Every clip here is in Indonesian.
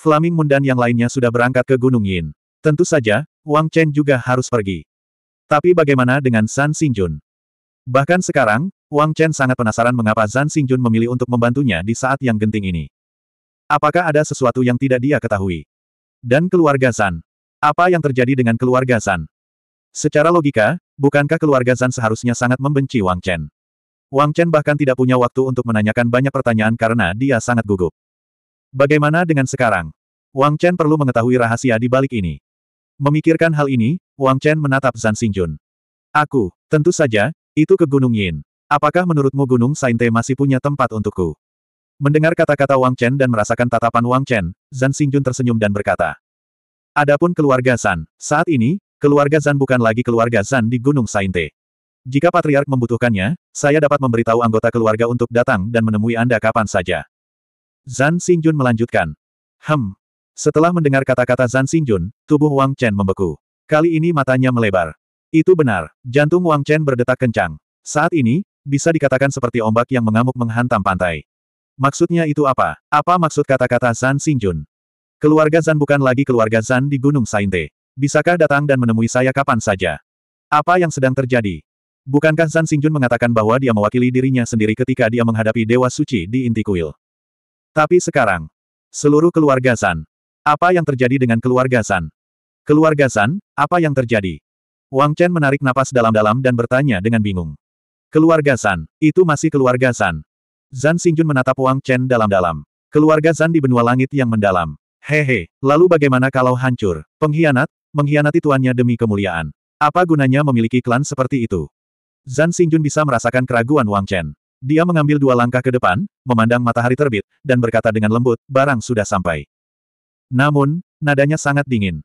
Flaming Moon dan yang lainnya sudah berangkat ke Gunung Yin. Tentu saja, Wang Chen juga harus pergi. Tapi bagaimana dengan San Xingjun? Bahkan sekarang, Wang Chen sangat penasaran mengapa San Xingjun memilih untuk membantunya di saat yang genting ini. Apakah ada sesuatu yang tidak dia ketahui? Dan keluarga San? Apa yang terjadi dengan keluarga San? Secara logika, bukankah keluarga San seharusnya sangat membenci Wang Chen? Wang Chen bahkan tidak punya waktu untuk menanyakan banyak pertanyaan karena dia sangat gugup. Bagaimana dengan sekarang? Wang Chen perlu mengetahui rahasia di balik ini. Memikirkan hal ini, Wang Chen menatap Zan Xingjun. Aku, tentu saja, itu ke Gunung Yin. Apakah menurutmu Gunung Sainte masih punya tempat untukku? Mendengar kata-kata Wang Chen dan merasakan tatapan Wang Chen, Zan Xingjun tersenyum dan berkata. Adapun keluarga Zan, saat ini, keluarga Zan bukan lagi keluarga Zan di Gunung Sainte. Jika Patriark membutuhkannya, saya dapat memberitahu anggota keluarga untuk datang dan menemui Anda kapan saja. Zan Xingjun melanjutkan. Hem. Setelah mendengar kata-kata Zan Xingjun, tubuh Wang Chen membeku. Kali ini matanya melebar. Itu benar, jantung Wang Chen berdetak kencang. Saat ini, bisa dikatakan seperti ombak yang mengamuk menghantam pantai. Maksudnya itu apa? Apa maksud kata-kata Zan Xingjun? Keluarga Zan bukan lagi keluarga Zan di Gunung Sainte. Bisakah datang dan menemui saya kapan saja? Apa yang sedang terjadi? Bukankah Zan Xingjun mengatakan bahwa dia mewakili dirinya sendiri ketika dia menghadapi Dewa Suci di inti kuil? Tapi sekarang, seluruh keluarga San. Apa yang terjadi dengan keluarga San? Keluarga San, apa yang terjadi? Wang Chen menarik napas dalam-dalam dan bertanya dengan bingung. Keluarga San, itu masih keluarga San. Zan Xingjun menatap Wang Chen dalam-dalam. Keluarga Zan di benua langit yang mendalam. Hehe, lalu bagaimana kalau hancur? Pengkhianat, mengkhianati tuannya demi kemuliaan. Apa gunanya memiliki klan seperti itu? Zan Xingjun bisa merasakan keraguan Wang Chen. Dia mengambil dua langkah ke depan, memandang matahari terbit, dan berkata dengan lembut, barang sudah sampai. Namun, nadanya sangat dingin.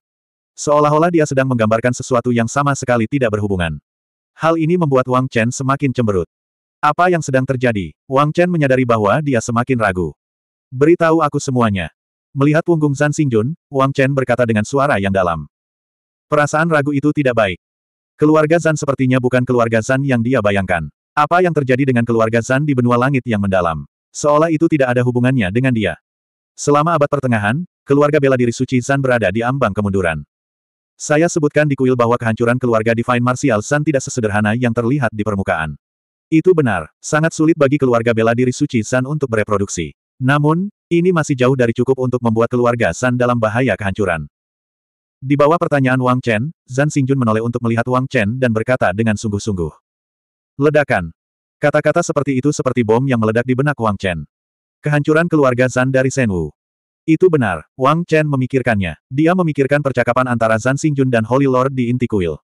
Seolah-olah dia sedang menggambarkan sesuatu yang sama sekali tidak berhubungan. Hal ini membuat Wang Chen semakin cemberut. Apa yang sedang terjadi? Wang Chen menyadari bahwa dia semakin ragu. Beritahu aku semuanya. Melihat punggung Zan Xingjun, Wang Chen berkata dengan suara yang dalam. Perasaan ragu itu tidak baik. Keluarga Zan sepertinya bukan keluarga Zan yang dia bayangkan. Apa yang terjadi dengan keluarga Zan di benua langit yang mendalam? Seolah itu tidak ada hubungannya dengan dia. Selama abad pertengahan, keluarga bela diri suci Zan berada di ambang kemunduran. Saya sebutkan di kuil bahwa kehancuran keluarga Divine Martial Zan tidak sesederhana yang terlihat di permukaan. Itu benar, sangat sulit bagi keluarga bela diri suci Zan untuk bereproduksi. Namun, ini masih jauh dari cukup untuk membuat keluarga Zan dalam bahaya kehancuran. Di bawah pertanyaan Wang Chen, Zan Xingjun menoleh untuk melihat Wang Chen dan berkata dengan sungguh-sungguh. Ledakan. Kata-kata seperti itu seperti bom yang meledak di benak Wang Chen. Kehancuran keluarga Zan dari Senwu. Itu benar, Wang Chen memikirkannya. Dia memikirkan percakapan antara Zan Xingjun dan Holy Lord di inti kuil.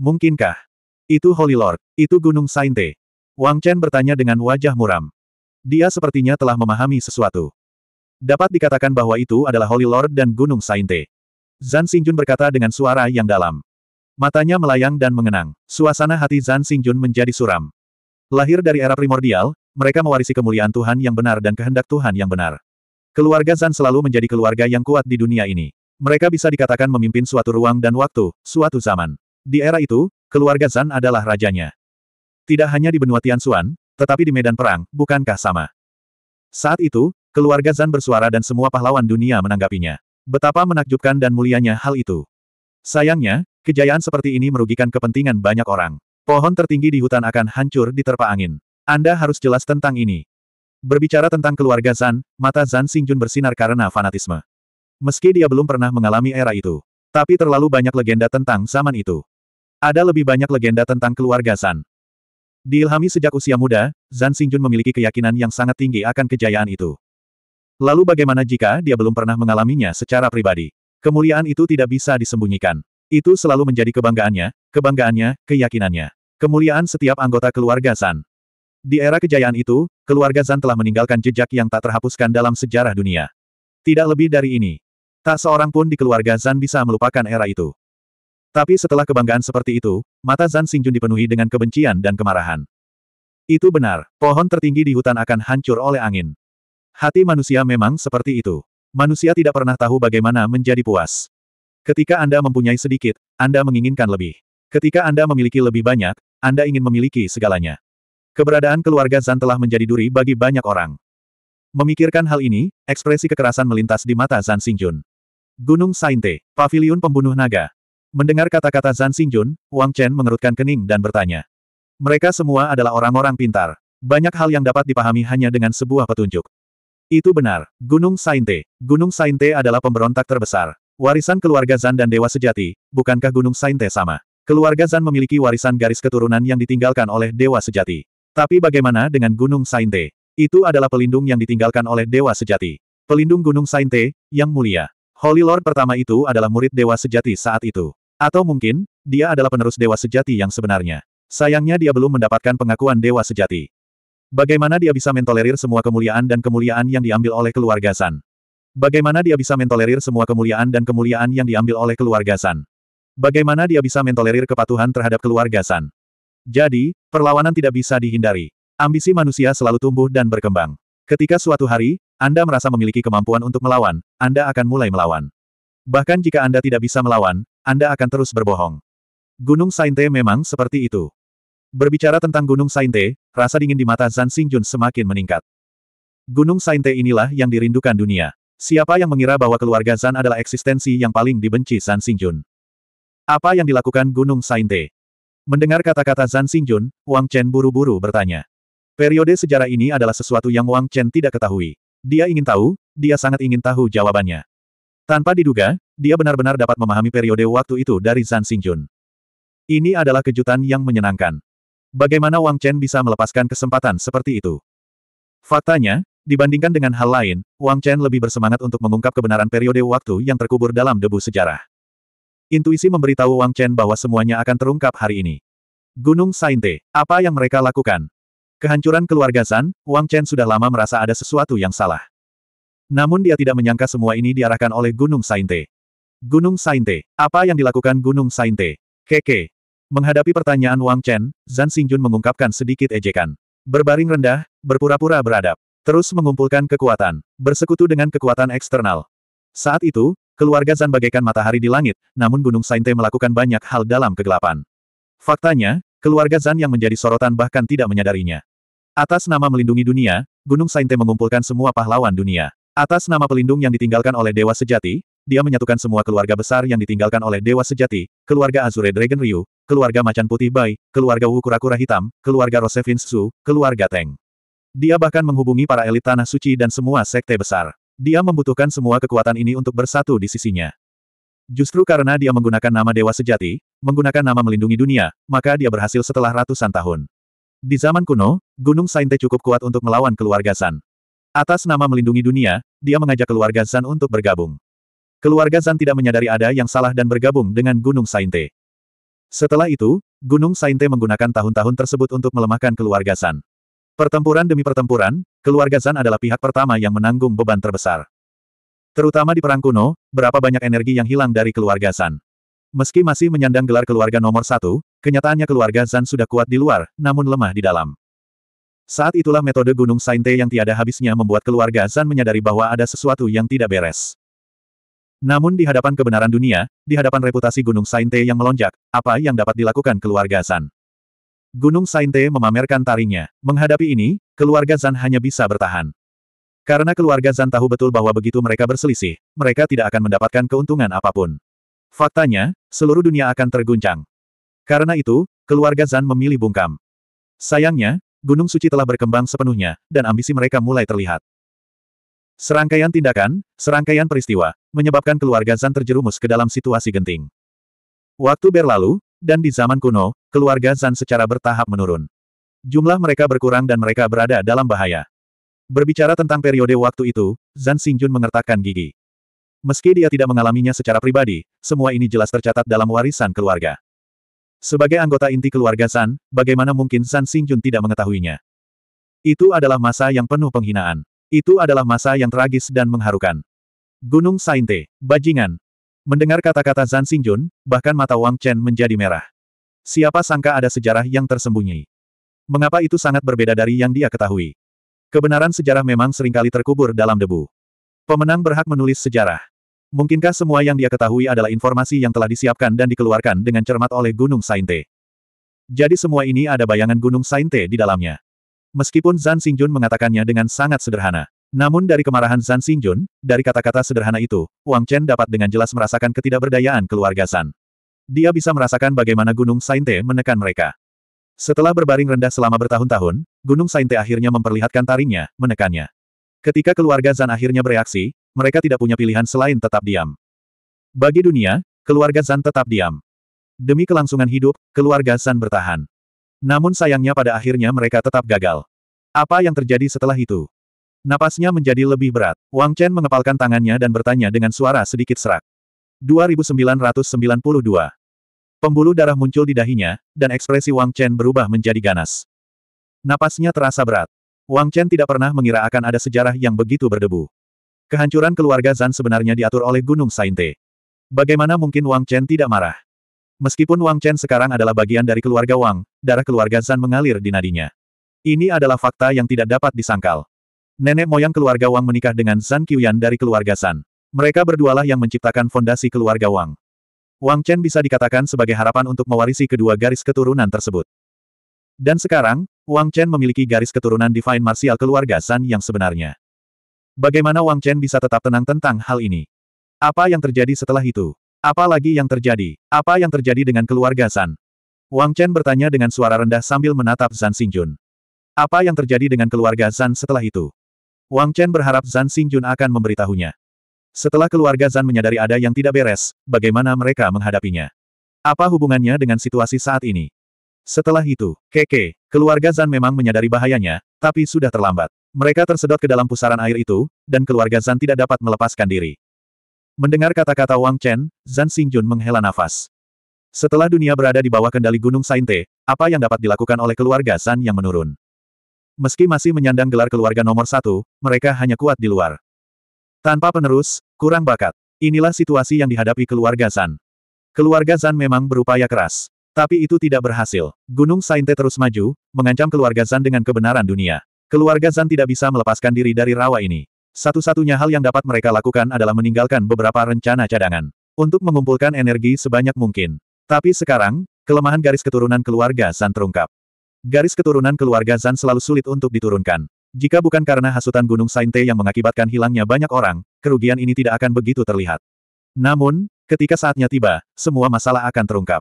Mungkinkah? Itu Holy Lord, itu Gunung Sainte. Wang Chen bertanya dengan wajah muram. Dia sepertinya telah memahami sesuatu. Dapat dikatakan bahwa itu adalah Holy Lord dan Gunung Sainte. Zan Xingjun berkata dengan suara yang dalam. Matanya melayang dan mengenang. Suasana hati Zan Xingjun menjadi suram. Lahir dari era primordial, mereka mewarisi kemuliaan Tuhan yang benar dan kehendak Tuhan yang benar. Keluarga Zan selalu menjadi keluarga yang kuat di dunia ini. Mereka bisa dikatakan memimpin suatu ruang dan waktu, suatu zaman. Di era itu, keluarga Zan adalah rajanya. Tidak hanya di benua Tianxuan, tetapi di medan perang, bukankah sama? Saat itu, keluarga Zan bersuara dan semua pahlawan dunia menanggapinya. Betapa menakjubkan dan mulianya hal itu. Sayangnya, Kejayaan seperti ini merugikan kepentingan banyak orang. Pohon tertinggi di hutan akan hancur diterpa angin. Anda harus jelas tentang ini. Berbicara tentang keluarga Zan, mata Zan Xingjun bersinar karena fanatisme. Meski dia belum pernah mengalami era itu, tapi terlalu banyak legenda tentang zaman itu. Ada lebih banyak legenda tentang keluarga Zan. Diilhami sejak usia muda, Zan Xingjun memiliki keyakinan yang sangat tinggi akan kejayaan itu. Lalu bagaimana jika dia belum pernah mengalaminya secara pribadi? Kemuliaan itu tidak bisa disembunyikan. Itu selalu menjadi kebanggaannya, kebanggaannya, keyakinannya. Kemuliaan setiap anggota keluarga Zan. Di era kejayaan itu, keluarga Zan telah meninggalkan jejak yang tak terhapuskan dalam sejarah dunia. Tidak lebih dari ini. Tak seorang pun di keluarga Zan bisa melupakan era itu. Tapi setelah kebanggaan seperti itu, mata Zan Xingjun dipenuhi dengan kebencian dan kemarahan. Itu benar, pohon tertinggi di hutan akan hancur oleh angin. Hati manusia memang seperti itu. Manusia tidak pernah tahu bagaimana menjadi puas. Ketika Anda mempunyai sedikit, Anda menginginkan lebih. Ketika Anda memiliki lebih banyak, Anda ingin memiliki segalanya. Keberadaan keluarga Zan telah menjadi duri bagi banyak orang. Memikirkan hal ini, ekspresi kekerasan melintas di mata Zan Xingjun. Gunung Sainte, Paviliun Pembunuh Naga. Mendengar kata-kata Zan Xingjun, Wang Chen mengerutkan kening dan bertanya. Mereka semua adalah orang-orang pintar. Banyak hal yang dapat dipahami hanya dengan sebuah petunjuk. Itu benar, Gunung Sainte. Gunung Sainte adalah pemberontak terbesar. Warisan keluarga Zan dan Dewa Sejati, bukankah Gunung Sainte sama? Keluarga Zan memiliki warisan garis keturunan yang ditinggalkan oleh Dewa Sejati. Tapi bagaimana dengan Gunung Sainte? Itu adalah pelindung yang ditinggalkan oleh Dewa Sejati. Pelindung Gunung Sainte, yang mulia. Holy Lord pertama itu adalah murid Dewa Sejati saat itu. Atau mungkin, dia adalah penerus Dewa Sejati yang sebenarnya. Sayangnya dia belum mendapatkan pengakuan Dewa Sejati. Bagaimana dia bisa mentolerir semua kemuliaan dan kemuliaan yang diambil oleh keluarga Zan? Bagaimana dia bisa mentolerir semua kemuliaan dan kemuliaan yang diambil oleh keluarga San? Bagaimana dia bisa mentolerir kepatuhan terhadap keluarga San? Jadi, perlawanan tidak bisa dihindari. Ambisi manusia selalu tumbuh dan berkembang. Ketika suatu hari, Anda merasa memiliki kemampuan untuk melawan, Anda akan mulai melawan. Bahkan jika Anda tidak bisa melawan, Anda akan terus berbohong. Gunung Sainte memang seperti itu. Berbicara tentang Gunung Sainte, rasa dingin di mata Zan Xingjun semakin meningkat. Gunung Sainte inilah yang dirindukan dunia. Siapa yang mengira bahwa keluarga Zan adalah eksistensi yang paling dibenci Zan Xingjun? Apa yang dilakukan Gunung Sainte? Mendengar kata-kata Zan Xingjun, Wang Chen buru-buru bertanya. Periode sejarah ini adalah sesuatu yang Wang Chen tidak ketahui. Dia ingin tahu, dia sangat ingin tahu jawabannya. Tanpa diduga, dia benar-benar dapat memahami periode waktu itu dari Zan Xingjun. Ini adalah kejutan yang menyenangkan. Bagaimana Wang Chen bisa melepaskan kesempatan seperti itu? Faktanya, Dibandingkan dengan hal lain, Wang Chen lebih bersemangat untuk mengungkap kebenaran periode waktu yang terkubur dalam debu sejarah. Intuisi memberitahu Wang Chen bahwa semuanya akan terungkap hari ini. Gunung Sainte, apa yang mereka lakukan? Kehancuran keluarga Zan, Wang Chen sudah lama merasa ada sesuatu yang salah. Namun dia tidak menyangka semua ini diarahkan oleh Gunung Sainte. Gunung Sainte, apa yang dilakukan Gunung Sainte? Keke. Menghadapi pertanyaan Wang Chen, Zan Xingjun mengungkapkan sedikit ejekan. Berbaring rendah, berpura-pura beradab. Terus mengumpulkan kekuatan, bersekutu dengan kekuatan eksternal. Saat itu, keluarga Zan bagaikan matahari di langit, namun Gunung Sainte melakukan banyak hal dalam kegelapan. Faktanya, keluarga Zan yang menjadi sorotan bahkan tidak menyadarinya. Atas nama melindungi dunia, Gunung Sainte mengumpulkan semua pahlawan dunia. Atas nama pelindung yang ditinggalkan oleh Dewa Sejati, dia menyatukan semua keluarga besar yang ditinggalkan oleh Dewa Sejati, keluarga Azure Dragon Ryu, keluarga Macan Putih Bai, keluarga Wukurakura Hitam, keluarga Rosevin Su, keluarga Teng. Dia bahkan menghubungi para elit Tanah Suci dan semua sekte besar. Dia membutuhkan semua kekuatan ini untuk bersatu di sisinya. Justru karena dia menggunakan nama Dewa Sejati, menggunakan nama melindungi dunia, maka dia berhasil setelah ratusan tahun. Di zaman kuno, Gunung Sainte cukup kuat untuk melawan keluarga Zan. Atas nama melindungi dunia, dia mengajak keluarga Zan untuk bergabung. Keluarga Zan tidak menyadari ada yang salah dan bergabung dengan Gunung Sainte. Setelah itu, Gunung Sainte menggunakan tahun-tahun tersebut untuk melemahkan keluarga San. Pertempuran demi pertempuran, keluarga Zan adalah pihak pertama yang menanggung beban terbesar. Terutama di Perang Kuno, berapa banyak energi yang hilang dari keluarga Zan. Meski masih menyandang gelar keluarga nomor satu, kenyataannya keluarga Zan sudah kuat di luar, namun lemah di dalam. Saat itulah metode Gunung Sainte yang tiada habisnya membuat keluarga Zan menyadari bahwa ada sesuatu yang tidak beres. Namun di hadapan kebenaran dunia, di hadapan reputasi Gunung Sainte yang melonjak, apa yang dapat dilakukan keluarga Zan? Gunung Sainte memamerkan tarinya. Menghadapi ini, keluarga Zan hanya bisa bertahan. Karena keluarga Zan tahu betul bahwa begitu mereka berselisih, mereka tidak akan mendapatkan keuntungan apapun. Faktanya, seluruh dunia akan terguncang. Karena itu, keluarga Zan memilih bungkam. Sayangnya, Gunung Suci telah berkembang sepenuhnya, dan ambisi mereka mulai terlihat. Serangkaian tindakan, serangkaian peristiwa, menyebabkan keluarga Zan terjerumus ke dalam situasi genting. Waktu berlalu, dan di zaman kuno, keluarga Zan secara bertahap menurun. Jumlah mereka berkurang dan mereka berada dalam bahaya. Berbicara tentang periode waktu itu, Zan Xingjun mengertakkan gigi. Meski dia tidak mengalaminya secara pribadi, semua ini jelas tercatat dalam warisan keluarga. Sebagai anggota inti keluarga Zan, bagaimana mungkin Zan Xingjun tidak mengetahuinya? Itu adalah masa yang penuh penghinaan. Itu adalah masa yang tragis dan mengharukan. Gunung Sainte, bajingan. Mendengar kata-kata Zan Xingjun, bahkan mata Wang Chen menjadi merah. Siapa sangka ada sejarah yang tersembunyi. Mengapa itu sangat berbeda dari yang dia ketahui? Kebenaran sejarah memang seringkali terkubur dalam debu. Pemenang berhak menulis sejarah. Mungkinkah semua yang dia ketahui adalah informasi yang telah disiapkan dan dikeluarkan dengan cermat oleh Gunung Sainte? Jadi semua ini ada bayangan Gunung Sainte di dalamnya. Meskipun Zan Xingjun mengatakannya dengan sangat sederhana. Namun dari kemarahan Zan Xingjun, dari kata-kata sederhana itu, Wang Chen dapat dengan jelas merasakan ketidakberdayaan keluarga Zan. Dia bisa merasakan bagaimana Gunung Sainte menekan mereka. Setelah berbaring rendah selama bertahun-tahun, Gunung Sainte akhirnya memperlihatkan taringnya, menekannya. Ketika keluarga Zan akhirnya bereaksi, mereka tidak punya pilihan selain tetap diam. Bagi dunia, keluarga Zan tetap diam. Demi kelangsungan hidup, keluarga Zan bertahan. Namun sayangnya pada akhirnya mereka tetap gagal. Apa yang terjadi setelah itu? Napasnya menjadi lebih berat. Wang Chen mengepalkan tangannya dan bertanya dengan suara sedikit serak. 2992. Pembuluh darah muncul di dahinya, dan ekspresi Wang Chen berubah menjadi ganas. Napasnya terasa berat. Wang Chen tidak pernah mengira akan ada sejarah yang begitu berdebu. Kehancuran keluarga Zan sebenarnya diatur oleh Gunung Sainte. Bagaimana mungkin Wang Chen tidak marah? Meskipun Wang Chen sekarang adalah bagian dari keluarga Wang, darah keluarga Zan mengalir di nadinya. Ini adalah fakta yang tidak dapat disangkal. Nenek moyang keluarga Wang menikah dengan Zan Qiuyan dari keluarga Zan. Mereka berdualah yang menciptakan fondasi keluarga Wang. Wang Chen bisa dikatakan sebagai harapan untuk mewarisi kedua garis keturunan tersebut. Dan sekarang, Wang Chen memiliki garis keturunan Divine Martial keluarga San yang sebenarnya. Bagaimana Wang Chen bisa tetap tenang tentang hal ini? Apa yang terjadi setelah itu? Apa lagi yang terjadi? Apa yang terjadi dengan keluarga San? Wang Chen bertanya dengan suara rendah sambil menatap Zan Xingjun. Apa yang terjadi dengan keluarga Zan setelah itu? Wang Chen berharap Zan Xingjun akan memberitahunya. Setelah keluarga Zan menyadari ada yang tidak beres, bagaimana mereka menghadapinya? Apa hubungannya dengan situasi saat ini? Setelah itu, Keke, keluarga Zan memang menyadari bahayanya, tapi sudah terlambat. Mereka tersedot ke dalam pusaran air itu, dan keluarga Zan tidak dapat melepaskan diri. Mendengar kata-kata Wang Chen, Zan Xingjun menghela nafas. Setelah dunia berada di bawah kendali Gunung Sainte, apa yang dapat dilakukan oleh keluarga Zan yang menurun? Meski masih menyandang gelar keluarga nomor satu, mereka hanya kuat di luar. Tanpa penerus, kurang bakat. Inilah situasi yang dihadapi keluarga Zan. Keluarga Zan memang berupaya keras. Tapi itu tidak berhasil. Gunung Sainte terus maju, mengancam keluarga Zan dengan kebenaran dunia. Keluarga Zan tidak bisa melepaskan diri dari rawa ini. Satu-satunya hal yang dapat mereka lakukan adalah meninggalkan beberapa rencana cadangan. Untuk mengumpulkan energi sebanyak mungkin. Tapi sekarang, kelemahan garis keturunan keluarga Zan terungkap. Garis keturunan keluarga Zan selalu sulit untuk diturunkan. Jika bukan karena hasutan Gunung Sainte yang mengakibatkan hilangnya banyak orang, kerugian ini tidak akan begitu terlihat. Namun, ketika saatnya tiba, semua masalah akan terungkap.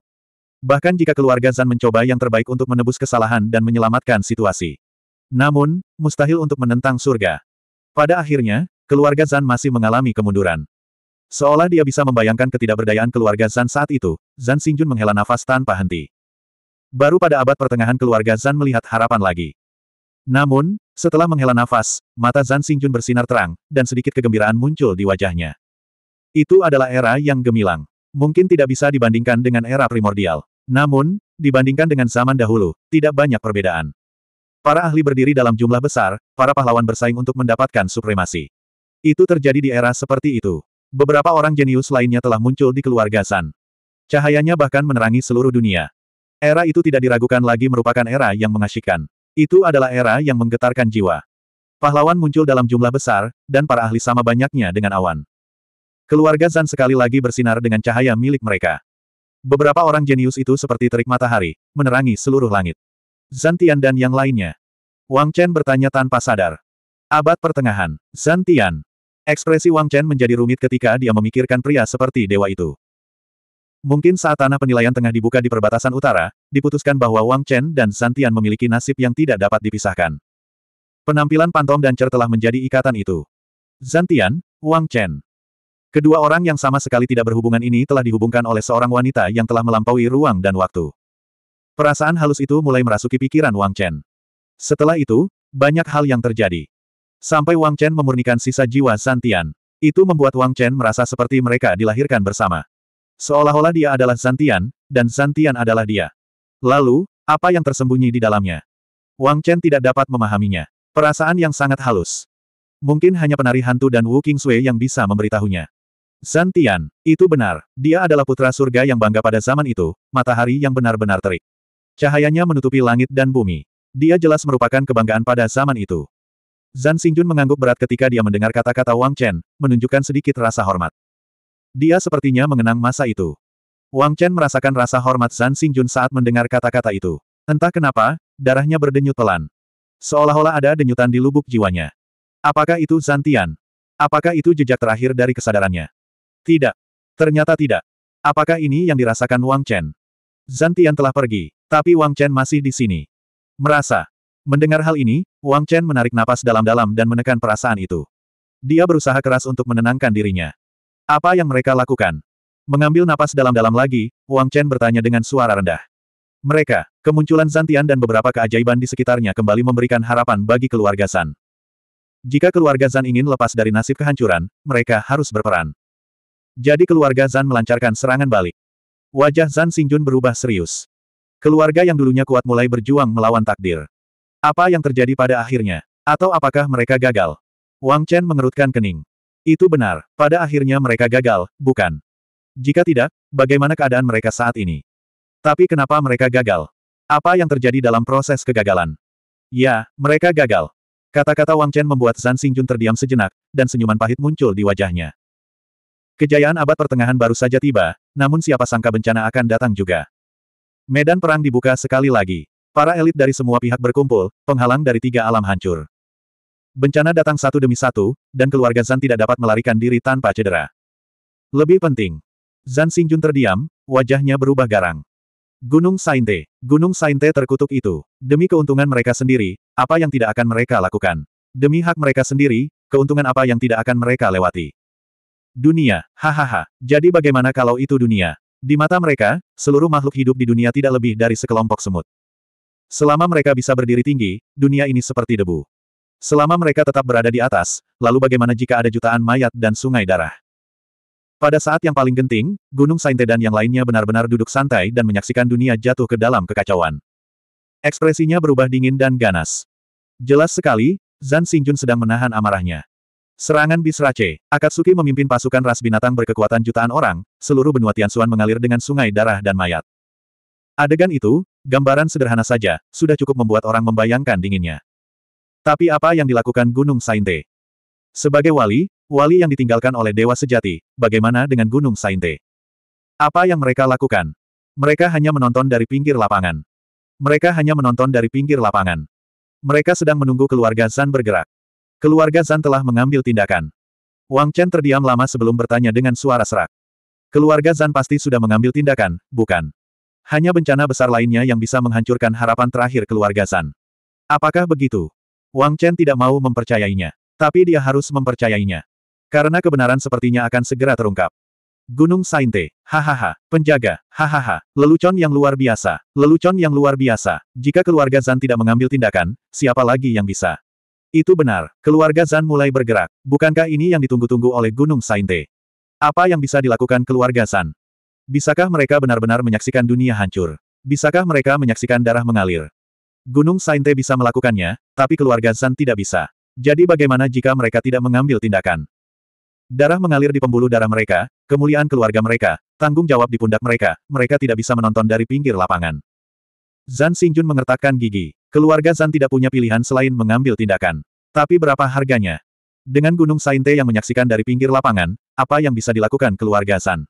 Bahkan jika keluarga Zan mencoba yang terbaik untuk menebus kesalahan dan menyelamatkan situasi. Namun, mustahil untuk menentang surga. Pada akhirnya, keluarga Zan masih mengalami kemunduran. Seolah dia bisa membayangkan ketidakberdayaan keluarga Zan saat itu, Zan Xingjun menghela nafas tanpa henti. Baru pada abad pertengahan keluarga Zan melihat harapan lagi. Namun, setelah menghela nafas, mata Zan Xingjun bersinar terang, dan sedikit kegembiraan muncul di wajahnya. Itu adalah era yang gemilang. Mungkin tidak bisa dibandingkan dengan era primordial. Namun, dibandingkan dengan zaman dahulu, tidak banyak perbedaan. Para ahli berdiri dalam jumlah besar, para pahlawan bersaing untuk mendapatkan supremasi. Itu terjadi di era seperti itu. Beberapa orang jenius lainnya telah muncul di keluarga San. Cahayanya bahkan menerangi seluruh dunia. Era itu tidak diragukan lagi merupakan era yang mengasyikkan. Itu adalah era yang menggetarkan jiwa. Pahlawan muncul dalam jumlah besar, dan para ahli sama banyaknya dengan awan. Keluarga Zan sekali lagi bersinar dengan cahaya milik mereka. Beberapa orang jenius itu seperti terik matahari, menerangi seluruh langit. Zan Tian dan yang lainnya. Wang Chen bertanya tanpa sadar. Abad pertengahan, Zan Tian. Ekspresi Wang Chen menjadi rumit ketika dia memikirkan pria seperti dewa itu. Mungkin saat tanah penilaian tengah dibuka di perbatasan utara, diputuskan bahwa Wang Chen dan Santian memiliki nasib yang tidak dapat dipisahkan. Penampilan Pantom dan cer telah menjadi ikatan itu. Zantian, Wang Chen. Kedua orang yang sama sekali tidak berhubungan ini telah dihubungkan oleh seorang wanita yang telah melampaui ruang dan waktu. Perasaan halus itu mulai merasuki pikiran Wang Chen. Setelah itu, banyak hal yang terjadi. Sampai Wang Chen memurnikan sisa jiwa Zantian, Itu membuat Wang Chen merasa seperti mereka dilahirkan bersama. Seolah-olah dia adalah Zantian, dan Zantian adalah dia. Lalu, apa yang tersembunyi di dalamnya? Wang Chen tidak dapat memahaminya. Perasaan yang sangat halus. Mungkin hanya penari hantu dan Wu King Sui yang bisa memberitahunya. Zantian, itu benar. Dia adalah putra surga yang bangga pada zaman itu, matahari yang benar-benar terik. Cahayanya menutupi langit dan bumi. Dia jelas merupakan kebanggaan pada zaman itu. Zan Xingjun mengangguk berat ketika dia mendengar kata-kata Wang Chen, menunjukkan sedikit rasa hormat. Dia sepertinya mengenang masa itu. Wang Chen merasakan rasa hormat Zan Xingjun saat mendengar kata-kata itu. Entah kenapa, darahnya berdenyut pelan. Seolah-olah ada denyutan di lubuk jiwanya. Apakah itu Zan Tian? Apakah itu jejak terakhir dari kesadarannya? Tidak. Ternyata tidak. Apakah ini yang dirasakan Wang Chen? Zan Tian telah pergi, tapi Wang Chen masih di sini. Merasa. Mendengar hal ini, Wang Chen menarik napas dalam-dalam dan menekan perasaan itu. Dia berusaha keras untuk menenangkan dirinya. Apa yang mereka lakukan? Mengambil napas dalam-dalam lagi, Wang Chen bertanya dengan suara rendah. Mereka, kemunculan Zantian dan beberapa keajaiban di sekitarnya kembali memberikan harapan bagi keluarga San. Jika keluarga Zan ingin lepas dari nasib kehancuran, mereka harus berperan. Jadi keluarga Zan melancarkan serangan balik. Wajah Zan Xingjun berubah serius. Keluarga yang dulunya kuat mulai berjuang melawan takdir. Apa yang terjadi pada akhirnya? Atau apakah mereka gagal? Wang Chen mengerutkan kening. Itu benar, pada akhirnya mereka gagal, bukan? Jika tidak, bagaimana keadaan mereka saat ini? Tapi kenapa mereka gagal? Apa yang terjadi dalam proses kegagalan? Ya, mereka gagal. Kata-kata Wang Chen membuat Zan Xingjun terdiam sejenak, dan senyuman pahit muncul di wajahnya. Kejayaan abad pertengahan baru saja tiba, namun siapa sangka bencana akan datang juga. Medan perang dibuka sekali lagi. Para elit dari semua pihak berkumpul, penghalang dari tiga alam hancur. Bencana datang satu demi satu, dan keluarga Zan tidak dapat melarikan diri tanpa cedera. Lebih penting. Zan Xingjun terdiam, wajahnya berubah garang. Gunung Sainte, Gunung Sainte terkutuk itu. Demi keuntungan mereka sendiri, apa yang tidak akan mereka lakukan? Demi hak mereka sendiri, keuntungan apa yang tidak akan mereka lewati? Dunia, hahaha. Jadi bagaimana kalau itu dunia? Di mata mereka, seluruh makhluk hidup di dunia tidak lebih dari sekelompok semut. Selama mereka bisa berdiri tinggi, dunia ini seperti debu. Selama mereka tetap berada di atas, lalu bagaimana jika ada jutaan mayat dan sungai darah? Pada saat yang paling genting, Gunung Sainte dan yang lainnya benar-benar duduk santai dan menyaksikan dunia jatuh ke dalam kekacauan. Ekspresinya berubah dingin dan ganas. Jelas sekali, Zan Xingjun sedang menahan amarahnya. Serangan Bisrace, Akatsuki memimpin pasukan ras binatang berkekuatan jutaan orang, seluruh benua Tianxuan mengalir dengan sungai darah dan mayat. Adegan itu, gambaran sederhana saja, sudah cukup membuat orang membayangkan dinginnya. Tapi apa yang dilakukan Gunung Sainte? Sebagai wali, wali yang ditinggalkan oleh Dewa Sejati, bagaimana dengan Gunung Sainte? Apa yang mereka lakukan? Mereka hanya menonton dari pinggir lapangan. Mereka hanya menonton dari pinggir lapangan. Mereka sedang menunggu keluarga Zan bergerak. Keluarga Zan telah mengambil tindakan. Wang Chen terdiam lama sebelum bertanya dengan suara serak. Keluarga Zan pasti sudah mengambil tindakan, bukan? Hanya bencana besar lainnya yang bisa menghancurkan harapan terakhir keluarga Zan. Apakah begitu? Wang Chen tidak mau mempercayainya. Tapi dia harus mempercayainya. Karena kebenaran sepertinya akan segera terungkap. Gunung Sainte, hahaha, penjaga, hahaha, lelucon yang luar biasa, lelucon yang luar biasa, jika keluarga Zan tidak mengambil tindakan, siapa lagi yang bisa? Itu benar, keluarga Zan mulai bergerak, bukankah ini yang ditunggu-tunggu oleh Gunung Sainte? Apa yang bisa dilakukan keluarga Zan? Bisakah mereka benar-benar menyaksikan dunia hancur? Bisakah mereka menyaksikan darah mengalir? Gunung Sainte bisa melakukannya, tapi keluarga Zan tidak bisa. Jadi bagaimana jika mereka tidak mengambil tindakan? Darah mengalir di pembuluh darah mereka, kemuliaan keluarga mereka, tanggung jawab di pundak mereka, mereka tidak bisa menonton dari pinggir lapangan. Zan Xingjun mengertakkan gigi. Keluarga Zan tidak punya pilihan selain mengambil tindakan. Tapi berapa harganya? Dengan Gunung Sainte yang menyaksikan dari pinggir lapangan, apa yang bisa dilakukan keluarga Zan?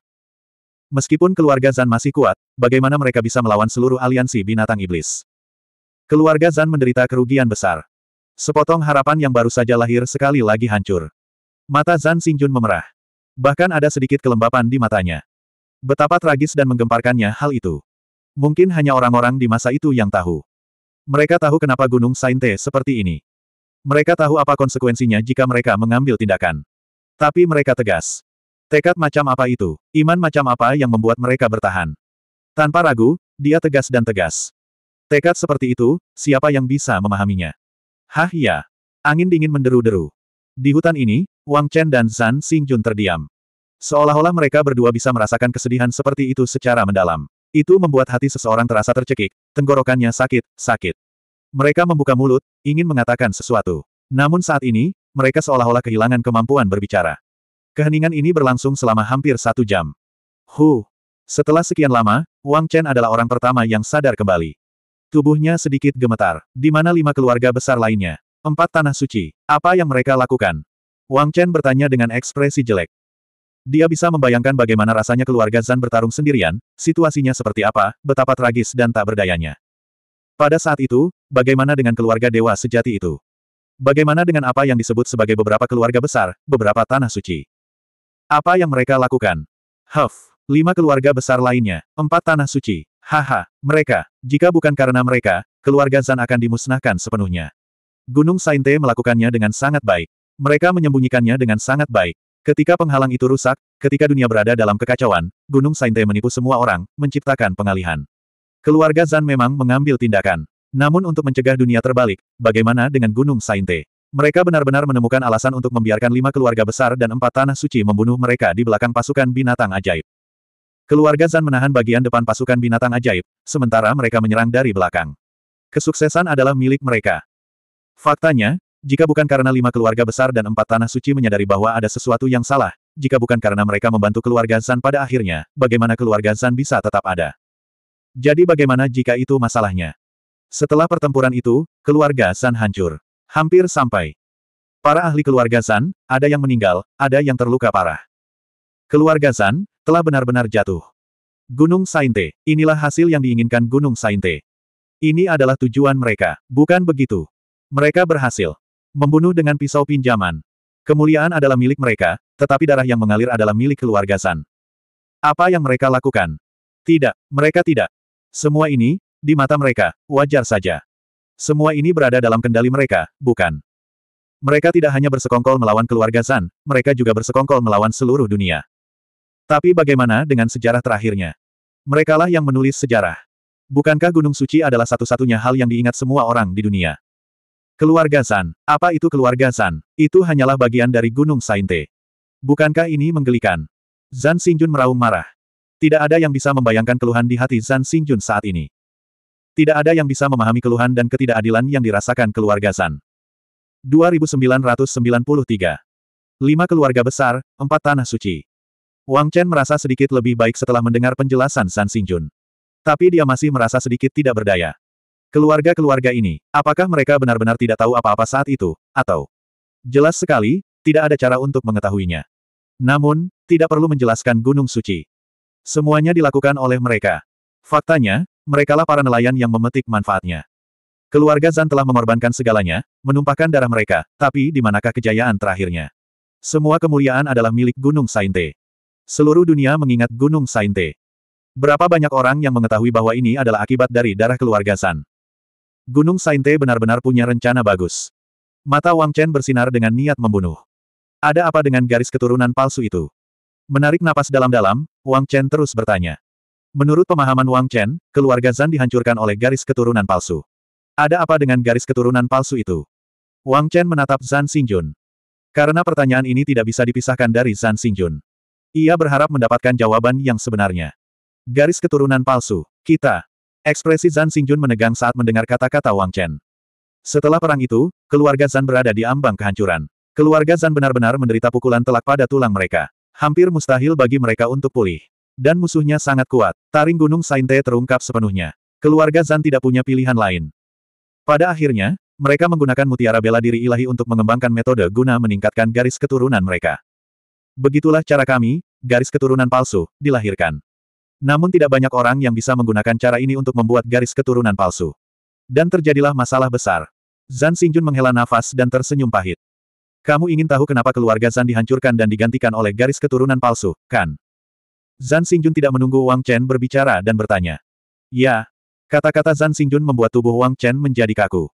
Meskipun keluarga Zan masih kuat, bagaimana mereka bisa melawan seluruh aliansi binatang iblis? Keluarga Zan menderita kerugian besar. Sepotong harapan yang baru saja lahir sekali lagi hancur. Mata Zan Xingjun memerah. Bahkan ada sedikit kelembapan di matanya. Betapa tragis dan menggemparkannya hal itu. Mungkin hanya orang-orang di masa itu yang tahu. Mereka tahu kenapa Gunung Sainte seperti ini. Mereka tahu apa konsekuensinya jika mereka mengambil tindakan. Tapi mereka tegas. Tekad macam apa itu? Iman macam apa yang membuat mereka bertahan? Tanpa ragu, dia tegas dan tegas. Tekad seperti itu, siapa yang bisa memahaminya? Hah ya. Angin dingin menderu-deru. Di hutan ini, Wang Chen dan Zan Xingjun terdiam. Seolah-olah mereka berdua bisa merasakan kesedihan seperti itu secara mendalam. Itu membuat hati seseorang terasa tercekik, tenggorokannya sakit, sakit. Mereka membuka mulut, ingin mengatakan sesuatu. Namun saat ini, mereka seolah-olah kehilangan kemampuan berbicara. Keheningan ini berlangsung selama hampir satu jam. Hu, Setelah sekian lama, Wang Chen adalah orang pertama yang sadar kembali. Tubuhnya sedikit gemetar, di mana lima keluarga besar lainnya. Empat tanah suci. Apa yang mereka lakukan? Wang Chen bertanya dengan ekspresi jelek. Dia bisa membayangkan bagaimana rasanya keluarga Zan bertarung sendirian, situasinya seperti apa, betapa tragis dan tak berdayanya. Pada saat itu, bagaimana dengan keluarga dewa sejati itu? Bagaimana dengan apa yang disebut sebagai beberapa keluarga besar, beberapa tanah suci? Apa yang mereka lakukan? Huff, lima keluarga besar lainnya, empat tanah suci, Haha, mereka. Jika bukan karena mereka, keluarga Zan akan dimusnahkan sepenuhnya. Gunung Sainte melakukannya dengan sangat baik. Mereka menyembunyikannya dengan sangat baik. Ketika penghalang itu rusak, ketika dunia berada dalam kekacauan, Gunung Sainte menipu semua orang, menciptakan pengalihan. Keluarga Zan memang mengambil tindakan. Namun untuk mencegah dunia terbalik, bagaimana dengan Gunung Sainte? Mereka benar-benar menemukan alasan untuk membiarkan lima keluarga besar dan empat tanah suci membunuh mereka di belakang pasukan binatang ajaib. Keluarga Zan menahan bagian depan pasukan binatang ajaib, sementara mereka menyerang dari belakang. Kesuksesan adalah milik mereka. Faktanya, jika bukan karena lima keluarga besar dan empat tanah suci menyadari bahwa ada sesuatu yang salah, jika bukan karena mereka membantu keluarga Zan pada akhirnya, bagaimana keluarga Zan bisa tetap ada? Jadi bagaimana jika itu masalahnya? Setelah pertempuran itu, keluarga Zan hancur. Hampir sampai. Para ahli keluarga Zan, ada yang meninggal, ada yang terluka parah. Keluarga Zan, telah benar-benar jatuh. Gunung Sainte, inilah hasil yang diinginkan Gunung Sainte. Ini adalah tujuan mereka, bukan begitu. Mereka berhasil membunuh dengan pisau pinjaman. Kemuliaan adalah milik mereka, tetapi darah yang mengalir adalah milik keluarga San. Apa yang mereka lakukan? Tidak, mereka tidak. Semua ini, di mata mereka, wajar saja. Semua ini berada dalam kendali mereka, bukan? Mereka tidak hanya bersekongkol melawan keluarga San, mereka juga bersekongkol melawan seluruh dunia. Tapi bagaimana dengan sejarah terakhirnya? Merekalah yang menulis sejarah. Bukankah Gunung Suci adalah satu-satunya hal yang diingat semua orang di dunia? Keluarga San. Apa itu keluarga San? Itu hanyalah bagian dari Gunung Sainte. Bukankah ini menggelikan? Zan Xingjun meraung marah. Tidak ada yang bisa membayangkan keluhan di hati Zan Xingjun saat ini. Tidak ada yang bisa memahami keluhan dan ketidakadilan yang dirasakan keluarga Zan. 2993. Lima keluarga besar, empat tanah suci. Wang Chen merasa sedikit lebih baik setelah mendengar penjelasan San Xingjun. Tapi dia masih merasa sedikit tidak berdaya. Keluarga-keluarga ini, apakah mereka benar-benar tidak tahu apa-apa saat itu, atau? Jelas sekali, tidak ada cara untuk mengetahuinya. Namun, tidak perlu menjelaskan Gunung Suci. Semuanya dilakukan oleh mereka. Faktanya, merekalah para nelayan yang memetik manfaatnya. Keluarga Zan telah mengorbankan segalanya, menumpahkan darah mereka, tapi di manakah kejayaan terakhirnya? Semua kemuliaan adalah milik Gunung Sainte. Seluruh dunia mengingat Gunung Sainte. Berapa banyak orang yang mengetahui bahwa ini adalah akibat dari darah keluarga San? Gunung Sainte benar-benar punya rencana bagus. Mata Wang Chen bersinar dengan niat membunuh. Ada apa dengan garis keturunan palsu itu? Menarik napas dalam-dalam, Wang Chen terus bertanya. Menurut pemahaman Wang Chen, keluarga Zan dihancurkan oleh garis keturunan palsu. Ada apa dengan garis keturunan palsu itu? Wang Chen menatap Zan Xingjun. Karena pertanyaan ini tidak bisa dipisahkan dari Zan Xingjun. Ia berharap mendapatkan jawaban yang sebenarnya. Garis keturunan palsu. Kita. Ekspresi Zan Xingjun menegang saat mendengar kata-kata Wang Chen. Setelah perang itu, keluarga Zan berada di ambang kehancuran. Keluarga Zan benar-benar menderita pukulan telak pada tulang mereka. Hampir mustahil bagi mereka untuk pulih. Dan musuhnya sangat kuat. Taring Gunung Sainte terungkap sepenuhnya. Keluarga Zan tidak punya pilihan lain. Pada akhirnya, mereka menggunakan mutiara bela diri ilahi untuk mengembangkan metode guna meningkatkan garis keturunan mereka. Begitulah cara kami, garis keturunan palsu, dilahirkan. Namun tidak banyak orang yang bisa menggunakan cara ini untuk membuat garis keturunan palsu. Dan terjadilah masalah besar. Zan Xingjun menghela nafas dan tersenyum pahit. Kamu ingin tahu kenapa keluarga Zan dihancurkan dan digantikan oleh garis keturunan palsu, kan? Zan Xingjun tidak menunggu Wang Chen berbicara dan bertanya. Ya. Kata-kata Zan Xingjun membuat tubuh Wang Chen menjadi kaku.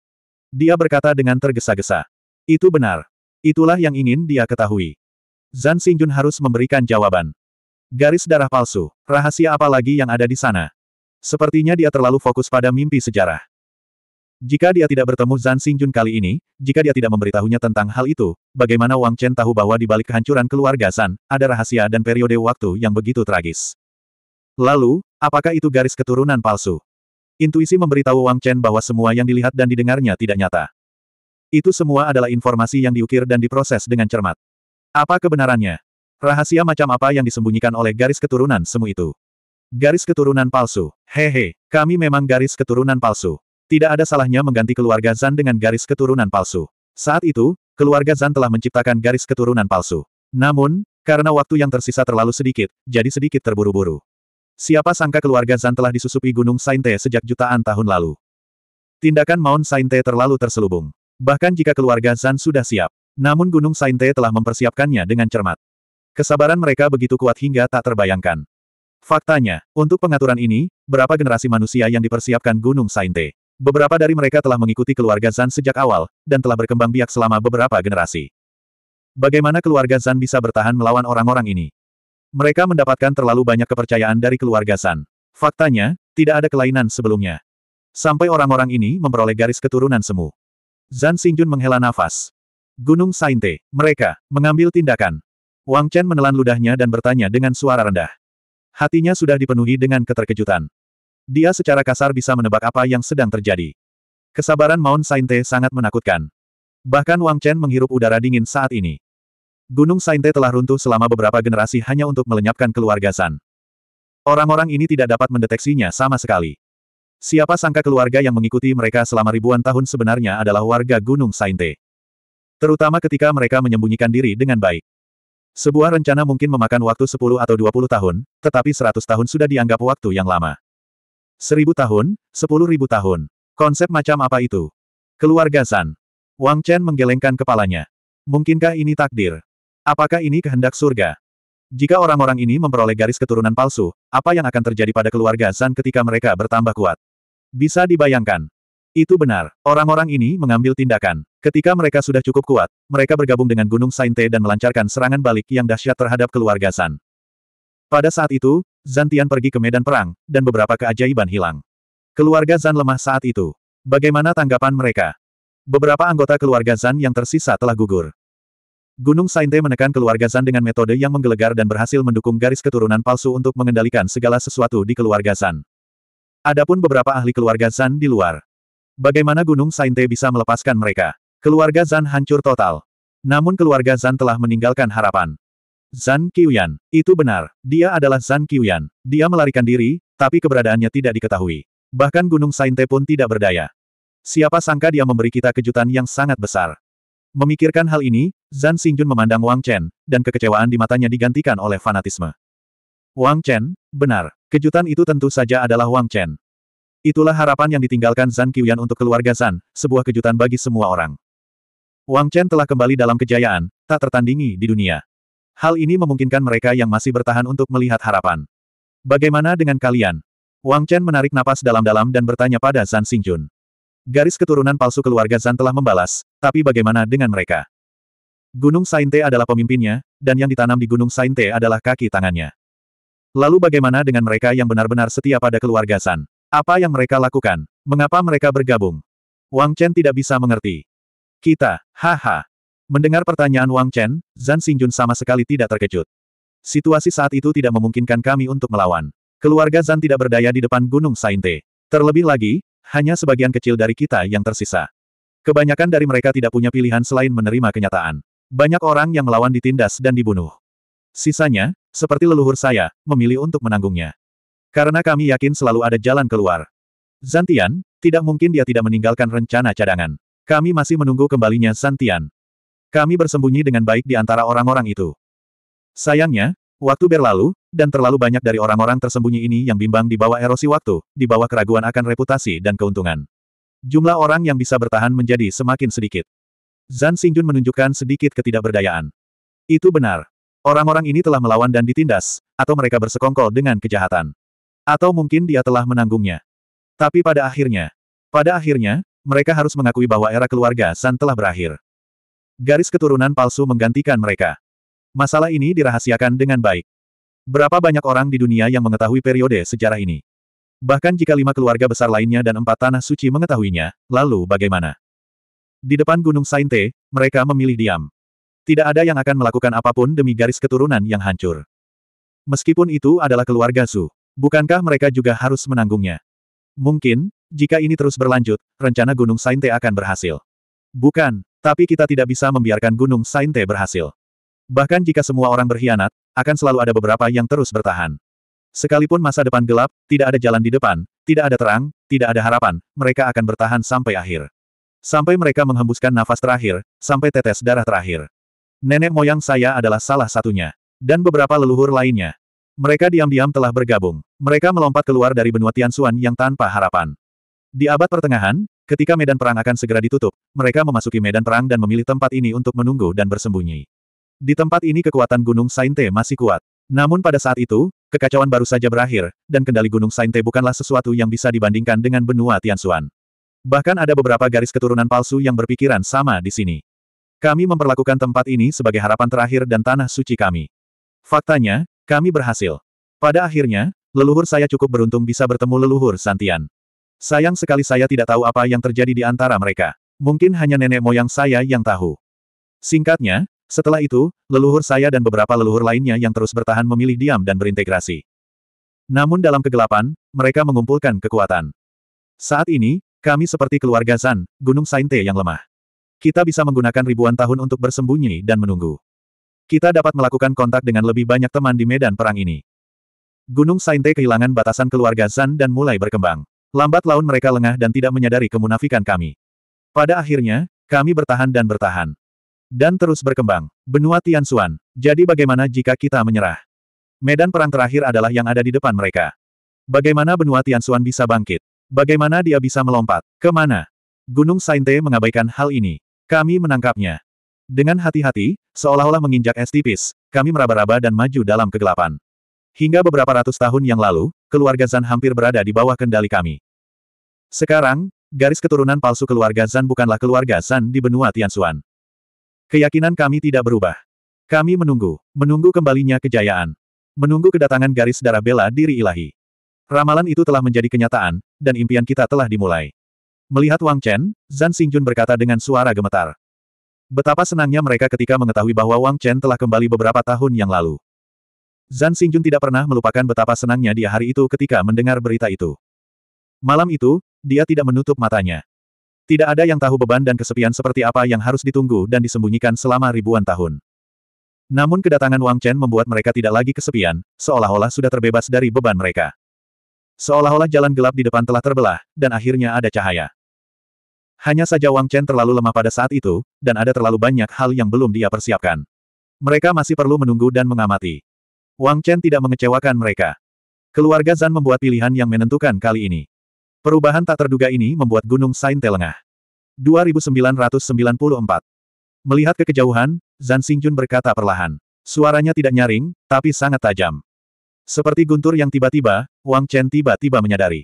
Dia berkata dengan tergesa-gesa. Itu benar. Itulah yang ingin dia ketahui. Zan Xingjun harus memberikan jawaban. Garis darah palsu. Rahasia apa lagi yang ada di sana? Sepertinya dia terlalu fokus pada mimpi sejarah. Jika dia tidak bertemu Zan Xingjun kali ini, jika dia tidak memberitahunya tentang hal itu, bagaimana Wang Chen tahu bahwa di balik kehancuran keluarga Zan, ada rahasia dan periode waktu yang begitu tragis? Lalu, apakah itu garis keturunan palsu? Intuisi memberitahu Wang Chen bahwa semua yang dilihat dan didengarnya tidak nyata. Itu semua adalah informasi yang diukir dan diproses dengan cermat. Apa kebenarannya? Rahasia macam apa yang disembunyikan oleh garis keturunan semu itu? Garis keturunan palsu. Hehe, kami memang garis keturunan palsu. Tidak ada salahnya mengganti keluarga Zan dengan garis keturunan palsu. Saat itu, keluarga Zan telah menciptakan garis keturunan palsu. Namun, karena waktu yang tersisa terlalu sedikit, jadi sedikit terburu-buru. Siapa sangka keluarga Zan telah disusupi Gunung Sainte sejak jutaan tahun lalu. Tindakan Mount Sainte terlalu terselubung. Bahkan jika keluarga Zan sudah siap, namun Gunung Sainte telah mempersiapkannya dengan cermat. Kesabaran mereka begitu kuat hingga tak terbayangkan. Faktanya, untuk pengaturan ini, berapa generasi manusia yang dipersiapkan Gunung Sainte? Beberapa dari mereka telah mengikuti keluarga Zan sejak awal, dan telah berkembang biak selama beberapa generasi. Bagaimana keluarga Zan bisa bertahan melawan orang-orang ini? Mereka mendapatkan terlalu banyak kepercayaan dari keluarga Zan. Faktanya, tidak ada kelainan sebelumnya. Sampai orang-orang ini memperoleh garis keturunan semu. Zan Xingjun menghela nafas. Gunung Sainte. Mereka, mengambil tindakan. Wang Chen menelan ludahnya dan bertanya dengan suara rendah. Hatinya sudah dipenuhi dengan keterkejutan. Dia secara kasar bisa menebak apa yang sedang terjadi. Kesabaran Mount Sainte sangat menakutkan. Bahkan Wang Chen menghirup udara dingin saat ini. Gunung Sainte telah runtuh selama beberapa generasi hanya untuk melenyapkan keluarga San. Orang-orang ini tidak dapat mendeteksinya sama sekali. Siapa sangka keluarga yang mengikuti mereka selama ribuan tahun sebenarnya adalah warga Gunung Sainte. Terutama ketika mereka menyembunyikan diri dengan baik. Sebuah rencana mungkin memakan waktu 10 atau 20 tahun, tetapi 100 tahun sudah dianggap waktu yang lama. 1000 tahun, 10.000 tahun. Konsep macam apa itu? Keluarga San. Wang Chen menggelengkan kepalanya. Mungkinkah ini takdir? Apakah ini kehendak surga? Jika orang-orang ini memperoleh garis keturunan palsu, apa yang akan terjadi pada keluarga San ketika mereka bertambah kuat? Bisa dibayangkan. Itu benar. Orang-orang ini mengambil tindakan. Ketika mereka sudah cukup kuat, mereka bergabung dengan Gunung Sainte dan melancarkan serangan balik yang dahsyat terhadap keluarga San. Pada saat itu, Zantian pergi ke medan perang, dan beberapa keajaiban hilang. Keluarga Zan lemah saat itu. Bagaimana tanggapan mereka? Beberapa anggota keluarga Zan yang tersisa telah gugur. Gunung Sainte menekan keluarga Zan dengan metode yang menggelegar dan berhasil mendukung garis keturunan palsu untuk mengendalikan segala sesuatu di keluarga Zan. Adapun beberapa ahli keluarga Zan di luar, Bagaimana Gunung Sainte bisa melepaskan mereka? Keluarga Zan hancur total. Namun keluarga Zan telah meninggalkan harapan. Zan Qiuyan, itu benar, dia adalah Zan Qiuyan. Dia melarikan diri, tapi keberadaannya tidak diketahui. Bahkan Gunung Sainte pun tidak berdaya. Siapa sangka dia memberi kita kejutan yang sangat besar. Memikirkan hal ini, Zan Xingjun memandang Wang Chen, dan kekecewaan di matanya digantikan oleh fanatisme. Wang Chen, benar, kejutan itu tentu saja adalah Wang Chen. Itulah harapan yang ditinggalkan Zan Qiuyan untuk keluarga Zan, sebuah kejutan bagi semua orang. Wang Chen telah kembali dalam kejayaan, tak tertandingi di dunia. Hal ini memungkinkan mereka yang masih bertahan untuk melihat harapan. Bagaimana dengan kalian? Wang Chen menarik napas dalam-dalam dan bertanya pada Zan Xingjun. Garis keturunan palsu keluarga Zan telah membalas, tapi bagaimana dengan mereka? Gunung Sainte adalah pemimpinnya, dan yang ditanam di Gunung Sainte adalah kaki tangannya. Lalu bagaimana dengan mereka yang benar-benar setia pada keluarga Zhan? Apa yang mereka lakukan? Mengapa mereka bergabung? Wang Chen tidak bisa mengerti. Kita, haha. Mendengar pertanyaan Wang Chen, Zan Xingjun sama sekali tidak terkejut. Situasi saat itu tidak memungkinkan kami untuk melawan. Keluarga Zan tidak berdaya di depan Gunung Sainte. Terlebih lagi, hanya sebagian kecil dari kita yang tersisa. Kebanyakan dari mereka tidak punya pilihan selain menerima kenyataan. Banyak orang yang melawan ditindas dan dibunuh. Sisanya, seperti leluhur saya, memilih untuk menanggungnya. Karena kami yakin selalu ada jalan keluar. Zantian, tidak mungkin dia tidak meninggalkan rencana cadangan. Kami masih menunggu kembalinya Zantian. Kami bersembunyi dengan baik di antara orang-orang itu. Sayangnya, waktu berlalu, dan terlalu banyak dari orang-orang tersembunyi ini yang bimbang di bawah erosi waktu, di bawah keraguan akan reputasi dan keuntungan. Jumlah orang yang bisa bertahan menjadi semakin sedikit. Zan Xingjun menunjukkan sedikit ketidakberdayaan. Itu benar. Orang-orang ini telah melawan dan ditindas, atau mereka bersekongkol dengan kejahatan. Atau mungkin dia telah menanggungnya. Tapi pada akhirnya, pada akhirnya, mereka harus mengakui bahwa era keluarga San telah berakhir. Garis keturunan palsu menggantikan mereka. Masalah ini dirahasiakan dengan baik. Berapa banyak orang di dunia yang mengetahui periode sejarah ini? Bahkan jika lima keluarga besar lainnya dan empat tanah suci mengetahuinya, lalu bagaimana? Di depan Gunung Sainte, mereka memilih diam. Tidak ada yang akan melakukan apapun demi garis keturunan yang hancur. Meskipun itu adalah keluarga Su. Bukankah mereka juga harus menanggungnya? Mungkin, jika ini terus berlanjut, rencana Gunung Sainte akan berhasil. Bukan, tapi kita tidak bisa membiarkan Gunung Sainte berhasil. Bahkan jika semua orang berkhianat, akan selalu ada beberapa yang terus bertahan. Sekalipun masa depan gelap, tidak ada jalan di depan, tidak ada terang, tidak ada harapan, mereka akan bertahan sampai akhir. Sampai mereka menghembuskan nafas terakhir, sampai tetes darah terakhir. Nenek moyang saya adalah salah satunya. Dan beberapa leluhur lainnya. Mereka diam-diam telah bergabung. Mereka melompat keluar dari benua Tianxuan yang tanpa harapan. Di abad pertengahan, ketika medan perang akan segera ditutup, mereka memasuki medan perang dan memilih tempat ini untuk menunggu dan bersembunyi. Di tempat ini kekuatan Gunung Sainte masih kuat. Namun pada saat itu, kekacauan baru saja berakhir, dan kendali Gunung Sainte bukanlah sesuatu yang bisa dibandingkan dengan benua Tianxuan. Bahkan ada beberapa garis keturunan palsu yang berpikiran sama di sini. Kami memperlakukan tempat ini sebagai harapan terakhir dan tanah suci kami. Faktanya, kami berhasil. Pada akhirnya, leluhur saya cukup beruntung bisa bertemu leluhur Santian. Sayang sekali saya tidak tahu apa yang terjadi di antara mereka. Mungkin hanya nenek moyang saya yang tahu. Singkatnya, setelah itu, leluhur saya dan beberapa leluhur lainnya yang terus bertahan memilih diam dan berintegrasi. Namun dalam kegelapan, mereka mengumpulkan kekuatan. Saat ini, kami seperti keluarga San Gunung Sainte yang lemah. Kita bisa menggunakan ribuan tahun untuk bersembunyi dan menunggu. Kita dapat melakukan kontak dengan lebih banyak teman di medan perang ini. Gunung Sainte kehilangan batasan keluarga Zan dan mulai berkembang. Lambat laun mereka lengah dan tidak menyadari kemunafikan kami. Pada akhirnya, kami bertahan dan bertahan. Dan terus berkembang. Benua Tianxuan. Jadi bagaimana jika kita menyerah? Medan perang terakhir adalah yang ada di depan mereka. Bagaimana benua Tianxuan bisa bangkit? Bagaimana dia bisa melompat? Kemana? Gunung Sainte mengabaikan hal ini. Kami menangkapnya. Dengan hati-hati, seolah-olah menginjak es tipis, kami meraba-raba dan maju dalam kegelapan. Hingga beberapa ratus tahun yang lalu, keluarga Zan hampir berada di bawah kendali kami. Sekarang, garis keturunan palsu keluarga Zan bukanlah keluarga Zan di benua Tianxuan. Keyakinan kami tidak berubah. Kami menunggu, menunggu kembalinya kejayaan. Menunggu kedatangan garis darah bela diri ilahi. Ramalan itu telah menjadi kenyataan, dan impian kita telah dimulai. Melihat Wang Chen, Zan Xingjun berkata dengan suara gemetar. Betapa senangnya mereka ketika mengetahui bahwa Wang Chen telah kembali beberapa tahun yang lalu. Zan Xingjun tidak pernah melupakan betapa senangnya dia hari itu ketika mendengar berita itu. Malam itu, dia tidak menutup matanya. Tidak ada yang tahu beban dan kesepian seperti apa yang harus ditunggu dan disembunyikan selama ribuan tahun. Namun kedatangan Wang Chen membuat mereka tidak lagi kesepian, seolah-olah sudah terbebas dari beban mereka. Seolah-olah jalan gelap di depan telah terbelah, dan akhirnya ada cahaya. Hanya saja Wang Chen terlalu lemah pada saat itu, dan ada terlalu banyak hal yang belum dia persiapkan. Mereka masih perlu menunggu dan mengamati. Wang Chen tidak mengecewakan mereka. Keluarga Zan membuat pilihan yang menentukan kali ini. Perubahan tak terduga ini membuat Gunung Sain telengah. 2994 Melihat kekejauhan, kejauhan, Zan Xingjun berkata perlahan. Suaranya tidak nyaring, tapi sangat tajam. Seperti guntur yang tiba-tiba, Wang Chen tiba-tiba menyadari.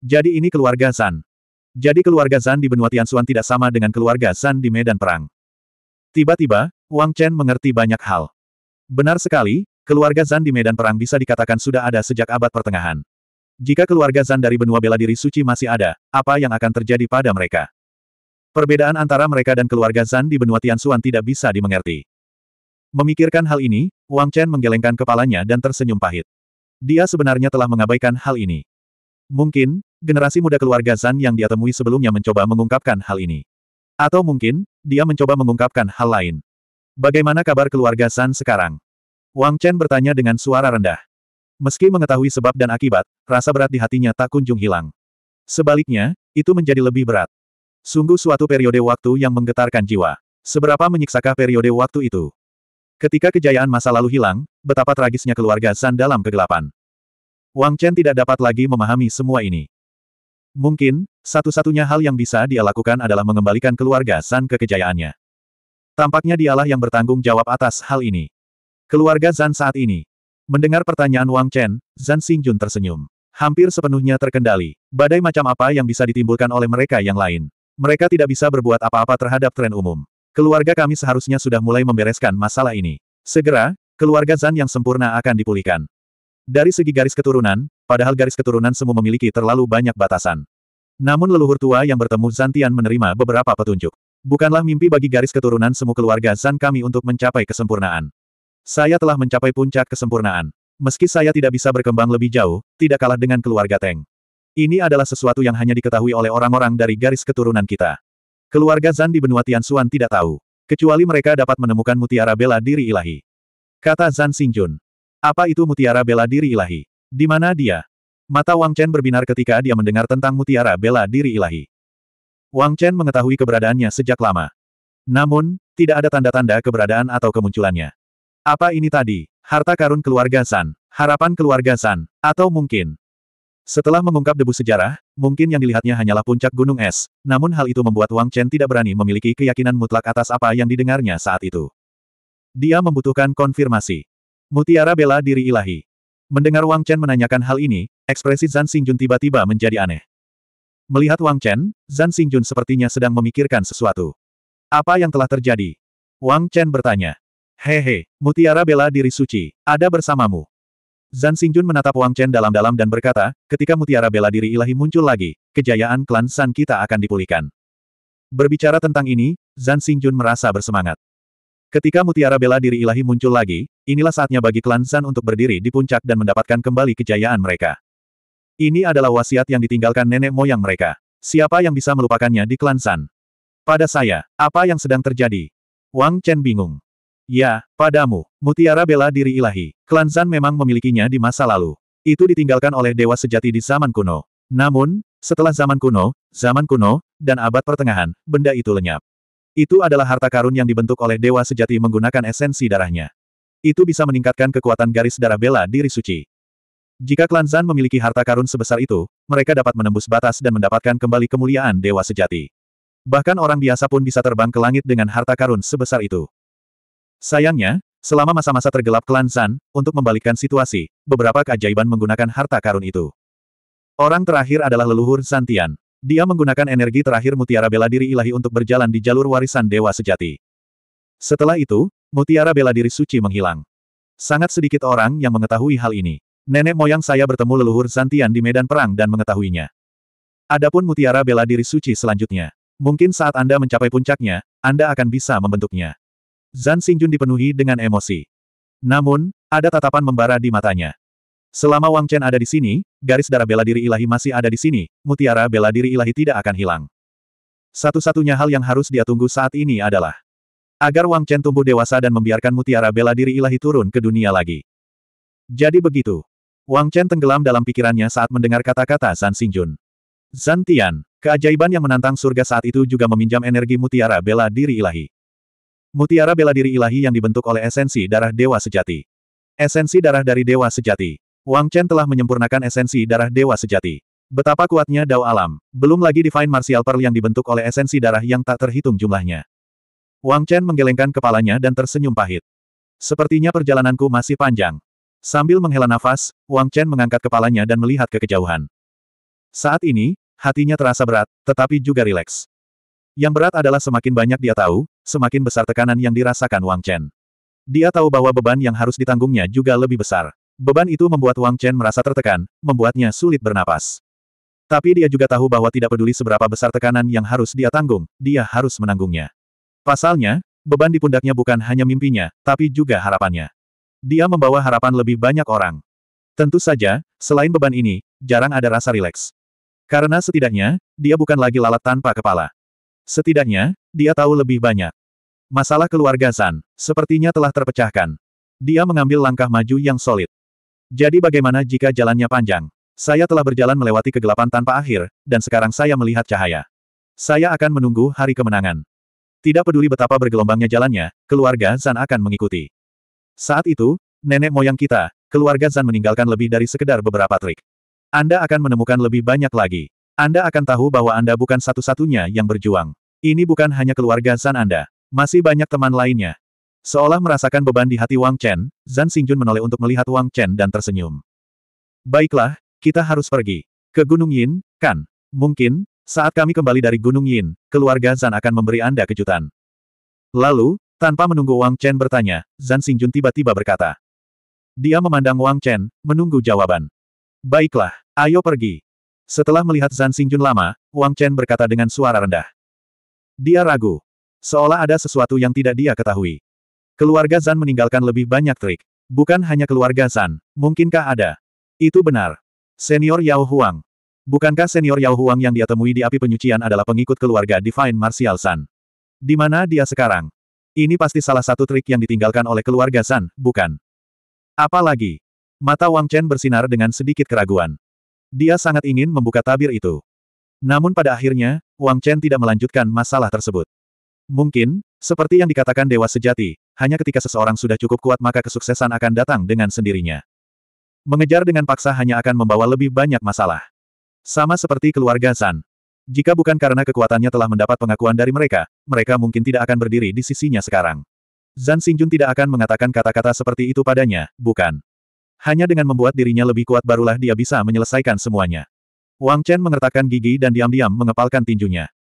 Jadi ini keluarga Zan. Jadi keluarga Zan di benua Tianxuan tidak sama dengan keluarga Zan di medan perang. Tiba-tiba, Wang Chen mengerti banyak hal. Benar sekali, keluarga Zan di medan perang bisa dikatakan sudah ada sejak abad pertengahan. Jika keluarga Zan dari benua bela diri suci masih ada, apa yang akan terjadi pada mereka? Perbedaan antara mereka dan keluarga Zan di benua Tianxuan tidak bisa dimengerti. Memikirkan hal ini, Wang Chen menggelengkan kepalanya dan tersenyum pahit. Dia sebenarnya telah mengabaikan hal ini. Mungkin, generasi muda keluarga Zan yang dia temui sebelumnya mencoba mengungkapkan hal ini. Atau mungkin, dia mencoba mengungkapkan hal lain. Bagaimana kabar keluarga Zan sekarang? Wang Chen bertanya dengan suara rendah. Meski mengetahui sebab dan akibat, rasa berat di hatinya tak kunjung hilang. Sebaliknya, itu menjadi lebih berat. Sungguh suatu periode waktu yang menggetarkan jiwa. Seberapa menyiksakah periode waktu itu? Ketika kejayaan masa lalu hilang, betapa tragisnya keluarga Zan dalam kegelapan. Wang Chen tidak dapat lagi memahami semua ini. Mungkin, satu-satunya hal yang bisa dia lakukan adalah mengembalikan keluarga Zan ke kejayaannya. Tampaknya dialah yang bertanggung jawab atas hal ini. Keluarga Zan saat ini. Mendengar pertanyaan Wang Chen, Zan Xingjun tersenyum. Hampir sepenuhnya terkendali. Badai macam apa yang bisa ditimbulkan oleh mereka yang lain. Mereka tidak bisa berbuat apa-apa terhadap tren umum. Keluarga kami seharusnya sudah mulai membereskan masalah ini. Segera, keluarga Zan yang sempurna akan dipulihkan. Dari segi garis keturunan, padahal garis keturunan semu memiliki terlalu banyak batasan. Namun leluhur tua yang bertemu Zantian menerima beberapa petunjuk. Bukanlah mimpi bagi garis keturunan semu keluarga Zan kami untuk mencapai kesempurnaan. Saya telah mencapai puncak kesempurnaan. Meski saya tidak bisa berkembang lebih jauh, tidak kalah dengan keluarga Teng. Ini adalah sesuatu yang hanya diketahui oleh orang-orang dari garis keturunan kita. Keluarga Zan di benua Tian Tianxuan tidak tahu. Kecuali mereka dapat menemukan mutiara bela diri ilahi. Kata Zan Xingjun. Apa itu mutiara bela diri ilahi? Di mana dia? Mata Wang Chen berbinar ketika dia mendengar tentang mutiara bela diri ilahi. Wang Chen mengetahui keberadaannya sejak lama. Namun, tidak ada tanda-tanda keberadaan atau kemunculannya. Apa ini tadi? Harta karun keluarga San, harapan keluarga San, atau mungkin setelah mengungkap debu sejarah, mungkin yang dilihatnya hanyalah puncak gunung es, namun hal itu membuat Wang Chen tidak berani memiliki keyakinan mutlak atas apa yang didengarnya saat itu. Dia membutuhkan konfirmasi. Mutiara bela diri ilahi. Mendengar Wang Chen menanyakan hal ini, ekspresi Zan Xingjun tiba-tiba menjadi aneh. Melihat Wang Chen, Zan Xingjun sepertinya sedang memikirkan sesuatu. Apa yang telah terjadi? Wang Chen bertanya. Hehe, mutiara bela diri suci, ada bersamamu. Zan Xingjun menatap Wang Chen dalam-dalam dan berkata, ketika mutiara bela diri ilahi muncul lagi, kejayaan klan San kita akan dipulihkan. Berbicara tentang ini, Zan Xingjun merasa bersemangat. Ketika mutiara bela diri ilahi muncul lagi, inilah saatnya bagi klan San untuk berdiri di puncak dan mendapatkan kembali kejayaan mereka. Ini adalah wasiat yang ditinggalkan nenek moyang mereka. Siapa yang bisa melupakannya di klan San? Pada saya, apa yang sedang terjadi? Wang Chen bingung. Ya, padamu, mutiara bela diri ilahi. Klan San memang memilikinya di masa lalu. Itu ditinggalkan oleh dewa sejati di zaman kuno. Namun, setelah zaman kuno, zaman kuno, dan abad pertengahan, benda itu lenyap. Itu adalah harta karun yang dibentuk oleh dewa sejati menggunakan esensi darahnya. Itu bisa meningkatkan kekuatan garis darah bela diri suci. Jika klan Zan memiliki harta karun sebesar itu, mereka dapat menembus batas dan mendapatkan kembali kemuliaan dewa sejati. Bahkan orang biasa pun bisa terbang ke langit dengan harta karun sebesar itu. Sayangnya, Selama masa-masa tergelap klan Zan, untuk membalikkan situasi, beberapa keajaiban menggunakan harta karun itu. Orang terakhir adalah leluhur Santian. Dia menggunakan energi terakhir mutiara bela diri ilahi untuk berjalan di jalur warisan dewa sejati. Setelah itu, mutiara bela diri suci menghilang. Sangat sedikit orang yang mengetahui hal ini. Nenek moyang saya bertemu leluhur Zantian di medan perang dan mengetahuinya. Adapun mutiara bela diri suci selanjutnya. Mungkin saat Anda mencapai puncaknya, Anda akan bisa membentuknya. Zan Xingjun dipenuhi dengan emosi. Namun, ada tatapan membara di matanya. Selama Wang Chen ada di sini, garis darah bela diri ilahi masih ada di sini, mutiara bela diri ilahi tidak akan hilang. Satu-satunya hal yang harus dia tunggu saat ini adalah agar Wang Chen tumbuh dewasa dan membiarkan mutiara bela diri ilahi turun ke dunia lagi. Jadi begitu. Wang Chen tenggelam dalam pikirannya saat mendengar kata-kata Zan Xingjun. Zan Tian, keajaiban yang menantang surga saat itu juga meminjam energi mutiara bela diri ilahi. Mutiara bela diri ilahi yang dibentuk oleh esensi darah dewa sejati. Esensi darah dari dewa sejati. Wang Chen telah menyempurnakan esensi darah dewa sejati. Betapa kuatnya dao alam, belum lagi Divine Martial Pearl yang dibentuk oleh esensi darah yang tak terhitung jumlahnya. Wang Chen menggelengkan kepalanya dan tersenyum pahit. Sepertinya perjalananku masih panjang. Sambil menghela nafas, Wang Chen mengangkat kepalanya dan melihat ke kejauhan. Saat ini, hatinya terasa berat, tetapi juga rileks. Yang berat adalah semakin banyak dia tahu, semakin besar tekanan yang dirasakan Wang Chen. Dia tahu bahwa beban yang harus ditanggungnya juga lebih besar. Beban itu membuat Wang Chen merasa tertekan, membuatnya sulit bernapas. Tapi dia juga tahu bahwa tidak peduli seberapa besar tekanan yang harus dia tanggung, dia harus menanggungnya. Pasalnya, beban di pundaknya bukan hanya mimpinya, tapi juga harapannya. Dia membawa harapan lebih banyak orang. Tentu saja, selain beban ini, jarang ada rasa rileks. Karena setidaknya, dia bukan lagi lalat tanpa kepala. Setidaknya, dia tahu lebih banyak. Masalah keluarga Zan, sepertinya telah terpecahkan. Dia mengambil langkah maju yang solid. Jadi bagaimana jika jalannya panjang? Saya telah berjalan melewati kegelapan tanpa akhir, dan sekarang saya melihat cahaya. Saya akan menunggu hari kemenangan. Tidak peduli betapa bergelombangnya jalannya, keluarga Zan akan mengikuti. Saat itu, nenek moyang kita, keluarga Zan meninggalkan lebih dari sekedar beberapa trik. Anda akan menemukan lebih banyak lagi. Anda akan tahu bahwa Anda bukan satu-satunya yang berjuang. Ini bukan hanya keluarga Zan Anda. Masih banyak teman lainnya. Seolah merasakan beban di hati Wang Chen, Zan Xingjun menoleh untuk melihat Wang Chen dan tersenyum. Baiklah, kita harus pergi. Ke Gunung Yin, kan? Mungkin, saat kami kembali dari Gunung Yin, keluarga Zan akan memberi Anda kejutan. Lalu, tanpa menunggu Wang Chen bertanya, Zan Xingjun tiba-tiba berkata. Dia memandang Wang Chen, menunggu jawaban. Baiklah, ayo pergi. Setelah melihat Zan Xingjun lama, Wang Chen berkata dengan suara rendah. Dia ragu. Seolah ada sesuatu yang tidak dia ketahui. Keluarga Zan meninggalkan lebih banyak trik. Bukan hanya keluarga Zan, mungkinkah ada? Itu benar. Senior Yao Huang. Bukankah senior Yao Huang yang dia temui di api penyucian adalah pengikut keluarga Divine Martial Zan? Di mana dia sekarang? Ini pasti salah satu trik yang ditinggalkan oleh keluarga Zan, bukan? Apalagi? Mata Wang Chen bersinar dengan sedikit keraguan. Dia sangat ingin membuka tabir itu. Namun pada akhirnya, Wang Chen tidak melanjutkan masalah tersebut. Mungkin, seperti yang dikatakan dewa sejati, hanya ketika seseorang sudah cukup kuat maka kesuksesan akan datang dengan sendirinya. Mengejar dengan paksa hanya akan membawa lebih banyak masalah. Sama seperti keluarga Zan. Jika bukan karena kekuatannya telah mendapat pengakuan dari mereka, mereka mungkin tidak akan berdiri di sisinya sekarang. Zan Xinjun tidak akan mengatakan kata-kata seperti itu padanya, bukan. Hanya dengan membuat dirinya lebih kuat barulah dia bisa menyelesaikan semuanya. Wang Chen mengertakkan gigi dan diam-diam mengepalkan tinjunya.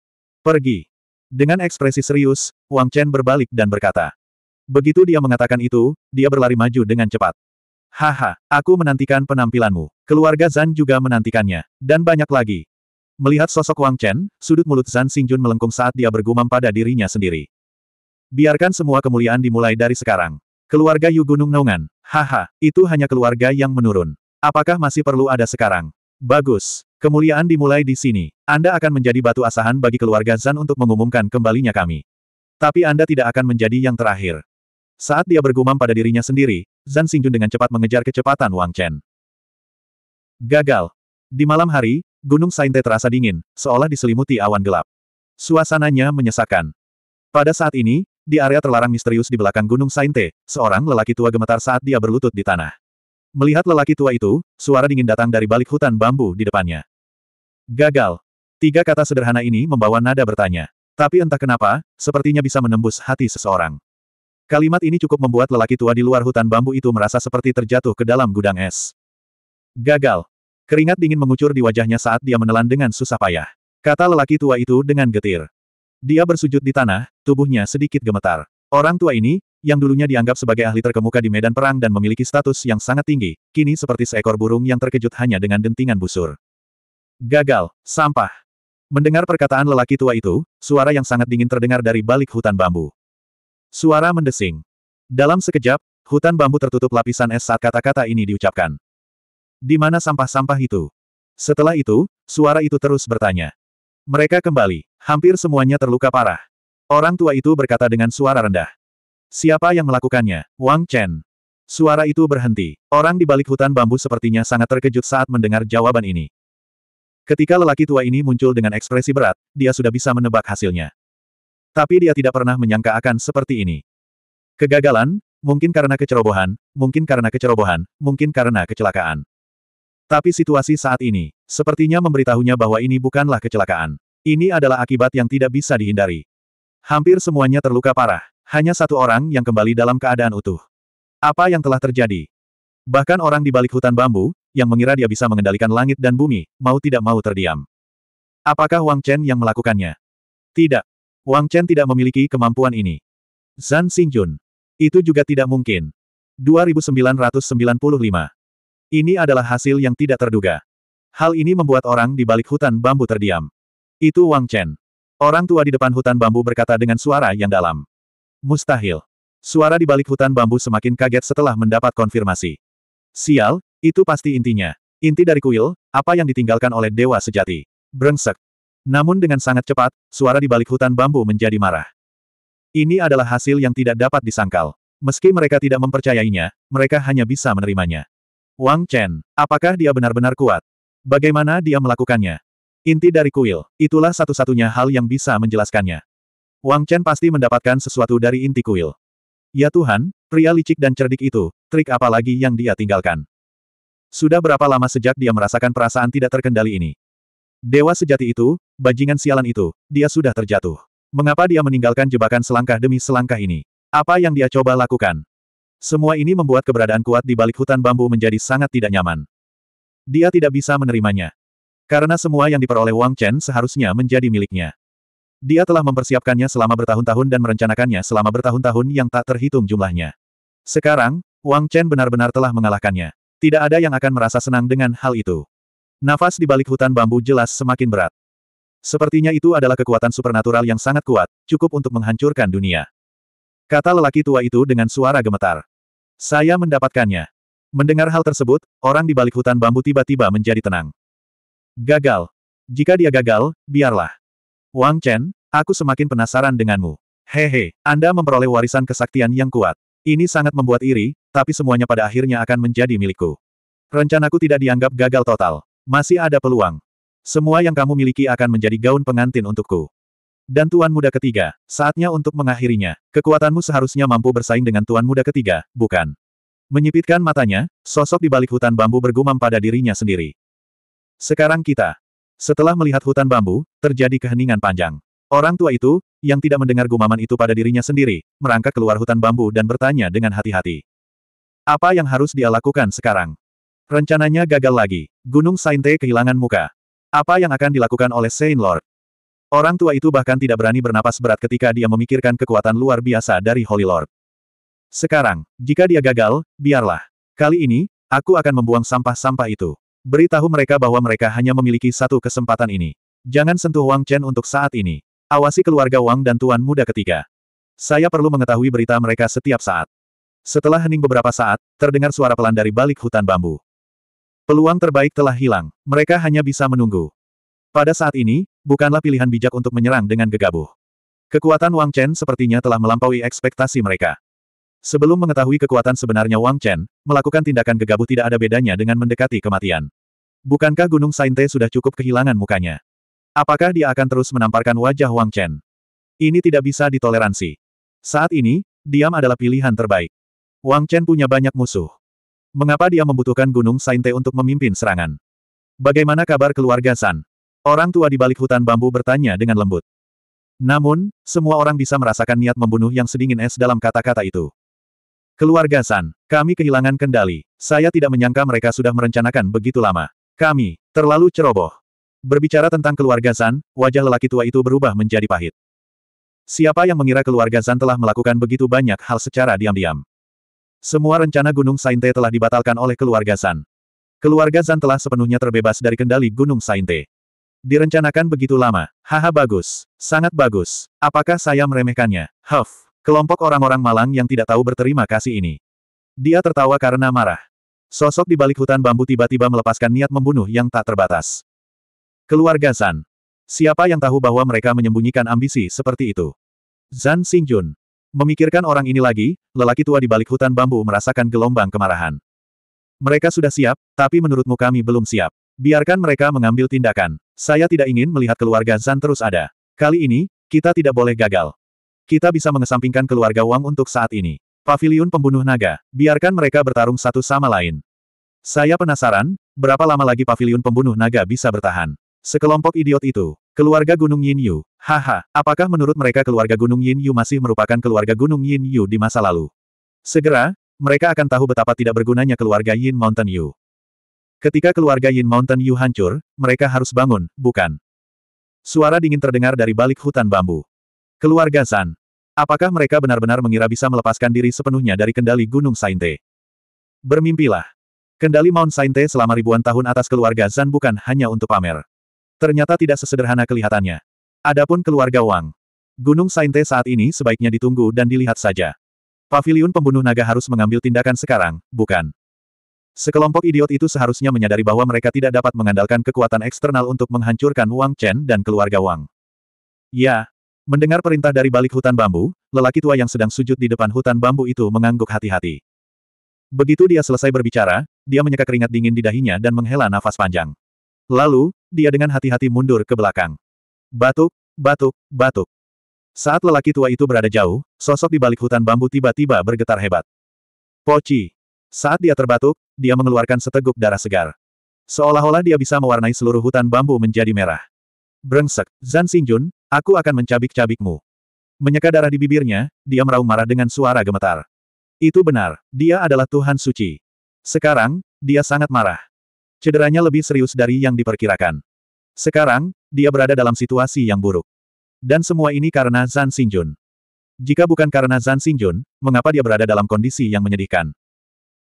Pergi. Dengan ekspresi serius, Wang Chen berbalik dan berkata. Begitu dia mengatakan itu, dia berlari maju dengan cepat. Haha, aku menantikan penampilanmu. Keluarga Zan juga menantikannya. Dan banyak lagi. Melihat sosok Wang Chen, sudut mulut Zan Xingjun melengkung saat dia bergumam pada dirinya sendiri. Biarkan semua kemuliaan dimulai dari sekarang. Keluarga Yu Gunung Naungan. Haha, itu hanya keluarga yang menurun. Apakah masih perlu ada sekarang? Bagus. Kemuliaan dimulai di sini. Anda akan menjadi batu asahan bagi keluarga Zan untuk mengumumkan kembalinya kami. Tapi Anda tidak akan menjadi yang terakhir. Saat dia bergumam pada dirinya sendiri, Zan Xingjun dengan cepat mengejar kecepatan Wang Chen. Gagal. Di malam hari, Gunung Sainte terasa dingin, seolah diselimuti awan gelap. Suasananya menyesakan. Pada saat ini, di area terlarang misterius di belakang Gunung Sainte, seorang lelaki tua gemetar saat dia berlutut di tanah. Melihat lelaki tua itu, suara dingin datang dari balik hutan bambu di depannya. Gagal. Tiga kata sederhana ini membawa nada bertanya. Tapi entah kenapa, sepertinya bisa menembus hati seseorang. Kalimat ini cukup membuat lelaki tua di luar hutan bambu itu merasa seperti terjatuh ke dalam gudang es. Gagal. Keringat dingin mengucur di wajahnya saat dia menelan dengan susah payah. Kata lelaki tua itu dengan getir. Dia bersujud di tanah, tubuhnya sedikit gemetar. Orang tua ini, yang dulunya dianggap sebagai ahli terkemuka di medan perang dan memiliki status yang sangat tinggi, kini seperti seekor burung yang terkejut hanya dengan dentingan busur. Gagal, sampah. Mendengar perkataan lelaki tua itu, suara yang sangat dingin terdengar dari balik hutan bambu. Suara mendesing. Dalam sekejap, hutan bambu tertutup lapisan es saat kata-kata ini diucapkan. Di mana sampah-sampah itu? Setelah itu, suara itu terus bertanya. Mereka kembali, hampir semuanya terluka parah. Orang tua itu berkata dengan suara rendah. Siapa yang melakukannya? Wang Chen. Suara itu berhenti. Orang di balik hutan bambu sepertinya sangat terkejut saat mendengar jawaban ini. Ketika lelaki tua ini muncul dengan ekspresi berat, dia sudah bisa menebak hasilnya. Tapi dia tidak pernah menyangka akan seperti ini. Kegagalan, mungkin karena kecerobohan, mungkin karena kecerobohan, mungkin karena kecelakaan. Tapi situasi saat ini, sepertinya memberitahunya bahwa ini bukanlah kecelakaan. Ini adalah akibat yang tidak bisa dihindari. Hampir semuanya terluka parah. Hanya satu orang yang kembali dalam keadaan utuh. Apa yang telah terjadi? Bahkan orang di balik hutan bambu, yang mengira dia bisa mengendalikan langit dan bumi, mau tidak mau terdiam. Apakah Wang Chen yang melakukannya? Tidak. Wang Chen tidak memiliki kemampuan ini. Zan Xingjun. Itu juga tidak mungkin. 2995. Ini adalah hasil yang tidak terduga. Hal ini membuat orang di balik hutan bambu terdiam. Itu Wang Chen. Orang tua di depan hutan bambu berkata dengan suara yang dalam. Mustahil. Suara di balik hutan bambu semakin kaget setelah mendapat konfirmasi. Sial, itu pasti intinya. Inti dari kuil, apa yang ditinggalkan oleh dewa sejati. Brengsek. Namun dengan sangat cepat, suara di balik hutan bambu menjadi marah. Ini adalah hasil yang tidak dapat disangkal. Meski mereka tidak mempercayainya, mereka hanya bisa menerimanya. Wang Chen, apakah dia benar-benar kuat? Bagaimana dia melakukannya? Inti dari kuil, itulah satu-satunya hal yang bisa menjelaskannya. Wang Chen pasti mendapatkan sesuatu dari inti kuil. Ya Tuhan, pria licik dan cerdik itu, trik apa lagi yang dia tinggalkan? Sudah berapa lama sejak dia merasakan perasaan tidak terkendali ini? Dewa sejati itu, bajingan sialan itu, dia sudah terjatuh. Mengapa dia meninggalkan jebakan selangkah demi selangkah ini? Apa yang dia coba lakukan? Semua ini membuat keberadaan kuat di balik hutan bambu menjadi sangat tidak nyaman. Dia tidak bisa menerimanya. Karena semua yang diperoleh Wang Chen seharusnya menjadi miliknya. Dia telah mempersiapkannya selama bertahun-tahun dan merencanakannya selama bertahun-tahun yang tak terhitung jumlahnya. Sekarang, Wang Chen benar-benar telah mengalahkannya. Tidak ada yang akan merasa senang dengan hal itu. Nafas di balik hutan bambu jelas semakin berat. Sepertinya itu adalah kekuatan supernatural yang sangat kuat, cukup untuk menghancurkan dunia. Kata lelaki tua itu dengan suara gemetar. Saya mendapatkannya. Mendengar hal tersebut, orang di balik hutan bambu tiba-tiba menjadi tenang. Gagal. Jika dia gagal, biarlah. Wang Chen, aku semakin penasaran denganmu. Hehe, Anda memperoleh warisan kesaktian yang kuat. Ini sangat membuat iri, tapi semuanya pada akhirnya akan menjadi milikku. Rencanaku tidak dianggap gagal total. Masih ada peluang. Semua yang kamu miliki akan menjadi gaun pengantin untukku. Dan tuan muda ketiga, saatnya untuk mengakhirinya. Kekuatanmu seharusnya mampu bersaing dengan tuan muda ketiga, bukan? Menyipitkan matanya, sosok di balik hutan bambu bergumam pada dirinya sendiri. Sekarang kita. Setelah melihat hutan bambu, terjadi keheningan panjang. Orang tua itu, yang tidak mendengar gumaman itu pada dirinya sendiri, merangkak keluar hutan bambu dan bertanya dengan hati-hati. Apa yang harus dia lakukan sekarang? Rencananya gagal lagi. Gunung Sainte kehilangan muka. Apa yang akan dilakukan oleh Saint Lord? Orang tua itu bahkan tidak berani bernapas berat ketika dia memikirkan kekuatan luar biasa dari Holy Lord. Sekarang, jika dia gagal, biarlah. Kali ini, aku akan membuang sampah-sampah itu. Beritahu mereka bahwa mereka hanya memiliki satu kesempatan ini. Jangan sentuh Wang Chen untuk saat ini. Awasi keluarga Wang dan Tuan Muda ketiga. Saya perlu mengetahui berita mereka setiap saat. Setelah hening beberapa saat, terdengar suara pelan dari balik hutan bambu. Peluang terbaik telah hilang, mereka hanya bisa menunggu. Pada saat ini, bukanlah pilihan bijak untuk menyerang dengan gegabah. Kekuatan Wang Chen sepertinya telah melampaui ekspektasi mereka. Sebelum mengetahui kekuatan sebenarnya Wang Chen, melakukan tindakan gegabah tidak ada bedanya dengan mendekati kematian. Bukankah Gunung Sainte sudah cukup kehilangan mukanya? Apakah dia akan terus menamparkan wajah Wang Chen? Ini tidak bisa ditoleransi. Saat ini, diam adalah pilihan terbaik. Wang Chen punya banyak musuh. Mengapa dia membutuhkan Gunung Sainte untuk memimpin serangan? Bagaimana kabar keluarga San? Orang tua di balik hutan bambu bertanya dengan lembut. Namun, semua orang bisa merasakan niat membunuh yang sedingin es dalam kata-kata itu. Keluarga San, kami kehilangan kendali. Saya tidak menyangka mereka sudah merencanakan begitu lama. Kami, terlalu ceroboh. Berbicara tentang keluarga Zan, wajah lelaki tua itu berubah menjadi pahit. Siapa yang mengira keluarga Zan telah melakukan begitu banyak hal secara diam-diam? Semua rencana Gunung Sainte telah dibatalkan oleh keluarga Zan. Keluarga Zan telah sepenuhnya terbebas dari kendali Gunung Sainte. Direncanakan begitu lama. Haha bagus. Sangat bagus. Apakah saya meremehkannya? Huff. Kelompok orang-orang malang yang tidak tahu berterima kasih ini. Dia tertawa karena marah. Sosok di balik hutan bambu tiba-tiba melepaskan niat membunuh yang tak terbatas. Keluarga San. Siapa yang tahu bahwa mereka menyembunyikan ambisi seperti itu? Zan Xingjun. Memikirkan orang ini lagi, lelaki tua di balik hutan bambu merasakan gelombang kemarahan. Mereka sudah siap, tapi menurutmu kami belum siap. Biarkan mereka mengambil tindakan. Saya tidak ingin melihat keluarga Zan terus ada. Kali ini, kita tidak boleh gagal. Kita bisa mengesampingkan keluarga Wang untuk saat ini. Paviliun pembunuh naga, biarkan mereka bertarung satu sama lain. Saya penasaran, berapa lama lagi paviliun pembunuh naga bisa bertahan. Sekelompok idiot itu. Keluarga Gunung Yin Yu. Haha, apakah menurut mereka keluarga Gunung Yin Yu masih merupakan keluarga Gunung Yin Yu di masa lalu? Segera, mereka akan tahu betapa tidak bergunanya keluarga Yin Mountain Yu. Ketika keluarga Yin Mountain Yu hancur, mereka harus bangun, bukan? Suara dingin terdengar dari balik hutan bambu. Keluarga San Apakah mereka benar-benar mengira bisa melepaskan diri sepenuhnya dari kendali Gunung Sainte? Bermimpilah. Kendali Mount Sainte selama ribuan tahun atas keluarga San bukan hanya untuk pamer ternyata tidak sesederhana kelihatannya. Adapun keluarga Wang. Gunung Sainte saat ini sebaiknya ditunggu dan dilihat saja. Paviliun pembunuh naga harus mengambil tindakan sekarang, bukan? Sekelompok idiot itu seharusnya menyadari bahwa mereka tidak dapat mengandalkan kekuatan eksternal untuk menghancurkan Wang Chen dan keluarga Wang. Ya. Mendengar perintah dari balik hutan bambu, lelaki tua yang sedang sujud di depan hutan bambu itu mengangguk hati-hati. Begitu dia selesai berbicara, dia menyeka keringat dingin di dahinya dan menghela nafas panjang. Lalu, dia dengan hati-hati mundur ke belakang. Batuk, batuk, batuk. Saat lelaki tua itu berada jauh, sosok di balik hutan bambu tiba-tiba bergetar hebat. Poci. Saat dia terbatuk, dia mengeluarkan seteguk darah segar. Seolah-olah dia bisa mewarnai seluruh hutan bambu menjadi merah. Brengsek, Zan Xingjun, aku akan mencabik-cabikmu. Menyeka darah di bibirnya, dia meraung marah dengan suara gemetar. Itu benar, dia adalah Tuhan Suci. Sekarang, dia sangat marah. Cederanya lebih serius dari yang diperkirakan. Sekarang, dia berada dalam situasi yang buruk. Dan semua ini karena Zan Xingjun. Jika bukan karena Zan Xingjun, mengapa dia berada dalam kondisi yang menyedihkan?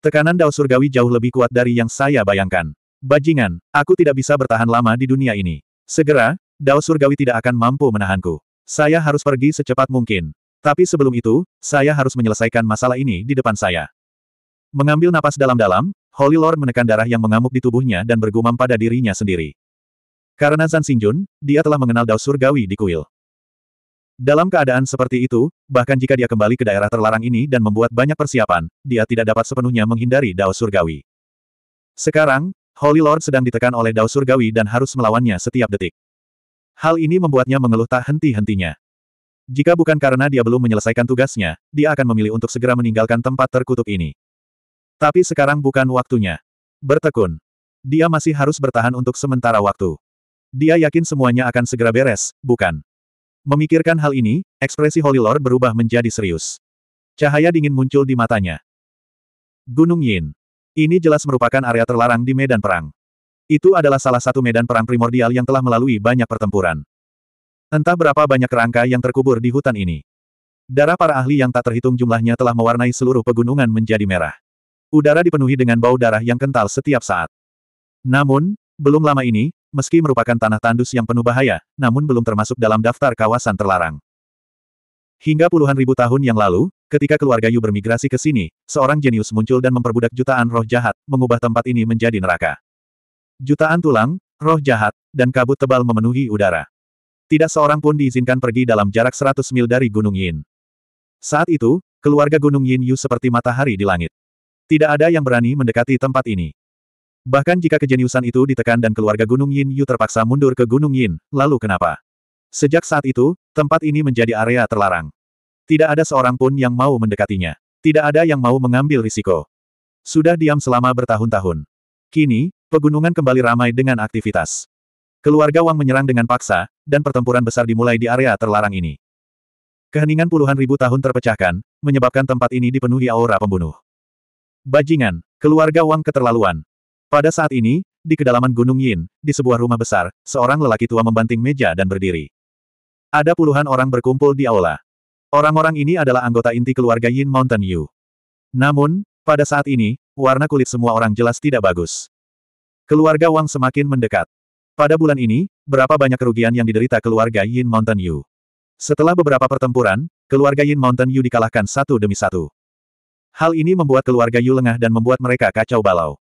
Tekanan Dao Surgawi jauh lebih kuat dari yang saya bayangkan. Bajingan, aku tidak bisa bertahan lama di dunia ini. Segera, Dao Surgawi tidak akan mampu menahanku. Saya harus pergi secepat mungkin. Tapi sebelum itu, saya harus menyelesaikan masalah ini di depan saya. Mengambil napas dalam-dalam, Holy Lord menekan darah yang mengamuk di tubuhnya dan bergumam pada dirinya sendiri. Karena Zan Xingjun, dia telah mengenal Dao Surgawi di kuil. Dalam keadaan seperti itu, bahkan jika dia kembali ke daerah terlarang ini dan membuat banyak persiapan, dia tidak dapat sepenuhnya menghindari Dao Surgawi. Sekarang, Holy Lord sedang ditekan oleh Dao Surgawi dan harus melawannya setiap detik. Hal ini membuatnya mengeluh tak henti-hentinya. Jika bukan karena dia belum menyelesaikan tugasnya, dia akan memilih untuk segera meninggalkan tempat terkutuk ini. Tapi sekarang bukan waktunya. Bertekun. Dia masih harus bertahan untuk sementara waktu. Dia yakin semuanya akan segera beres, bukan? Memikirkan hal ini, ekspresi Holy Lord berubah menjadi serius. Cahaya dingin muncul di matanya. Gunung Yin. Ini jelas merupakan area terlarang di medan perang. Itu adalah salah satu medan perang primordial yang telah melalui banyak pertempuran. Entah berapa banyak kerangka yang terkubur di hutan ini. Darah para ahli yang tak terhitung jumlahnya telah mewarnai seluruh pegunungan menjadi merah. Udara dipenuhi dengan bau darah yang kental setiap saat. Namun, belum lama ini, meski merupakan tanah tandus yang penuh bahaya, namun belum termasuk dalam daftar kawasan terlarang. Hingga puluhan ribu tahun yang lalu, ketika keluarga Yu bermigrasi ke sini, seorang jenius muncul dan memperbudak jutaan roh jahat, mengubah tempat ini menjadi neraka. Jutaan tulang, roh jahat, dan kabut tebal memenuhi udara. Tidak seorang pun diizinkan pergi dalam jarak 100 mil dari Gunung Yin. Saat itu, keluarga Gunung Yin Yu seperti matahari di langit. Tidak ada yang berani mendekati tempat ini. Bahkan jika kejeniusan itu ditekan dan keluarga Gunung Yin Yu terpaksa mundur ke Gunung Yin, lalu kenapa? Sejak saat itu, tempat ini menjadi area terlarang. Tidak ada seorang pun yang mau mendekatinya. Tidak ada yang mau mengambil risiko. Sudah diam selama bertahun-tahun. Kini, pegunungan kembali ramai dengan aktivitas. Keluarga Wang menyerang dengan paksa, dan pertempuran besar dimulai di area terlarang ini. Keheningan puluhan ribu tahun terpecahkan, menyebabkan tempat ini dipenuhi aura pembunuh. Bajingan, keluarga Wang keterlaluan. Pada saat ini, di kedalaman Gunung Yin, di sebuah rumah besar, seorang lelaki tua membanting meja dan berdiri. Ada puluhan orang berkumpul di aula. Orang-orang ini adalah anggota inti keluarga Yin Mountain Yu. Namun, pada saat ini, warna kulit semua orang jelas tidak bagus. Keluarga Wang semakin mendekat. Pada bulan ini, berapa banyak kerugian yang diderita keluarga Yin Mountain Yu. Setelah beberapa pertempuran, keluarga Yin Mountain Yu dikalahkan satu demi satu. Hal ini membuat keluarga Yu lengah dan membuat mereka kacau balau.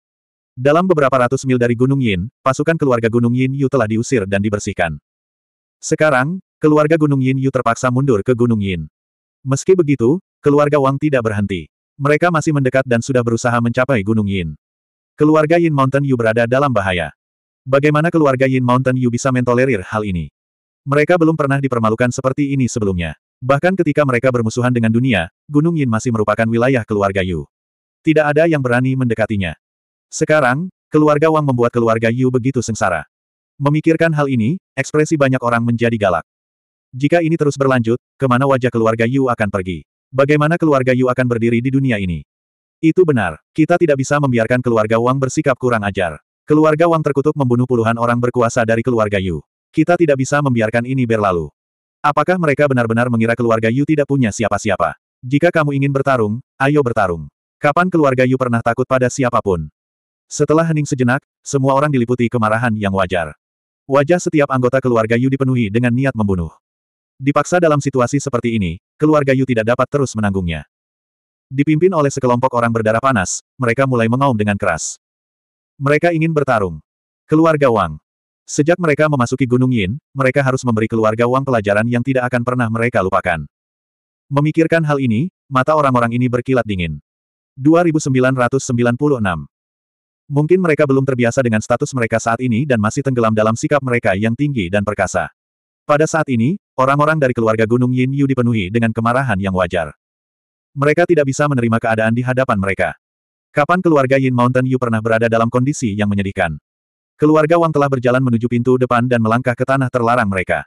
Dalam beberapa ratus mil dari Gunung Yin, pasukan keluarga Gunung Yin Yu telah diusir dan dibersihkan. Sekarang, keluarga Gunung Yin Yu terpaksa mundur ke Gunung Yin. Meski begitu, keluarga Wang tidak berhenti. Mereka masih mendekat dan sudah berusaha mencapai Gunung Yin. Keluarga Yin Mountain Yu berada dalam bahaya. Bagaimana keluarga Yin Mountain Yu bisa mentolerir hal ini? Mereka belum pernah dipermalukan seperti ini sebelumnya. Bahkan ketika mereka bermusuhan dengan dunia, Gunung Yin masih merupakan wilayah keluarga Yu. Tidak ada yang berani mendekatinya. Sekarang, keluarga Wang membuat keluarga Yu begitu sengsara. Memikirkan hal ini, ekspresi banyak orang menjadi galak. Jika ini terus berlanjut, kemana wajah keluarga Yu akan pergi? Bagaimana keluarga Yu akan berdiri di dunia ini? Itu benar, kita tidak bisa membiarkan keluarga Wang bersikap kurang ajar. Keluarga Wang terkutuk membunuh puluhan orang berkuasa dari keluarga Yu. Kita tidak bisa membiarkan ini berlalu. Apakah mereka benar-benar mengira keluarga Yu tidak punya siapa-siapa? Jika kamu ingin bertarung, ayo bertarung. Kapan keluarga Yu pernah takut pada siapapun? Setelah hening sejenak, semua orang diliputi kemarahan yang wajar. Wajah setiap anggota keluarga Yu dipenuhi dengan niat membunuh. Dipaksa dalam situasi seperti ini, keluarga Yu tidak dapat terus menanggungnya. Dipimpin oleh sekelompok orang berdarah panas, mereka mulai mengaum dengan keras. Mereka ingin bertarung. Keluarga Wang. Sejak mereka memasuki Gunung Yin, mereka harus memberi keluarga uang pelajaran yang tidak akan pernah mereka lupakan. Memikirkan hal ini, mata orang-orang ini berkilat dingin. 2996 Mungkin mereka belum terbiasa dengan status mereka saat ini dan masih tenggelam dalam sikap mereka yang tinggi dan perkasa. Pada saat ini, orang-orang dari keluarga Gunung Yin Yu dipenuhi dengan kemarahan yang wajar. Mereka tidak bisa menerima keadaan di hadapan mereka. Kapan keluarga Yin Mountain Yu pernah berada dalam kondisi yang menyedihkan? Keluarga Wang telah berjalan menuju pintu depan dan melangkah ke tanah terlarang mereka.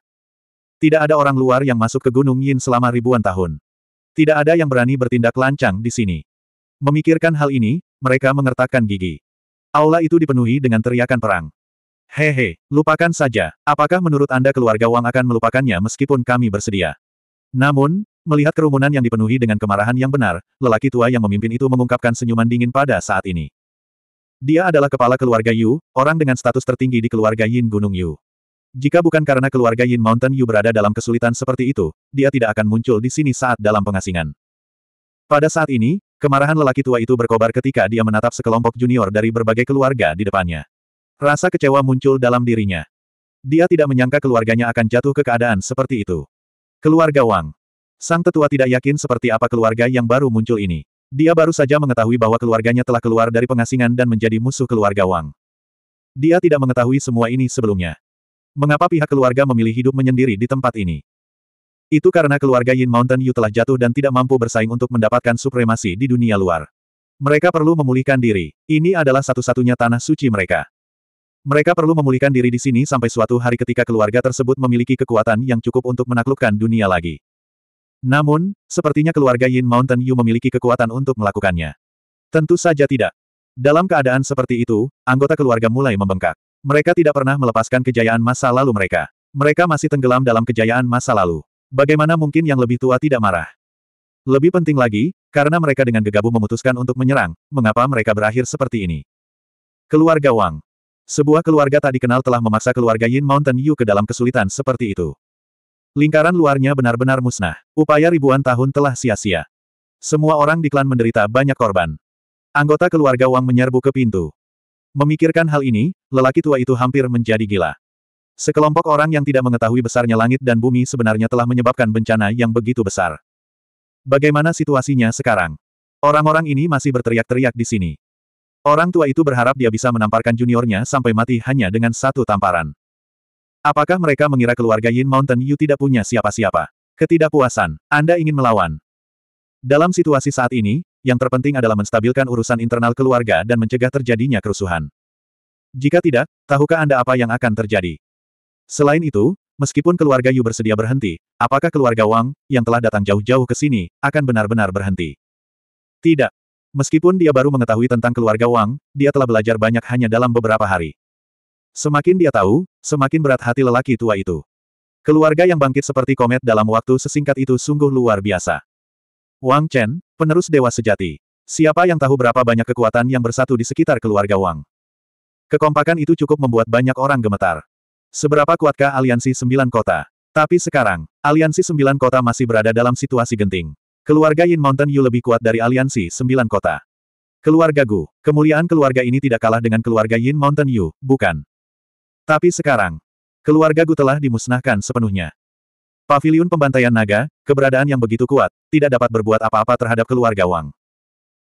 Tidak ada orang luar yang masuk ke Gunung Yin selama ribuan tahun. Tidak ada yang berani bertindak lancang di sini. Memikirkan hal ini, mereka mengertakkan gigi. Aula itu dipenuhi dengan teriakan perang. Hehe, lupakan saja. Apakah menurut Anda keluarga Wang akan melupakannya meskipun kami bersedia? Namun, melihat kerumunan yang dipenuhi dengan kemarahan yang benar, lelaki tua yang memimpin itu mengungkapkan senyuman dingin pada saat ini. Dia adalah kepala keluarga Yu, orang dengan status tertinggi di keluarga Yin Gunung Yu. Jika bukan karena keluarga Yin Mountain Yu berada dalam kesulitan seperti itu, dia tidak akan muncul di sini saat dalam pengasingan. Pada saat ini, kemarahan lelaki tua itu berkobar ketika dia menatap sekelompok junior dari berbagai keluarga di depannya. Rasa kecewa muncul dalam dirinya. Dia tidak menyangka keluarganya akan jatuh ke keadaan seperti itu. Keluarga Wang. Sang tetua tidak yakin seperti apa keluarga yang baru muncul ini. Dia baru saja mengetahui bahwa keluarganya telah keluar dari pengasingan dan menjadi musuh keluarga Wang. Dia tidak mengetahui semua ini sebelumnya. Mengapa pihak keluarga memilih hidup menyendiri di tempat ini? Itu karena keluarga Yin Mountain Yu telah jatuh dan tidak mampu bersaing untuk mendapatkan supremasi di dunia luar. Mereka perlu memulihkan diri. Ini adalah satu-satunya tanah suci mereka. Mereka perlu memulihkan diri di sini sampai suatu hari ketika keluarga tersebut memiliki kekuatan yang cukup untuk menaklukkan dunia lagi. Namun, sepertinya keluarga Yin Mountain Yu memiliki kekuatan untuk melakukannya. Tentu saja tidak. Dalam keadaan seperti itu, anggota keluarga mulai membengkak. Mereka tidak pernah melepaskan kejayaan masa lalu mereka. Mereka masih tenggelam dalam kejayaan masa lalu. Bagaimana mungkin yang lebih tua tidak marah? Lebih penting lagi, karena mereka dengan gegabah memutuskan untuk menyerang, mengapa mereka berakhir seperti ini. Keluarga Wang. Sebuah keluarga tak dikenal telah memaksa keluarga Yin Mountain Yu ke dalam kesulitan seperti itu. Lingkaran luarnya benar-benar musnah. Upaya ribuan tahun telah sia-sia. Semua orang di klan menderita banyak korban. Anggota keluarga Wang menyerbu ke pintu. Memikirkan hal ini, lelaki tua itu hampir menjadi gila. Sekelompok orang yang tidak mengetahui besarnya langit dan bumi sebenarnya telah menyebabkan bencana yang begitu besar. Bagaimana situasinya sekarang? Orang-orang ini masih berteriak-teriak di sini. Orang tua itu berharap dia bisa menamparkan juniornya sampai mati hanya dengan satu tamparan. Apakah mereka mengira keluarga Yin Mountain Yu tidak punya siapa-siapa? Ketidakpuasan, Anda ingin melawan. Dalam situasi saat ini, yang terpenting adalah menstabilkan urusan internal keluarga dan mencegah terjadinya kerusuhan. Jika tidak, tahukah Anda apa yang akan terjadi? Selain itu, meskipun keluarga Yu bersedia berhenti, apakah keluarga Wang, yang telah datang jauh-jauh ke sini, akan benar-benar berhenti? Tidak. Meskipun dia baru mengetahui tentang keluarga Wang, dia telah belajar banyak hanya dalam beberapa hari. Semakin dia tahu, semakin berat hati lelaki tua itu. Keluarga yang bangkit seperti komet dalam waktu sesingkat itu sungguh luar biasa. Wang Chen, penerus dewa sejati. Siapa yang tahu berapa banyak kekuatan yang bersatu di sekitar keluarga Wang? Kekompakan itu cukup membuat banyak orang gemetar. Seberapa kuatkah aliansi sembilan kota? Tapi sekarang, aliansi sembilan kota masih berada dalam situasi genting. Keluarga Yin Mountain Yu lebih kuat dari aliansi sembilan kota. Keluarga Gu, kemuliaan keluarga ini tidak kalah dengan keluarga Yin Mountain Yu, bukan? Tapi sekarang, keluarga Gu telah dimusnahkan sepenuhnya. Paviliun pembantaian naga, keberadaan yang begitu kuat, tidak dapat berbuat apa-apa terhadap keluarga Wang.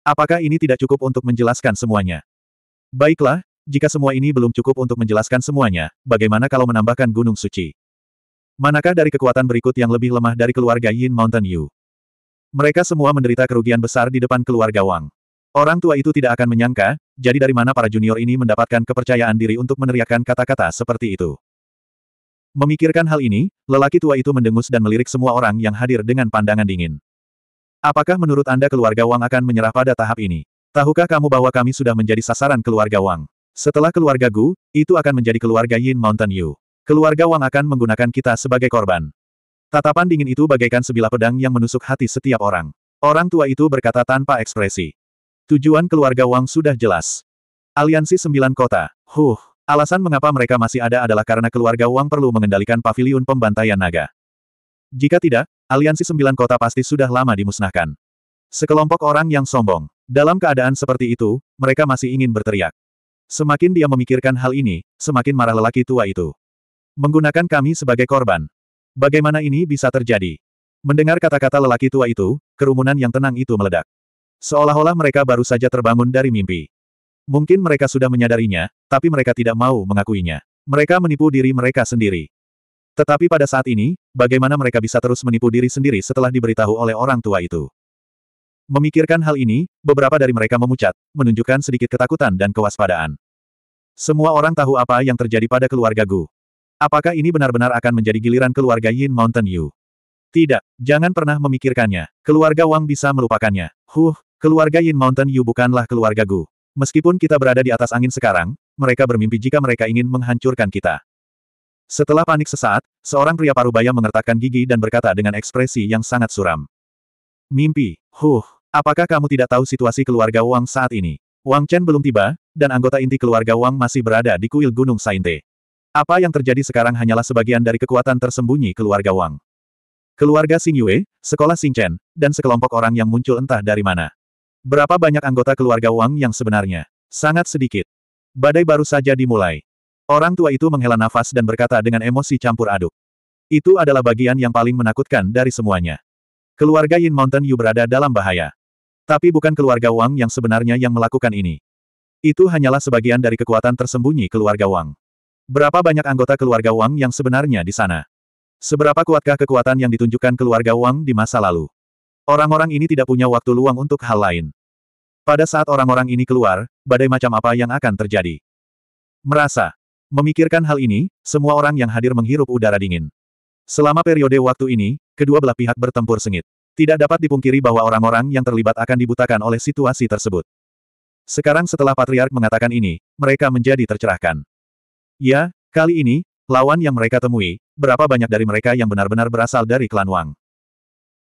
Apakah ini tidak cukup untuk menjelaskan semuanya? Baiklah, jika semua ini belum cukup untuk menjelaskan semuanya, bagaimana kalau menambahkan Gunung Suci? Manakah dari kekuatan berikut yang lebih lemah dari keluarga Yin Mountain Yu? Mereka semua menderita kerugian besar di depan keluarga Wang. Orang tua itu tidak akan menyangka, jadi dari mana para junior ini mendapatkan kepercayaan diri untuk meneriakkan kata-kata seperti itu. Memikirkan hal ini, lelaki tua itu mendengus dan melirik semua orang yang hadir dengan pandangan dingin. Apakah menurut Anda keluarga Wang akan menyerah pada tahap ini? Tahukah kamu bahwa kami sudah menjadi sasaran keluarga Wang? Setelah keluarga Gu, itu akan menjadi keluarga Yin Mountain Yu. Keluarga Wang akan menggunakan kita sebagai korban. Tatapan dingin itu bagaikan sebilah pedang yang menusuk hati setiap orang. Orang tua itu berkata tanpa ekspresi. Tujuan keluarga Wang sudah jelas. Aliansi Sembilan Kota. Huh. Alasan mengapa mereka masih ada adalah karena keluarga Wang perlu mengendalikan pavilion pembantaian naga. Jika tidak, aliansi Sembilan Kota pasti sudah lama dimusnahkan. Sekelompok orang yang sombong. Dalam keadaan seperti itu, mereka masih ingin berteriak. Semakin dia memikirkan hal ini, semakin marah lelaki tua itu. Menggunakan kami sebagai korban. Bagaimana ini bisa terjadi? Mendengar kata-kata lelaki tua itu, kerumunan yang tenang itu meledak. Seolah-olah mereka baru saja terbangun dari mimpi. Mungkin mereka sudah menyadarinya, tapi mereka tidak mau mengakuinya. Mereka menipu diri mereka sendiri. Tetapi pada saat ini, bagaimana mereka bisa terus menipu diri sendiri setelah diberitahu oleh orang tua itu? Memikirkan hal ini, beberapa dari mereka memucat, menunjukkan sedikit ketakutan dan kewaspadaan. Semua orang tahu apa yang terjadi pada keluarga Gu. Apakah ini benar-benar akan menjadi giliran keluarga Yin Mountain Yu? Tidak, jangan pernah memikirkannya. Keluarga Wang bisa melupakannya. Huh, Keluarga Yin Mountain Yu bukanlah keluarga Gu. Meskipun kita berada di atas angin sekarang, mereka bermimpi jika mereka ingin menghancurkan kita. Setelah panik sesaat, seorang pria parubaya mengertakkan gigi dan berkata dengan ekspresi yang sangat suram. Mimpi, huh, apakah kamu tidak tahu situasi keluarga Wang saat ini? Wang Chen belum tiba, dan anggota inti keluarga Wang masih berada di kuil Gunung Sainte. Apa yang terjadi sekarang hanyalah sebagian dari kekuatan tersembunyi keluarga Wang. Keluarga Xing Yue, sekolah Xing Chen, dan sekelompok orang yang muncul entah dari mana. Berapa banyak anggota keluarga Wang yang sebenarnya? Sangat sedikit. Badai baru saja dimulai. Orang tua itu menghela nafas dan berkata dengan emosi campur aduk. Itu adalah bagian yang paling menakutkan dari semuanya. Keluarga Yin Mountain Yu berada dalam bahaya. Tapi bukan keluarga Wang yang sebenarnya yang melakukan ini. Itu hanyalah sebagian dari kekuatan tersembunyi keluarga Wang. Berapa banyak anggota keluarga Wang yang sebenarnya di sana? Seberapa kuatkah kekuatan yang ditunjukkan keluarga Wang di masa lalu? Orang-orang ini tidak punya waktu luang untuk hal lain. Pada saat orang-orang ini keluar, badai macam apa yang akan terjadi? Merasa. Memikirkan hal ini, semua orang yang hadir menghirup udara dingin. Selama periode waktu ini, kedua belah pihak bertempur sengit. Tidak dapat dipungkiri bahwa orang-orang yang terlibat akan dibutakan oleh situasi tersebut. Sekarang setelah Patriark mengatakan ini, mereka menjadi tercerahkan. Ya, kali ini, lawan yang mereka temui, berapa banyak dari mereka yang benar-benar berasal dari klan Wang.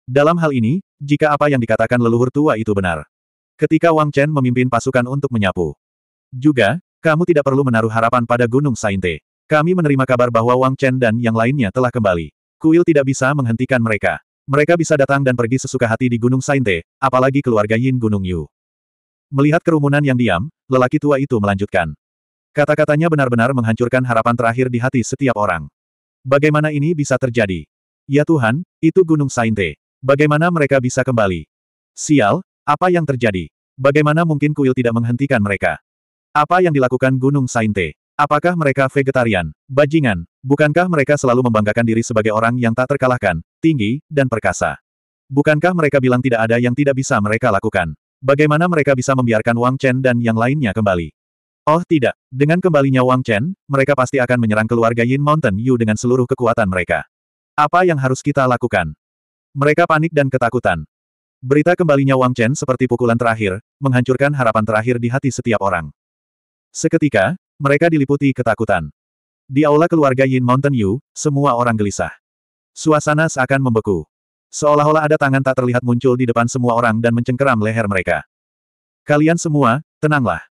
Dalam hal ini, jika apa yang dikatakan leluhur tua itu benar. Ketika Wang Chen memimpin pasukan untuk menyapu. Juga, kamu tidak perlu menaruh harapan pada Gunung Sainte. Kami menerima kabar bahwa Wang Chen dan yang lainnya telah kembali. Kuil tidak bisa menghentikan mereka. Mereka bisa datang dan pergi sesuka hati di Gunung Sainte, apalagi keluarga Yin Gunung Yu. Melihat kerumunan yang diam, lelaki tua itu melanjutkan. Kata-katanya benar-benar menghancurkan harapan terakhir di hati setiap orang. Bagaimana ini bisa terjadi? Ya Tuhan, itu Gunung Sainte. Bagaimana mereka bisa kembali? Sial, apa yang terjadi? Bagaimana mungkin kuil tidak menghentikan mereka? Apa yang dilakukan Gunung Sainte? Apakah mereka vegetarian, bajingan? Bukankah mereka selalu membanggakan diri sebagai orang yang tak terkalahkan, tinggi, dan perkasa? Bukankah mereka bilang tidak ada yang tidak bisa mereka lakukan? Bagaimana mereka bisa membiarkan Wang Chen dan yang lainnya kembali? Oh tidak, dengan kembalinya Wang Chen, mereka pasti akan menyerang keluarga Yin Mountain Yu dengan seluruh kekuatan mereka. Apa yang harus kita lakukan? Mereka panik dan ketakutan. Berita kembalinya Wang Chen seperti pukulan terakhir, menghancurkan harapan terakhir di hati setiap orang. Seketika, mereka diliputi ketakutan. Di aula keluarga Yin Mountain Yu, semua orang gelisah. Suasana seakan membeku. Seolah-olah ada tangan tak terlihat muncul di depan semua orang dan mencengkeram leher mereka. Kalian semua, tenanglah.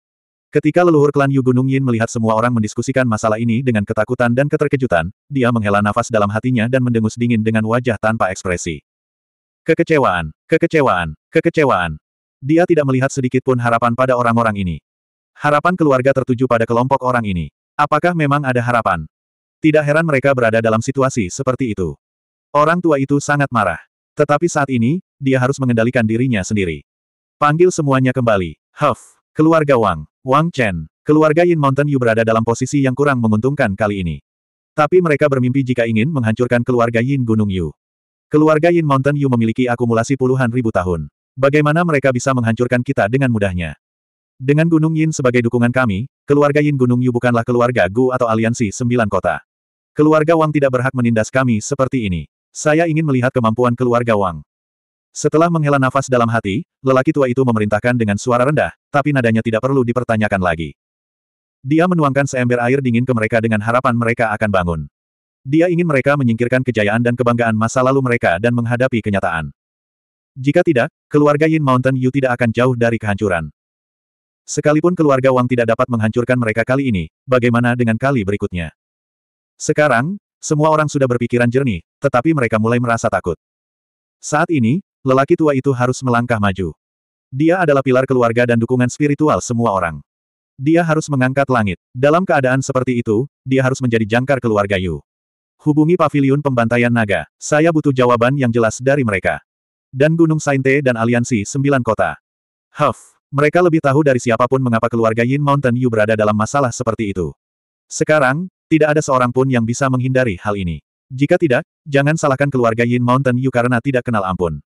Ketika leluhur klan Yu Gunung Yin melihat semua orang mendiskusikan masalah ini dengan ketakutan dan keterkejutan, dia menghela nafas dalam hatinya dan mendengus dingin dengan wajah tanpa ekspresi. Kekecewaan, kekecewaan, kekecewaan. Dia tidak melihat sedikit pun harapan pada orang-orang ini. Harapan keluarga tertuju pada kelompok orang ini. Apakah memang ada harapan? Tidak heran mereka berada dalam situasi seperti itu. Orang tua itu sangat marah. Tetapi saat ini, dia harus mengendalikan dirinya sendiri. Panggil semuanya kembali. Huff, keluarga Wang. Wang Chen, keluarga Yin Mountain Yu berada dalam posisi yang kurang menguntungkan kali ini. Tapi mereka bermimpi jika ingin menghancurkan keluarga Yin Gunung Yu. Keluarga Yin Mountain Yu memiliki akumulasi puluhan ribu tahun. Bagaimana mereka bisa menghancurkan kita dengan mudahnya? Dengan Gunung Yin sebagai dukungan kami, keluarga Yin Gunung Yu bukanlah keluarga Gu atau aliansi sembilan kota. Keluarga Wang tidak berhak menindas kami seperti ini. Saya ingin melihat kemampuan keluarga Wang. Setelah menghela nafas dalam hati, lelaki tua itu memerintahkan dengan suara rendah, tapi nadanya tidak perlu dipertanyakan lagi. Dia menuangkan seember air dingin ke mereka dengan harapan mereka akan bangun. Dia ingin mereka menyingkirkan kejayaan dan kebanggaan masa lalu mereka dan menghadapi kenyataan. Jika tidak, keluarga Yin Mountain Yu tidak akan jauh dari kehancuran. Sekalipun keluarga Wang tidak dapat menghancurkan mereka kali ini, bagaimana dengan kali berikutnya? Sekarang, semua orang sudah berpikiran jernih, tetapi mereka mulai merasa takut. Saat ini, lelaki tua itu harus melangkah maju. Dia adalah pilar keluarga dan dukungan spiritual semua orang. Dia harus mengangkat langit. Dalam keadaan seperti itu, dia harus menjadi jangkar keluarga Yu. Hubungi pavilion pembantaian naga. Saya butuh jawaban yang jelas dari mereka. Dan Gunung Sainte dan Aliansi Sembilan Kota. Huff, mereka lebih tahu dari siapapun mengapa keluarga Yin Mountain Yu berada dalam masalah seperti itu. Sekarang, tidak ada seorang pun yang bisa menghindari hal ini. Jika tidak, jangan salahkan keluarga Yin Mountain Yu karena tidak kenal ampun.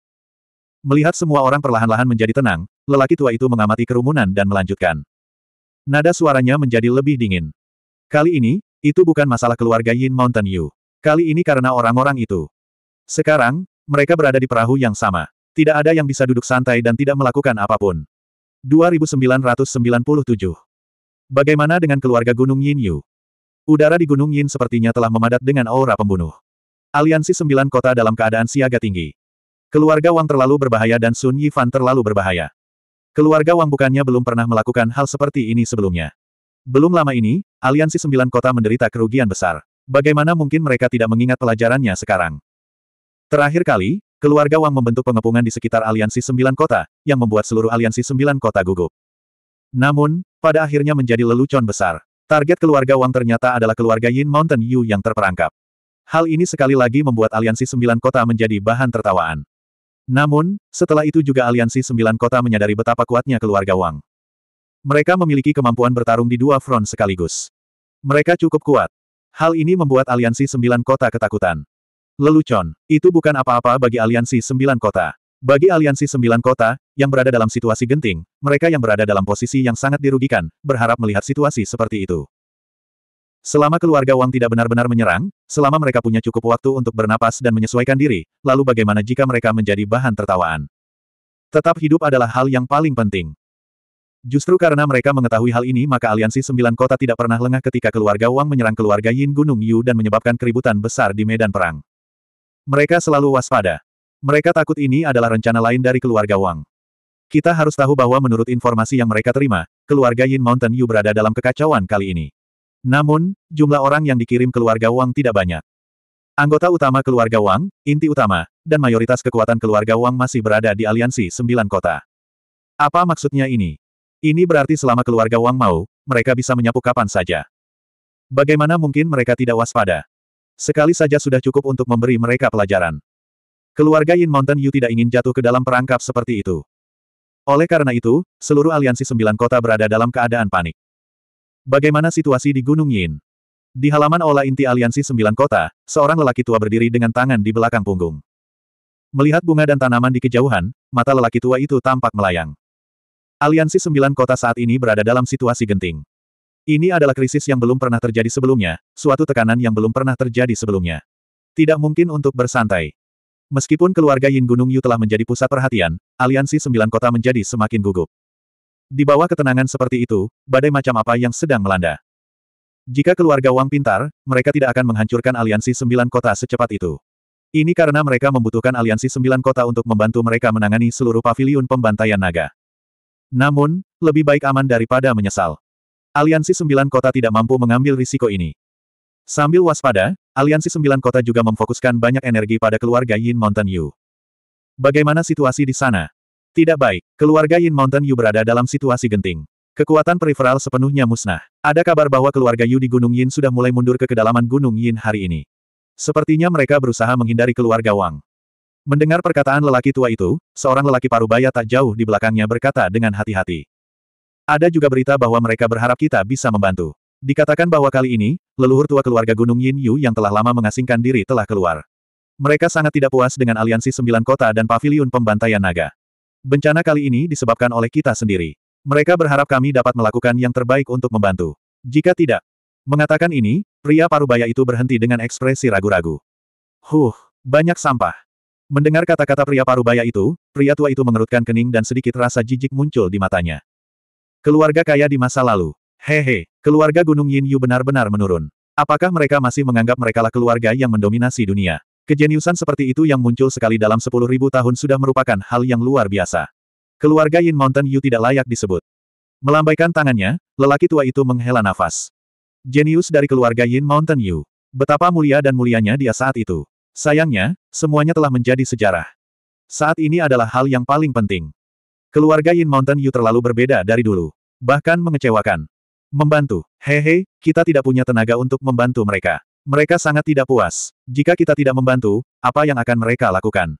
Melihat semua orang perlahan-lahan menjadi tenang, lelaki tua itu mengamati kerumunan dan melanjutkan. Nada suaranya menjadi lebih dingin. Kali ini, itu bukan masalah keluarga Yin Mountain Yu. Kali ini karena orang-orang itu. Sekarang, mereka berada di perahu yang sama. Tidak ada yang bisa duduk santai dan tidak melakukan apapun. 2997 Bagaimana dengan keluarga Gunung Yin Yu? Udara di Gunung Yin sepertinya telah memadat dengan aura pembunuh. Aliansi sembilan kota dalam keadaan siaga tinggi. Keluarga Wang terlalu berbahaya dan Sun Yifan terlalu berbahaya. Keluarga Wang bukannya belum pernah melakukan hal seperti ini sebelumnya. Belum lama ini, aliansi sembilan kota menderita kerugian besar. Bagaimana mungkin mereka tidak mengingat pelajarannya sekarang? Terakhir kali, keluarga Wang membentuk pengepungan di sekitar aliansi sembilan kota, yang membuat seluruh aliansi sembilan kota gugup. Namun, pada akhirnya menjadi lelucon besar. Target keluarga Wang ternyata adalah keluarga Yin Mountain Yu yang terperangkap. Hal ini sekali lagi membuat aliansi sembilan kota menjadi bahan tertawaan. Namun, setelah itu juga aliansi sembilan kota menyadari betapa kuatnya keluarga Wang. Mereka memiliki kemampuan bertarung di dua front sekaligus. Mereka cukup kuat. Hal ini membuat aliansi sembilan kota ketakutan. Lelucon, itu bukan apa-apa bagi aliansi sembilan kota. Bagi aliansi sembilan kota, yang berada dalam situasi genting, mereka yang berada dalam posisi yang sangat dirugikan, berharap melihat situasi seperti itu. Selama keluarga Wang tidak benar-benar menyerang, selama mereka punya cukup waktu untuk bernapas dan menyesuaikan diri, lalu bagaimana jika mereka menjadi bahan tertawaan? Tetap hidup adalah hal yang paling penting. Justru karena mereka mengetahui hal ini maka aliansi sembilan kota tidak pernah lengah ketika keluarga Wang menyerang keluarga Yin Gunung Yu dan menyebabkan keributan besar di medan perang. Mereka selalu waspada. Mereka takut ini adalah rencana lain dari keluarga Wang. Kita harus tahu bahwa menurut informasi yang mereka terima, keluarga Yin Mountain Yu berada dalam kekacauan kali ini. Namun, jumlah orang yang dikirim keluarga Wang tidak banyak. Anggota utama keluarga Wang, inti utama, dan mayoritas kekuatan keluarga Wang masih berada di aliansi sembilan kota. Apa maksudnya ini? Ini berarti selama keluarga Wang mau, mereka bisa menyapu kapan saja. Bagaimana mungkin mereka tidak waspada? Sekali saja sudah cukup untuk memberi mereka pelajaran. Keluarga Yin Mountain Yu tidak ingin jatuh ke dalam perangkap seperti itu. Oleh karena itu, seluruh aliansi sembilan kota berada dalam keadaan panik. Bagaimana situasi di Gunung Yin? Di halaman olah inti aliansi sembilan kota, seorang lelaki tua berdiri dengan tangan di belakang punggung. Melihat bunga dan tanaman di kejauhan, mata lelaki tua itu tampak melayang. Aliansi sembilan kota saat ini berada dalam situasi genting. Ini adalah krisis yang belum pernah terjadi sebelumnya, suatu tekanan yang belum pernah terjadi sebelumnya. Tidak mungkin untuk bersantai. Meskipun keluarga Yin Gunung Yu telah menjadi pusat perhatian, aliansi sembilan kota menjadi semakin gugup. Di bawah ketenangan seperti itu, badai macam apa yang sedang melanda. Jika keluarga Wang pintar, mereka tidak akan menghancurkan aliansi sembilan kota secepat itu. Ini karena mereka membutuhkan aliansi sembilan kota untuk membantu mereka menangani seluruh paviliun pembantaian naga. Namun, lebih baik aman daripada menyesal. Aliansi sembilan kota tidak mampu mengambil risiko ini. Sambil waspada, aliansi sembilan kota juga memfokuskan banyak energi pada keluarga Yin Mountain Yu. Bagaimana situasi di sana? Tidak baik, keluarga Yin Mountain Yu berada dalam situasi genting. Kekuatan peripheral sepenuhnya musnah. Ada kabar bahwa keluarga Yu di Gunung Yin sudah mulai mundur ke kedalaman Gunung Yin hari ini. Sepertinya mereka berusaha menghindari keluarga Wang. Mendengar perkataan lelaki tua itu, seorang lelaki parubaya tak jauh di belakangnya berkata dengan hati-hati. Ada juga berita bahwa mereka berharap kita bisa membantu. Dikatakan bahwa kali ini, leluhur tua keluarga Gunung Yin Yu yang telah lama mengasingkan diri telah keluar. Mereka sangat tidak puas dengan aliansi sembilan kota dan pavilion pembantaian naga. Bencana kali ini disebabkan oleh kita sendiri. Mereka berharap kami dapat melakukan yang terbaik untuk membantu. Jika tidak, mengatakan ini, pria parubaya itu berhenti dengan ekspresi ragu-ragu. Huh, banyak sampah. Mendengar kata-kata pria parubaya itu, pria tua itu mengerutkan kening dan sedikit rasa jijik muncul di matanya. Keluarga kaya di masa lalu. Hehe, keluarga Gunung Yin Yu benar-benar menurun. Apakah mereka masih menganggap merekalah keluarga yang mendominasi dunia? Kejeniusan seperti itu yang muncul sekali dalam sepuluh ribu tahun sudah merupakan hal yang luar biasa. Keluarga Yin Mountain Yu tidak layak disebut. Melambaikan tangannya, lelaki tua itu menghela nafas. Jenius dari keluarga Yin Mountain Yu. Betapa mulia dan mulianya dia saat itu. Sayangnya, semuanya telah menjadi sejarah. Saat ini adalah hal yang paling penting. Keluarga Yin Mountain Yu terlalu berbeda dari dulu. Bahkan mengecewakan. Membantu, hehe, kita tidak punya tenaga untuk membantu mereka. Mereka sangat tidak puas. Jika kita tidak membantu, apa yang akan mereka lakukan?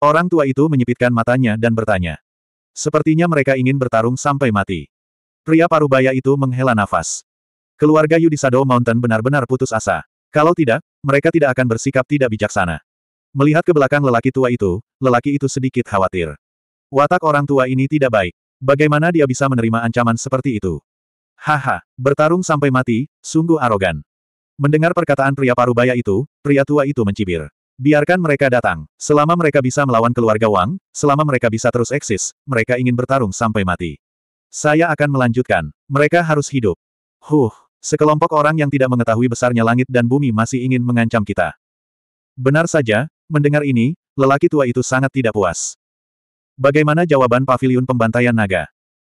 Orang tua itu menyipitkan matanya dan bertanya. Sepertinya mereka ingin bertarung sampai mati. Pria parubaya itu menghela nafas. Keluarga Yudisado Mountain benar-benar putus asa. Kalau tidak, mereka tidak akan bersikap tidak bijaksana. Melihat ke belakang lelaki tua itu, lelaki itu sedikit khawatir. Watak orang tua ini tidak baik. Bagaimana dia bisa menerima ancaman seperti itu? Haha, bertarung sampai mati, sungguh arogan. Mendengar perkataan pria parubaya itu, pria tua itu mencibir. Biarkan mereka datang. Selama mereka bisa melawan keluarga Wang, selama mereka bisa terus eksis, mereka ingin bertarung sampai mati. Saya akan melanjutkan. Mereka harus hidup. Huh, sekelompok orang yang tidak mengetahui besarnya langit dan bumi masih ingin mengancam kita. Benar saja, mendengar ini, lelaki tua itu sangat tidak puas. Bagaimana jawaban pavilion pembantaian naga?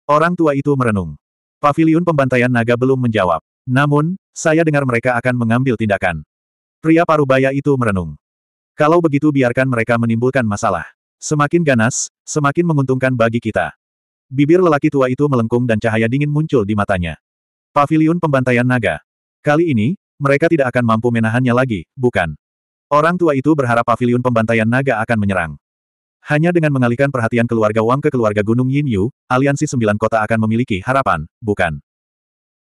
Orang tua itu merenung. Pavilion pembantaian naga belum menjawab. Namun, saya dengar mereka akan mengambil tindakan. Pria parubaya itu merenung. Kalau begitu biarkan mereka menimbulkan masalah. Semakin ganas, semakin menguntungkan bagi kita. Bibir lelaki tua itu melengkung dan cahaya dingin muncul di matanya. Pavilion pembantaian naga. Kali ini, mereka tidak akan mampu menahannya lagi, bukan? Orang tua itu berharap pavilion pembantaian naga akan menyerang. Hanya dengan mengalihkan perhatian keluarga Wang ke keluarga Gunung Yin Yu, aliansi sembilan kota akan memiliki harapan, bukan?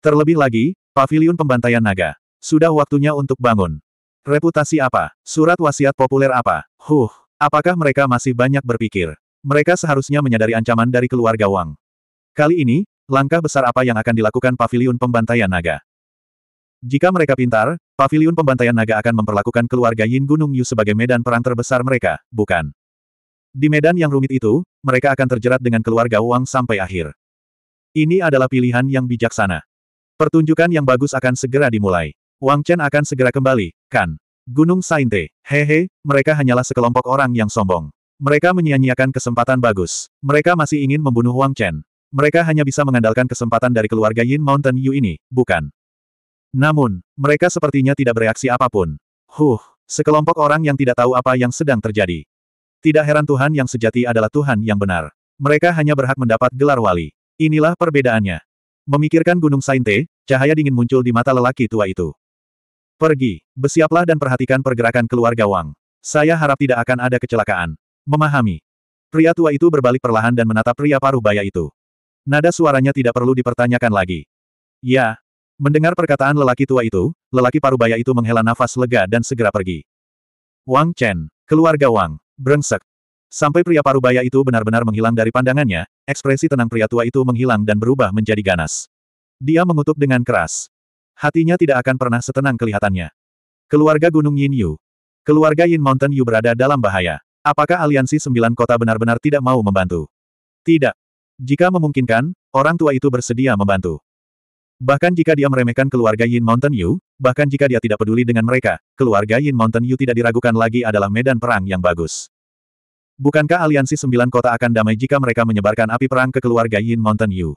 Terlebih lagi, Paviliun Pembantaian Naga. Sudah waktunya untuk bangun. Reputasi apa? Surat wasiat populer apa? Huh, apakah mereka masih banyak berpikir? Mereka seharusnya menyadari ancaman dari keluarga Wang. Kali ini, langkah besar apa yang akan dilakukan Paviliun Pembantaian Naga? Jika mereka pintar, Paviliun Pembantaian Naga akan memperlakukan keluarga Yin Gunung Yu sebagai medan perang terbesar mereka, bukan? Di medan yang rumit itu, mereka akan terjerat dengan keluarga Wang sampai akhir. Ini adalah pilihan yang bijaksana. Pertunjukan yang bagus akan segera dimulai. Wang Chen akan segera kembali, kan? Gunung Sainte, hehe, mereka hanyalah sekelompok orang yang sombong. Mereka menyia-nyiakan kesempatan bagus. Mereka masih ingin membunuh Wang Chen. Mereka hanya bisa mengandalkan kesempatan dari keluarga Yin Mountain Yu ini, bukan? Namun, mereka sepertinya tidak bereaksi apapun. Huh, sekelompok orang yang tidak tahu apa yang sedang terjadi. Tidak heran Tuhan yang sejati adalah Tuhan yang benar. Mereka hanya berhak mendapat gelar wali. Inilah perbedaannya. Memikirkan Gunung Sainte, cahaya dingin muncul di mata lelaki tua itu. Pergi, bersiaplah dan perhatikan pergerakan keluarga Wang. Saya harap tidak akan ada kecelakaan. Memahami. Pria tua itu berbalik perlahan dan menatap pria paruh baya itu. Nada suaranya tidak perlu dipertanyakan lagi. Ya. Mendengar perkataan lelaki tua itu, lelaki paruh baya itu menghela nafas lega dan segera pergi. Wang Chen, keluarga Wang, brengsek. Sampai pria parubaya itu benar-benar menghilang dari pandangannya, ekspresi tenang pria tua itu menghilang dan berubah menjadi ganas. Dia mengutuk dengan keras. Hatinya tidak akan pernah setenang kelihatannya. Keluarga Gunung Yin Yu. Keluarga Yin Mountain Yu berada dalam bahaya. Apakah aliansi sembilan kota benar-benar tidak mau membantu? Tidak. Jika memungkinkan, orang tua itu bersedia membantu. Bahkan jika dia meremehkan keluarga Yin Mountain Yu, bahkan jika dia tidak peduli dengan mereka, keluarga Yin Mountain Yu tidak diragukan lagi adalah medan perang yang bagus. Bukankah aliansi sembilan kota akan damai jika mereka menyebarkan api perang ke keluarga Yin Mountain Yu?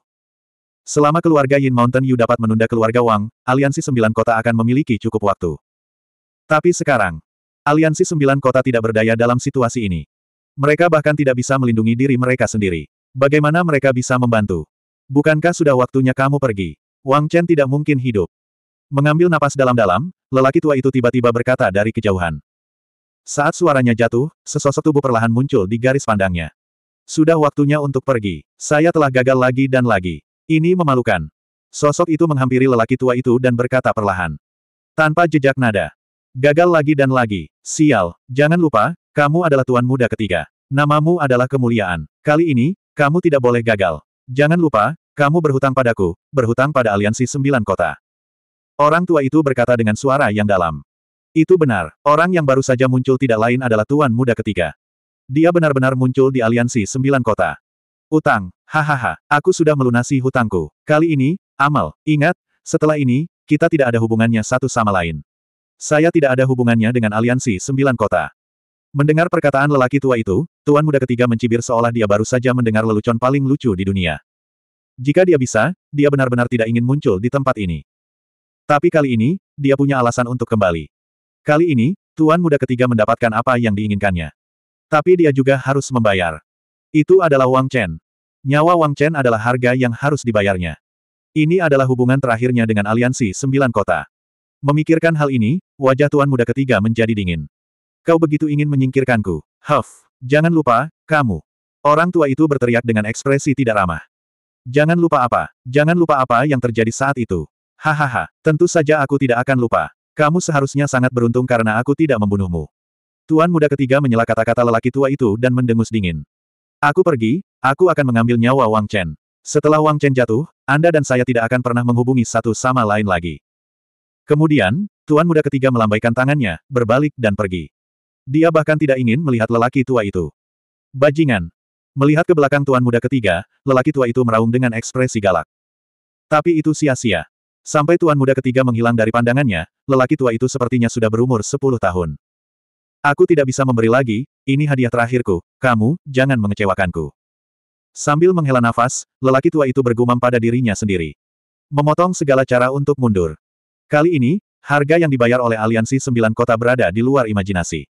Selama keluarga Yin Mountain Yu dapat menunda keluarga Wang, aliansi sembilan kota akan memiliki cukup waktu. Tapi sekarang, aliansi sembilan kota tidak berdaya dalam situasi ini. Mereka bahkan tidak bisa melindungi diri mereka sendiri. Bagaimana mereka bisa membantu? Bukankah sudah waktunya kamu pergi? Wang Chen tidak mungkin hidup. Mengambil napas dalam-dalam, lelaki tua itu tiba-tiba berkata dari kejauhan. Saat suaranya jatuh, sesosok tubuh perlahan muncul di garis pandangnya. Sudah waktunya untuk pergi. Saya telah gagal lagi dan lagi. Ini memalukan. Sosok itu menghampiri lelaki tua itu dan berkata perlahan. Tanpa jejak nada. Gagal lagi dan lagi. Sial, jangan lupa, kamu adalah tuan muda ketiga. Namamu adalah kemuliaan. Kali ini, kamu tidak boleh gagal. Jangan lupa, kamu berhutang padaku, berhutang pada aliansi sembilan kota. Orang tua itu berkata dengan suara yang dalam. Itu benar, orang yang baru saja muncul tidak lain adalah tuan muda ketiga. Dia benar-benar muncul di aliansi sembilan kota. Utang, hahaha, aku sudah melunasi hutangku. Kali ini, Amal, ingat, setelah ini, kita tidak ada hubungannya satu sama lain. Saya tidak ada hubungannya dengan aliansi sembilan kota. Mendengar perkataan lelaki tua itu, tuan muda ketiga mencibir seolah dia baru saja mendengar lelucon paling lucu di dunia. Jika dia bisa, dia benar-benar tidak ingin muncul di tempat ini. Tapi kali ini, dia punya alasan untuk kembali. Kali ini, Tuan Muda ketiga mendapatkan apa yang diinginkannya. Tapi dia juga harus membayar. Itu adalah Wang Chen. Nyawa Wang Chen adalah harga yang harus dibayarnya. Ini adalah hubungan terakhirnya dengan aliansi sembilan kota. Memikirkan hal ini, wajah Tuan Muda ketiga menjadi dingin. Kau begitu ingin menyingkirkanku. Huff, jangan lupa, kamu. Orang tua itu berteriak dengan ekspresi tidak ramah. Jangan lupa apa, jangan lupa apa yang terjadi saat itu. Hahaha, tentu saja aku tidak akan lupa. Kamu seharusnya sangat beruntung karena aku tidak membunuhmu. Tuan muda ketiga menyela kata-kata lelaki tua itu dan mendengus dingin. Aku pergi, aku akan mengambil nyawa Wang Chen. Setelah Wang Chen jatuh, Anda dan saya tidak akan pernah menghubungi satu sama lain lagi. Kemudian, tuan muda ketiga melambaikan tangannya, berbalik dan pergi. Dia bahkan tidak ingin melihat lelaki tua itu. Bajingan. Melihat ke belakang tuan muda ketiga, lelaki tua itu meraung dengan ekspresi galak. Tapi itu sia-sia. Sampai tuan muda ketiga menghilang dari pandangannya, lelaki tua itu sepertinya sudah berumur sepuluh tahun. Aku tidak bisa memberi lagi, ini hadiah terakhirku, kamu, jangan mengecewakanku. Sambil menghela nafas, lelaki tua itu bergumam pada dirinya sendiri. Memotong segala cara untuk mundur. Kali ini, harga yang dibayar oleh aliansi sembilan kota berada di luar imajinasi.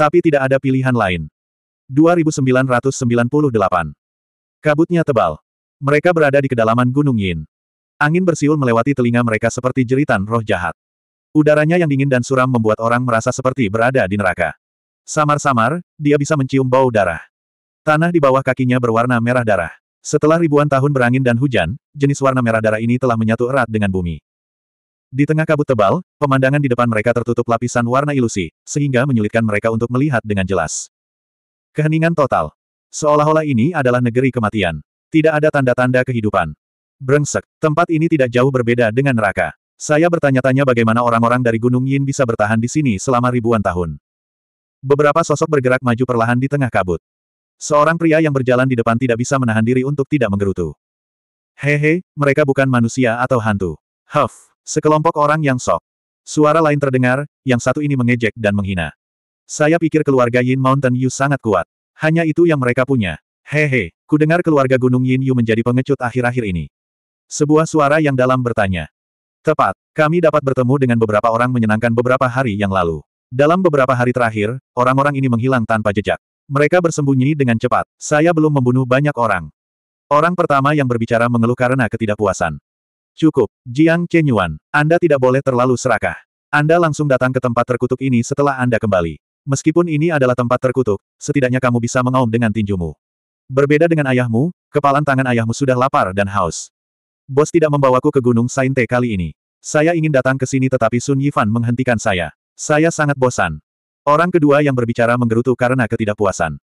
Tapi tidak ada pilihan lain. 2998. Kabutnya tebal. Mereka berada di kedalaman Gunung Yin. Angin bersiul melewati telinga mereka seperti jeritan roh jahat. Udaranya yang dingin dan suram membuat orang merasa seperti berada di neraka. Samar-samar, dia bisa mencium bau darah. Tanah di bawah kakinya berwarna merah darah. Setelah ribuan tahun berangin dan hujan, jenis warna merah darah ini telah menyatu erat dengan bumi. Di tengah kabut tebal, pemandangan di depan mereka tertutup lapisan warna ilusi, sehingga menyulitkan mereka untuk melihat dengan jelas. Keheningan total. Seolah-olah ini adalah negeri kematian. Tidak ada tanda-tanda kehidupan. Brengsek, tempat ini tidak jauh berbeda dengan neraka. Saya bertanya-tanya bagaimana orang-orang dari Gunung Yin bisa bertahan di sini selama ribuan tahun. Beberapa sosok bergerak maju perlahan di tengah kabut. Seorang pria yang berjalan di depan tidak bisa menahan diri untuk tidak menggerutu. Hehe, mereka bukan manusia atau hantu. Huff, sekelompok orang yang sok. Suara lain terdengar, yang satu ini mengejek dan menghina. Saya pikir keluarga Yin Mountain Yu sangat kuat. Hanya itu yang mereka punya. Hehe, ku dengar keluarga Gunung Yin Yu menjadi pengecut akhir-akhir ini. Sebuah suara yang dalam bertanya. Tepat, kami dapat bertemu dengan beberapa orang menyenangkan beberapa hari yang lalu. Dalam beberapa hari terakhir, orang-orang ini menghilang tanpa jejak. Mereka bersembunyi dengan cepat. Saya belum membunuh banyak orang. Orang pertama yang berbicara mengeluh karena ketidakpuasan. Cukup, Jiang Chenyuan, Anda tidak boleh terlalu serakah. Anda langsung datang ke tempat terkutuk ini setelah Anda kembali. Meskipun ini adalah tempat terkutuk, setidaknya kamu bisa mengaum dengan tinjumu. Berbeda dengan ayahmu, kepalan tangan ayahmu sudah lapar dan haus. Bos tidak membawaku ke Gunung Sainte kali ini. Saya ingin datang ke sini tetapi Sun Yifan menghentikan saya. Saya sangat bosan. Orang kedua yang berbicara menggerutu karena ketidakpuasan.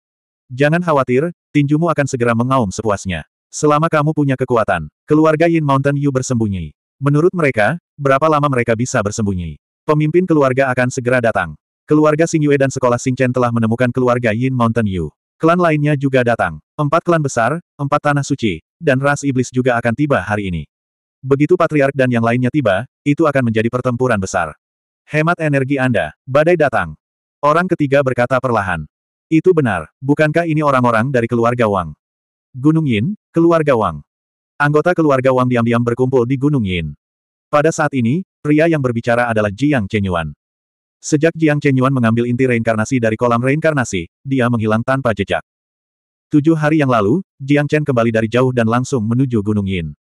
Jangan khawatir, tinjumu akan segera mengaum sepuasnya. Selama kamu punya kekuatan, keluarga Yin Mountain Yu bersembunyi. Menurut mereka, berapa lama mereka bisa bersembunyi? Pemimpin keluarga akan segera datang. Keluarga Xing Yue dan sekolah Xing Chen telah menemukan keluarga Yin Mountain Yu. Klan lainnya juga datang. Empat klan besar, empat tanah suci, dan ras iblis juga akan tiba hari ini. Begitu patriark dan yang lainnya tiba, itu akan menjadi pertempuran besar. Hemat energi Anda, badai datang. Orang ketiga berkata perlahan. Itu benar, bukankah ini orang-orang dari keluarga Wang? Gunung Yin, keluarga Wang. Anggota keluarga Wang diam-diam berkumpul di Gunung Yin. Pada saat ini, pria yang berbicara adalah Jiang Chenyuan. Sejak Jiang Chenyuan mengambil inti reinkarnasi dari kolam reinkarnasi, dia menghilang tanpa jejak. Tujuh hari yang lalu, Jiang Chen kembali dari jauh dan langsung menuju Gunung Yin.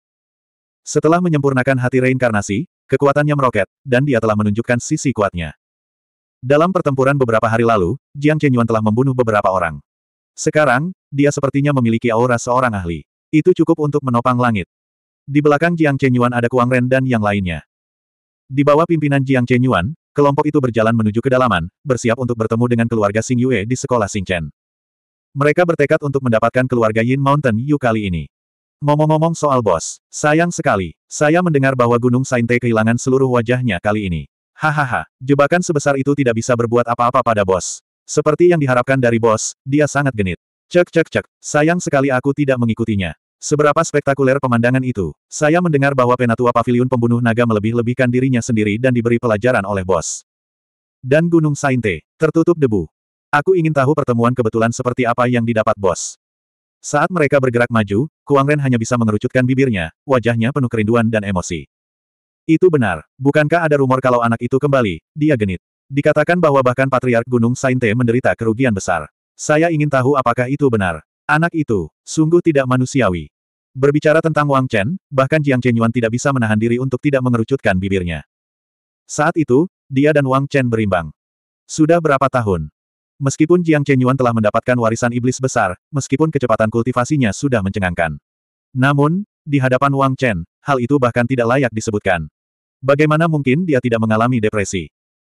Setelah menyempurnakan hati reinkarnasi, kekuatannya meroket, dan dia telah menunjukkan sisi kuatnya. Dalam pertempuran beberapa hari lalu, Jiang Chen Yuan telah membunuh beberapa orang. Sekarang, dia sepertinya memiliki aura seorang ahli. Itu cukup untuk menopang langit. Di belakang Jiang Chen Yuan ada Kuang Ren dan yang lainnya. Di bawah pimpinan Jiang Chen Yuan, kelompok itu berjalan menuju kedalaman, bersiap untuk bertemu dengan keluarga Sing Yue di sekolah Xing Chen. Mereka bertekad untuk mendapatkan keluarga Yin Mountain Yu kali ini. Ngomong-ngomong soal bos, sayang sekali, saya mendengar bahwa Gunung Sainte kehilangan seluruh wajahnya kali ini. Hahaha, jebakan sebesar itu tidak bisa berbuat apa-apa pada bos. Seperti yang diharapkan dari bos, dia sangat genit. Cek cek cek, sayang sekali aku tidak mengikutinya. Seberapa spektakuler pemandangan itu, saya mendengar bahwa penatua pavilion pembunuh naga melebih-lebihkan dirinya sendiri dan diberi pelajaran oleh bos. Dan Gunung Sainte, tertutup debu, Aku ingin tahu pertemuan kebetulan seperti apa yang didapat bos. Saat mereka bergerak maju, Kuang Ren hanya bisa mengerucutkan bibirnya, wajahnya penuh kerinduan dan emosi. Itu benar, bukankah ada rumor kalau anak itu kembali, dia genit. Dikatakan bahwa bahkan Patriark Gunung Sainte menderita kerugian besar. Saya ingin tahu apakah itu benar. Anak itu, sungguh tidak manusiawi. Berbicara tentang Wang Chen, bahkan Jiang Chenyuan tidak bisa menahan diri untuk tidak mengerucutkan bibirnya. Saat itu, dia dan Wang Chen berimbang. Sudah berapa tahun? Meskipun Jiang Chenyuan telah mendapatkan warisan iblis besar, meskipun kecepatan kultivasinya sudah mencengangkan. Namun, di hadapan Wang Chen, hal itu bahkan tidak layak disebutkan. Bagaimana mungkin dia tidak mengalami depresi?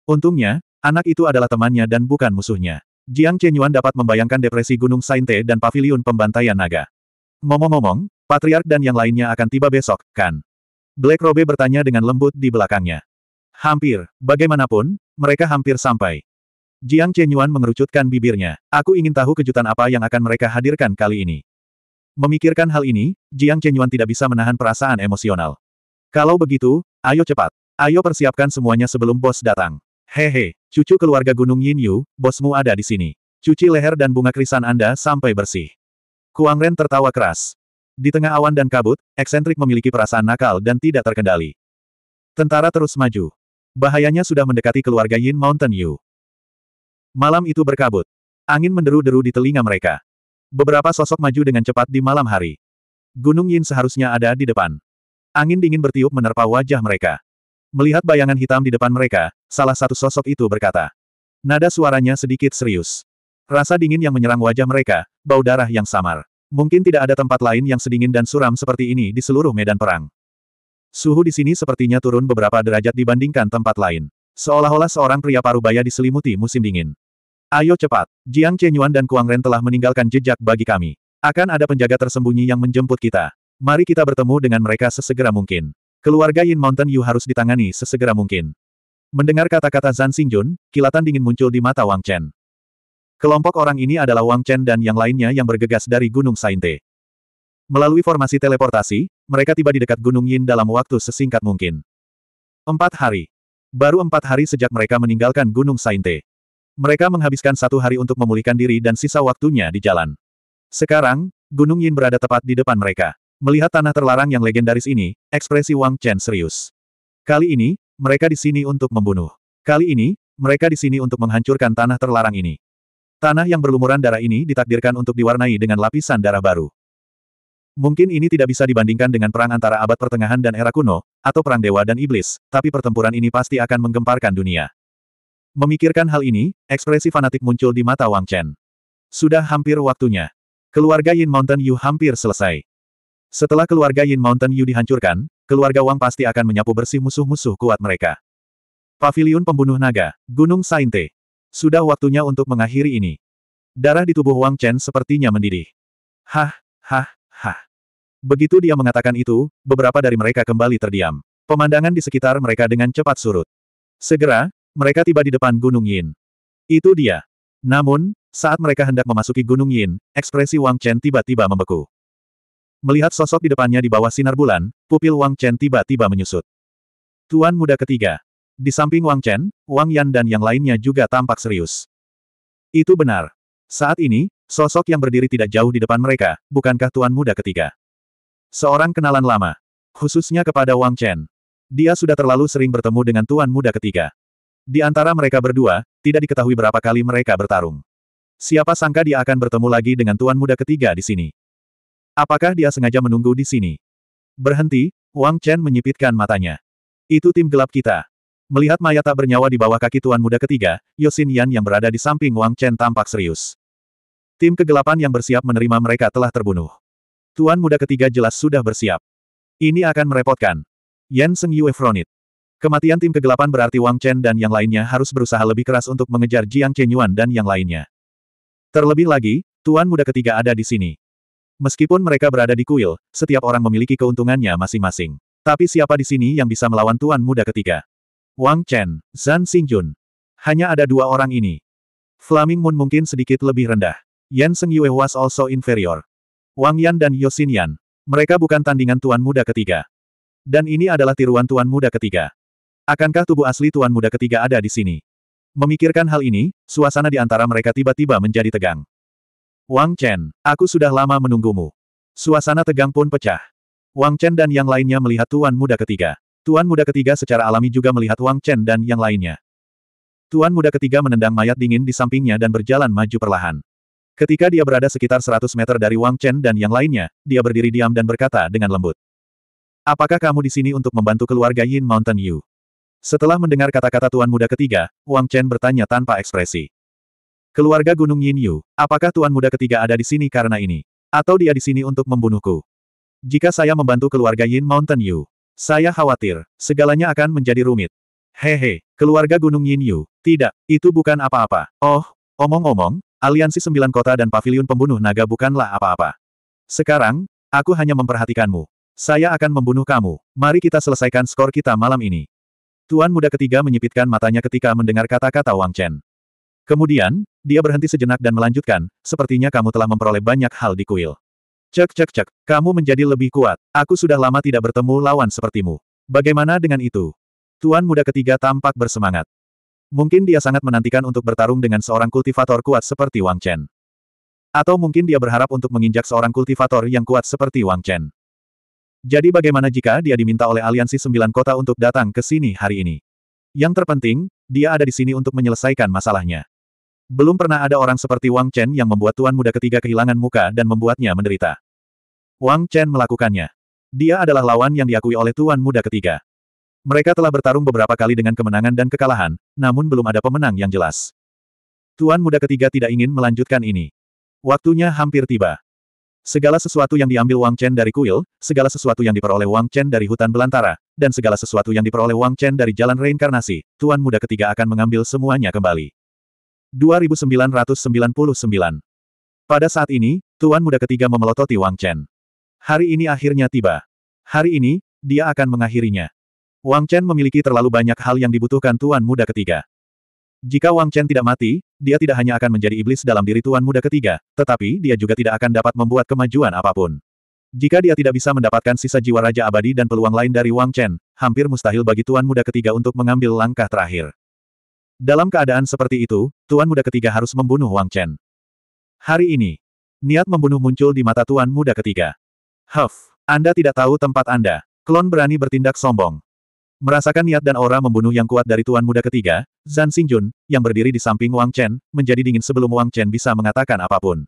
Untungnya, anak itu adalah temannya dan bukan musuhnya. Jiang Chenyuan dapat membayangkan depresi Gunung Sainte dan paviliun pembantaian naga. Ngomong-ngomong, Patriark dan yang lainnya akan tiba besok, kan? Black Robe bertanya dengan lembut di belakangnya. Hampir, bagaimanapun, mereka hampir sampai. Jiang Chenyuan mengerucutkan bibirnya. Aku ingin tahu kejutan apa yang akan mereka hadirkan kali ini. Memikirkan hal ini, Jiang Chenyuan tidak bisa menahan perasaan emosional. Kalau begitu, ayo cepat. Ayo persiapkan semuanya sebelum bos datang. Hehe, cucu keluarga Gunung Yin Yu, bosmu ada di sini. Cuci leher dan bunga krisan Anda sampai bersih. Kuang Ren tertawa keras. Di tengah awan dan kabut, eksentrik memiliki perasaan nakal dan tidak terkendali. Tentara terus maju. Bahayanya sudah mendekati keluarga Yin Mountain Yu. Malam itu berkabut. Angin menderu-deru di telinga mereka. Beberapa sosok maju dengan cepat di malam hari. Gunung Yin seharusnya ada di depan. Angin dingin bertiup menerpa wajah mereka. Melihat bayangan hitam di depan mereka, salah satu sosok itu berkata. Nada suaranya sedikit serius. Rasa dingin yang menyerang wajah mereka, bau darah yang samar. Mungkin tidak ada tempat lain yang sedingin dan suram seperti ini di seluruh medan perang. Suhu di sini sepertinya turun beberapa derajat dibandingkan tempat lain. Seolah-olah seorang pria parubaya diselimuti musim dingin. Ayo cepat. Jiang Chenyuan dan Kuang Ren telah meninggalkan jejak bagi kami. Akan ada penjaga tersembunyi yang menjemput kita. Mari kita bertemu dengan mereka sesegera mungkin. Keluarga Yin Mountain Yu harus ditangani sesegera mungkin. Mendengar kata-kata Zan Xingjun, kilatan dingin muncul di mata Wang Chen. Kelompok orang ini adalah Wang Chen dan yang lainnya yang bergegas dari Gunung Sainte. Melalui formasi teleportasi, mereka tiba di dekat Gunung Yin dalam waktu sesingkat mungkin. Empat hari. Baru empat hari sejak mereka meninggalkan Gunung Sainte. Mereka menghabiskan satu hari untuk memulihkan diri dan sisa waktunya di jalan. Sekarang, Gunung Yin berada tepat di depan mereka. Melihat tanah terlarang yang legendaris ini, ekspresi Wang Chen serius. Kali ini, mereka di sini untuk membunuh. Kali ini, mereka di sini untuk menghancurkan tanah terlarang ini. Tanah yang berlumuran darah ini ditakdirkan untuk diwarnai dengan lapisan darah baru. Mungkin ini tidak bisa dibandingkan dengan perang antara abad pertengahan dan era kuno, atau perang dewa dan iblis, tapi pertempuran ini pasti akan menggemparkan dunia. Memikirkan hal ini, ekspresi fanatik muncul di mata Wang Chen. Sudah hampir waktunya. Keluarga Yin Mountain Yu hampir selesai. Setelah keluarga Yin Mountain Yu dihancurkan, keluarga Wang pasti akan menyapu bersih musuh-musuh kuat mereka. Paviliun Pembunuh Naga, Gunung Sainte. Sudah waktunya untuk mengakhiri ini. Darah di tubuh Wang Chen sepertinya mendidih. Hah, hah, hah. Begitu dia mengatakan itu, beberapa dari mereka kembali terdiam. Pemandangan di sekitar mereka dengan cepat surut. Segera, mereka tiba di depan Gunung Yin. Itu dia. Namun, saat mereka hendak memasuki Gunung Yin, ekspresi Wang Chen tiba-tiba membeku. Melihat sosok di depannya di bawah sinar bulan, pupil Wang Chen tiba-tiba menyusut. Tuan muda ketiga. Di samping Wang Chen, Wang Yan dan yang lainnya juga tampak serius. Itu benar. Saat ini, sosok yang berdiri tidak jauh di depan mereka, bukankah tuan muda ketiga? Seorang kenalan lama. Khususnya kepada Wang Chen. Dia sudah terlalu sering bertemu dengan tuan muda ketiga. Di antara mereka berdua, tidak diketahui berapa kali mereka bertarung. Siapa sangka dia akan bertemu lagi dengan tuan muda ketiga di sini. Apakah dia sengaja menunggu di sini? Berhenti, Wang Chen menyipitkan matanya. Itu tim gelap kita. Melihat mayat tak bernyawa di bawah kaki tuan muda ketiga, Yosin Yan yang berada di samping Wang Chen tampak serius. Tim kegelapan yang bersiap menerima mereka telah terbunuh. Tuan muda ketiga jelas sudah bersiap. Ini akan merepotkan. Yan Seng Yue Fronit. Kematian tim kegelapan berarti Wang Chen dan yang lainnya harus berusaha lebih keras untuk mengejar Jiang Chen Yuan dan yang lainnya. Terlebih lagi, Tuan Muda ketiga ada di sini. Meskipun mereka berada di kuil, setiap orang memiliki keuntungannya masing-masing. Tapi siapa di sini yang bisa melawan Tuan Muda ketiga? Wang Chen, Zan Xingjun. Hanya ada dua orang ini. Flaming Moon mungkin sedikit lebih rendah. Yan Seng Yue was also inferior. Wang Yan dan Yosin Yan. Mereka bukan tandingan Tuan Muda ketiga. Dan ini adalah tiruan Tuan Muda ketiga. Akankah tubuh asli tuan muda ketiga ada di sini? Memikirkan hal ini, suasana di antara mereka tiba-tiba menjadi tegang. Wang Chen, aku sudah lama menunggumu. Suasana tegang pun pecah. Wang Chen dan yang lainnya melihat tuan muda ketiga. Tuan muda ketiga secara alami juga melihat Wang Chen dan yang lainnya. Tuan muda ketiga menendang mayat dingin di sampingnya dan berjalan maju perlahan. Ketika dia berada sekitar 100 meter dari Wang Chen dan yang lainnya, dia berdiri diam dan berkata dengan lembut. Apakah kamu di sini untuk membantu keluarga Yin Mountain Yu? Setelah mendengar kata-kata Tuan Muda ketiga, Wang Chen bertanya tanpa ekspresi. Keluarga Gunung Yin Yu, apakah Tuan Muda ketiga ada di sini karena ini? Atau dia di sini untuk membunuhku? Jika saya membantu keluarga Yin Mountain Yu, saya khawatir, segalanya akan menjadi rumit. Hehe, keluarga Gunung Yin Yu, tidak, itu bukan apa-apa. Oh, omong-omong, aliansi sembilan kota dan pavilion pembunuh naga bukanlah apa-apa. Sekarang, aku hanya memperhatikanmu. Saya akan membunuh kamu. Mari kita selesaikan skor kita malam ini. Tuan muda ketiga menyipitkan matanya ketika mendengar kata-kata Wang Chen. Kemudian, dia berhenti sejenak dan melanjutkan, sepertinya kamu telah memperoleh banyak hal di kuil. Cek cek cek, kamu menjadi lebih kuat. Aku sudah lama tidak bertemu lawan sepertimu. Bagaimana dengan itu? Tuan muda ketiga tampak bersemangat. Mungkin dia sangat menantikan untuk bertarung dengan seorang kultivator kuat seperti Wang Chen. Atau mungkin dia berharap untuk menginjak seorang kultivator yang kuat seperti Wang Chen. Jadi bagaimana jika dia diminta oleh aliansi sembilan kota untuk datang ke sini hari ini? Yang terpenting, dia ada di sini untuk menyelesaikan masalahnya. Belum pernah ada orang seperti Wang Chen yang membuat tuan muda ketiga kehilangan muka dan membuatnya menderita. Wang Chen melakukannya. Dia adalah lawan yang diakui oleh tuan muda ketiga. Mereka telah bertarung beberapa kali dengan kemenangan dan kekalahan, namun belum ada pemenang yang jelas. Tuan muda ketiga tidak ingin melanjutkan ini. Waktunya hampir tiba. Segala sesuatu yang diambil Wang Chen dari kuil, segala sesuatu yang diperoleh Wang Chen dari hutan belantara, dan segala sesuatu yang diperoleh Wang Chen dari jalan reinkarnasi, Tuan Muda ketiga akan mengambil semuanya kembali. 2999 Pada saat ini, Tuan Muda ketiga memelototi Wang Chen. Hari ini akhirnya tiba. Hari ini, dia akan mengakhirinya. Wang Chen memiliki terlalu banyak hal yang dibutuhkan Tuan Muda ketiga. Jika Wang Chen tidak mati, dia tidak hanya akan menjadi iblis dalam diri tuan muda ketiga, tetapi dia juga tidak akan dapat membuat kemajuan apapun. Jika dia tidak bisa mendapatkan sisa jiwa Raja Abadi dan peluang lain dari Wang Chen, hampir mustahil bagi tuan muda ketiga untuk mengambil langkah terakhir. Dalam keadaan seperti itu, tuan muda ketiga harus membunuh Wang Chen. Hari ini, niat membunuh muncul di mata tuan muda ketiga. Huff, Anda tidak tahu tempat Anda. Klon berani bertindak sombong. Merasakan niat dan aura membunuh yang kuat dari tuan muda ketiga, Zan Xingjun, yang berdiri di samping Wang Chen, menjadi dingin sebelum Wang Chen bisa mengatakan apapun.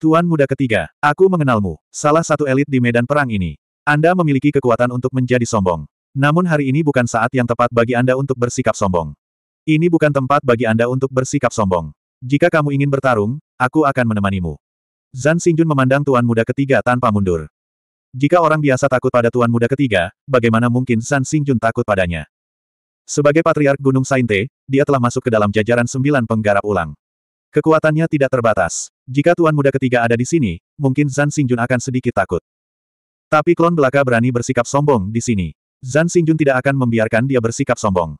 Tuan muda ketiga, aku mengenalmu, salah satu elit di medan perang ini. Anda memiliki kekuatan untuk menjadi sombong. Namun hari ini bukan saat yang tepat bagi Anda untuk bersikap sombong. Ini bukan tempat bagi Anda untuk bersikap sombong. Jika kamu ingin bertarung, aku akan menemanimu. Zan Xingjun memandang tuan muda ketiga tanpa mundur. Jika orang biasa takut pada Tuan Muda ketiga, bagaimana mungkin San Xingjun takut padanya? Sebagai Patriark Gunung Sainte, dia telah masuk ke dalam jajaran sembilan penggarap ulang. Kekuatannya tidak terbatas. Jika Tuan Muda ketiga ada di sini, mungkin Zan Xingjun akan sedikit takut. Tapi klon belaka berani bersikap sombong di sini. Zan Xingjun tidak akan membiarkan dia bersikap sombong.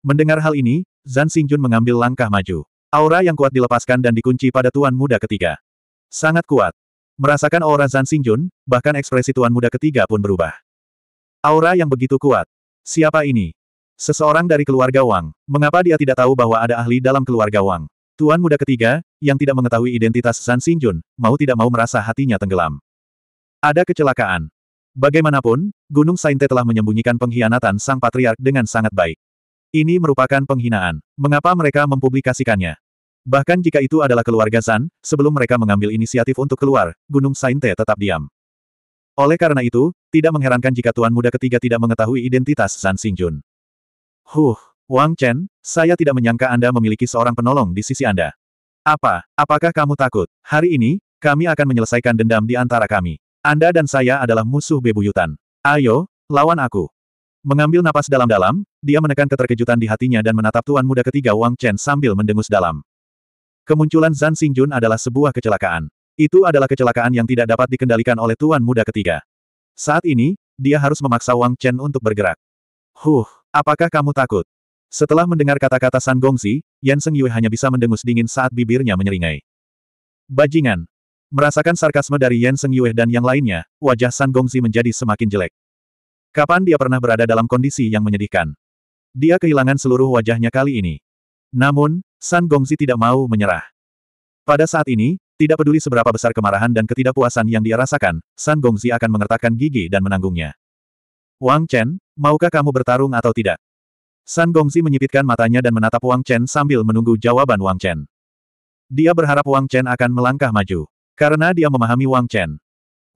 Mendengar hal ini, Zan Xingjun mengambil langkah maju. Aura yang kuat dilepaskan dan dikunci pada Tuan Muda ketiga. Sangat kuat. Merasakan aura Zan Xingjun, bahkan ekspresi tuan muda ketiga pun berubah. Aura yang begitu kuat. Siapa ini? Seseorang dari keluarga Wang. Mengapa dia tidak tahu bahwa ada ahli dalam keluarga Wang? Tuan muda ketiga, yang tidak mengetahui identitas Zan Xingjun, mau tidak mau merasa hatinya tenggelam. Ada kecelakaan. Bagaimanapun, Gunung Sainte telah menyembunyikan pengkhianatan sang patriark dengan sangat baik. Ini merupakan penghinaan. Mengapa mereka mempublikasikannya? Bahkan jika itu adalah keluarga Zan, sebelum mereka mengambil inisiatif untuk keluar, Gunung Sainte tetap diam. Oleh karena itu, tidak mengherankan jika Tuan Muda ketiga tidak mengetahui identitas Zan Xingjun. Huh, Wang Chen, saya tidak menyangka Anda memiliki seorang penolong di sisi Anda. Apa, apakah kamu takut? Hari ini, kami akan menyelesaikan dendam di antara kami. Anda dan saya adalah musuh bebuyutan. Ayo, lawan aku. Mengambil napas dalam-dalam, dia menekan keterkejutan di hatinya dan menatap Tuan Muda ketiga Wang Chen sambil mendengus dalam. Kemunculan Zan Xingjun adalah sebuah kecelakaan. Itu adalah kecelakaan yang tidak dapat dikendalikan oleh tuan muda ketiga. Saat ini, dia harus memaksa Wang Chen untuk bergerak. Huh, apakah kamu takut? Setelah mendengar kata-kata San Gongzi, Yan Seng Yue hanya bisa mendengus dingin saat bibirnya menyeringai. Bajingan! Merasakan sarkasme dari Yan Seng Yue dan yang lainnya, wajah San Gongzi menjadi semakin jelek. Kapan dia pernah berada dalam kondisi yang menyedihkan? Dia kehilangan seluruh wajahnya kali ini. Namun, San Gongzi tidak mau menyerah. Pada saat ini, tidak peduli seberapa besar kemarahan dan ketidakpuasan yang dia rasakan, San Gongzi akan mengertakkan gigi dan menanggungnya. Wang Chen, maukah kamu bertarung atau tidak? San Gongzi menyipitkan matanya dan menatap Wang Chen sambil menunggu jawaban Wang Chen. Dia berharap Wang Chen akan melangkah maju. Karena dia memahami Wang Chen.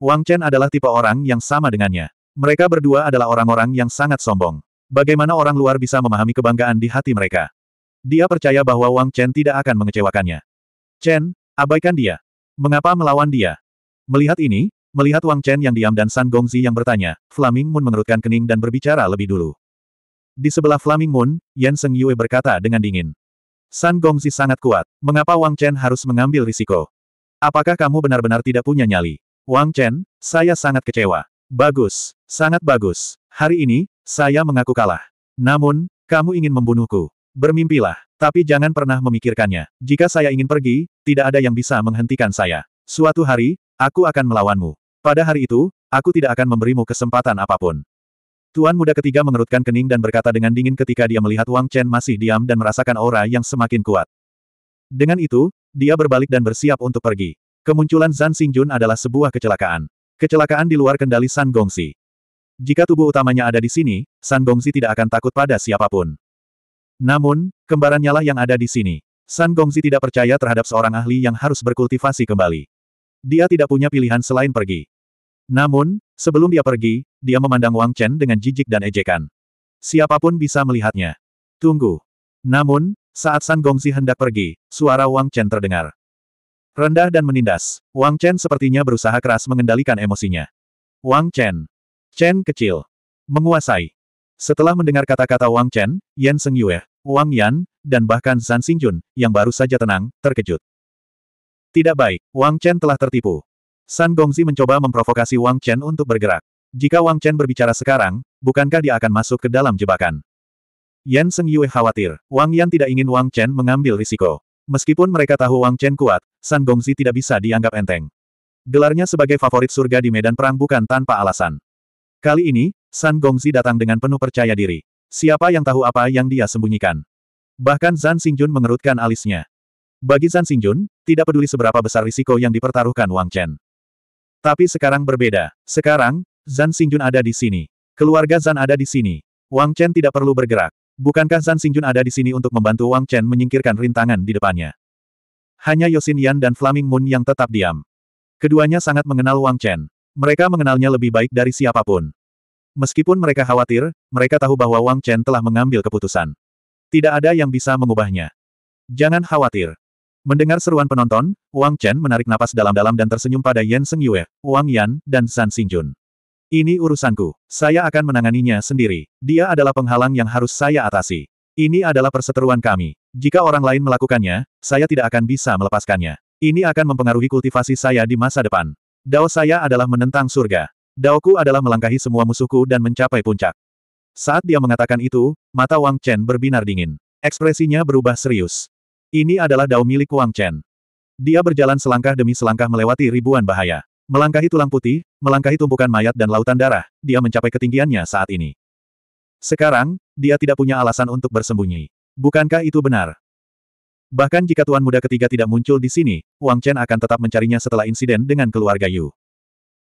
Wang Chen adalah tipe orang yang sama dengannya. Mereka berdua adalah orang-orang yang sangat sombong. Bagaimana orang luar bisa memahami kebanggaan di hati mereka? Dia percaya bahwa Wang Chen tidak akan mengecewakannya. Chen, abaikan dia. Mengapa melawan dia? Melihat ini, melihat Wang Chen yang diam dan San Gongzi yang bertanya, Flaming Moon mengerutkan kening dan berbicara lebih dulu. Di sebelah Flaming Moon, Yan Seng Yue berkata dengan dingin. San Gongzi sangat kuat, mengapa Wang Chen harus mengambil risiko? Apakah kamu benar-benar tidak punya nyali? Wang Chen, saya sangat kecewa. Bagus, sangat bagus. Hari ini, saya mengaku kalah. Namun, kamu ingin membunuhku. Bermimpilah, tapi jangan pernah memikirkannya. Jika saya ingin pergi, tidak ada yang bisa menghentikan saya. Suatu hari, aku akan melawanmu. Pada hari itu, aku tidak akan memberimu kesempatan apapun. Tuan muda ketiga mengerutkan kening dan berkata dengan dingin ketika dia melihat Wang Chen masih diam dan merasakan aura yang semakin kuat. Dengan itu, dia berbalik dan bersiap untuk pergi. Kemunculan Zan Xingjun adalah sebuah kecelakaan. Kecelakaan di luar kendali San Gongsi. Jika tubuh utamanya ada di sini, San Gongsi tidak akan takut pada siapapun. Namun, kembarannya lah yang ada di sini. San Gongzi tidak percaya terhadap seorang ahli yang harus berkultivasi kembali. Dia tidak punya pilihan selain pergi. Namun, sebelum dia pergi, dia memandang Wang Chen dengan jijik dan ejekan. Siapapun bisa melihatnya. Tunggu. Namun, saat San Gongzi hendak pergi, suara Wang Chen terdengar. Rendah dan menindas, Wang Chen sepertinya berusaha keras mengendalikan emosinya. Wang Chen. Chen kecil. Menguasai. Setelah mendengar kata-kata Wang Chen, Yan Seng Yue, Wang Yan, dan bahkan Zan Xingjun, yang baru saja tenang, terkejut. Tidak baik, Wang Chen telah tertipu. San Gongzi mencoba memprovokasi Wang Chen untuk bergerak. Jika Wang Chen berbicara sekarang, bukankah dia akan masuk ke dalam jebakan? Yan Seng Yue khawatir, Wang Yan tidak ingin Wang Chen mengambil risiko. Meskipun mereka tahu Wang Chen kuat, San Gongzi tidak bisa dianggap enteng. Gelarnya sebagai favorit surga di medan perang bukan tanpa alasan. Kali ini, San Gongzi datang dengan penuh percaya diri. Siapa yang tahu apa yang dia sembunyikan? Bahkan Zan Xingjun mengerutkan alisnya. Bagi Zan Xingjun, tidak peduli seberapa besar risiko yang dipertaruhkan Wang Chen. Tapi sekarang berbeda. Sekarang, Zan Xingjun ada di sini. Keluarga Zan ada di sini. Wang Chen tidak perlu bergerak. Bukankah Zan Xingjun ada di sini untuk membantu Wang Chen menyingkirkan rintangan di depannya? Hanya Yosin Yan dan Flaming Moon yang tetap diam. Keduanya sangat mengenal Wang Chen. Mereka mengenalnya lebih baik dari siapapun. Meskipun mereka khawatir, mereka tahu bahwa Wang Chen telah mengambil keputusan. Tidak ada yang bisa mengubahnya. Jangan khawatir. Mendengar seruan penonton, Wang Chen menarik napas dalam-dalam dan tersenyum pada Yan Seng Yue, Wang Yan, dan San Xingjun. Ini urusanku. Saya akan menanganinya sendiri. Dia adalah penghalang yang harus saya atasi. Ini adalah perseteruan kami. Jika orang lain melakukannya, saya tidak akan bisa melepaskannya. Ini akan mempengaruhi kultivasi saya di masa depan. Dao saya adalah menentang surga. Daoku adalah melangkahi semua musuhku dan mencapai puncak. Saat dia mengatakan itu, mata Wang Chen berbinar dingin. Ekspresinya berubah serius. Ini adalah dao milik Wang Chen. Dia berjalan selangkah demi selangkah melewati ribuan bahaya. Melangkahi tulang putih, melangkahi tumpukan mayat dan lautan darah, dia mencapai ketinggiannya saat ini. Sekarang, dia tidak punya alasan untuk bersembunyi. Bukankah itu benar? Bahkan jika Tuan Muda ketiga tidak muncul di sini, Wang Chen akan tetap mencarinya setelah insiden dengan keluarga Yu.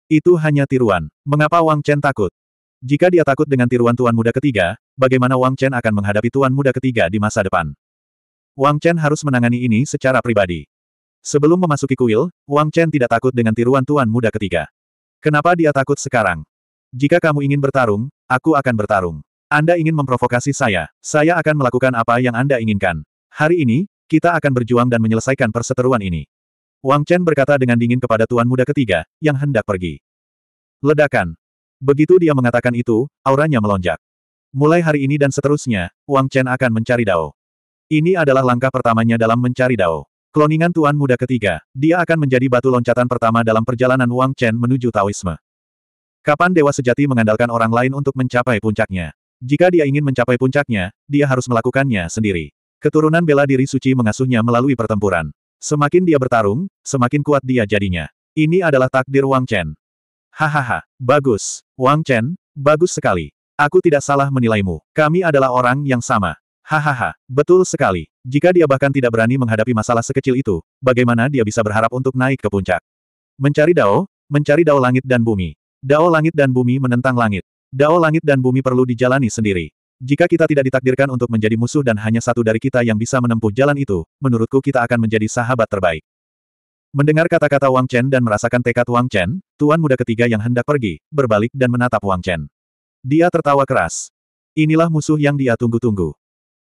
Itu hanya tiruan. Mengapa Wang Chen takut? Jika dia takut dengan tiruan tuan muda ketiga, bagaimana Wang Chen akan menghadapi tuan muda ketiga di masa depan? Wang Chen harus menangani ini secara pribadi. Sebelum memasuki kuil, Wang Chen tidak takut dengan tiruan tuan muda ketiga. Kenapa dia takut sekarang? Jika kamu ingin bertarung, aku akan bertarung. Anda ingin memprovokasi saya, saya akan melakukan apa yang Anda inginkan. Hari ini, kita akan berjuang dan menyelesaikan perseteruan ini. Wang Chen berkata dengan dingin kepada tuan muda ketiga, yang hendak pergi. Ledakan. Begitu dia mengatakan itu, auranya melonjak. Mulai hari ini dan seterusnya, Wang Chen akan mencari Dao. Ini adalah langkah pertamanya dalam mencari Dao. Kloningan Tuan Muda ketiga, dia akan menjadi batu loncatan pertama dalam perjalanan Wang Chen menuju Taoisme. Kapan Dewa Sejati mengandalkan orang lain untuk mencapai puncaknya? Jika dia ingin mencapai puncaknya, dia harus melakukannya sendiri. Keturunan bela diri suci mengasuhnya melalui pertempuran. Semakin dia bertarung, semakin kuat dia jadinya. Ini adalah takdir Wang Chen. Hahaha, bagus. Wang Chen, bagus sekali. Aku tidak salah menilaimu. Kami adalah orang yang sama. Hahaha, betul sekali. Jika dia bahkan tidak berani menghadapi masalah sekecil itu, bagaimana dia bisa berharap untuk naik ke puncak? Mencari Dao, mencari Dao langit dan bumi. Dao langit dan bumi menentang langit. Dao langit dan bumi perlu dijalani sendiri. Jika kita tidak ditakdirkan untuk menjadi musuh dan hanya satu dari kita yang bisa menempuh jalan itu, menurutku kita akan menjadi sahabat terbaik. Mendengar kata-kata Wang Chen dan merasakan tekad Wang Chen, tuan muda ketiga yang hendak pergi, berbalik dan menatap Wang Chen. Dia tertawa keras. Inilah musuh yang dia tunggu-tunggu.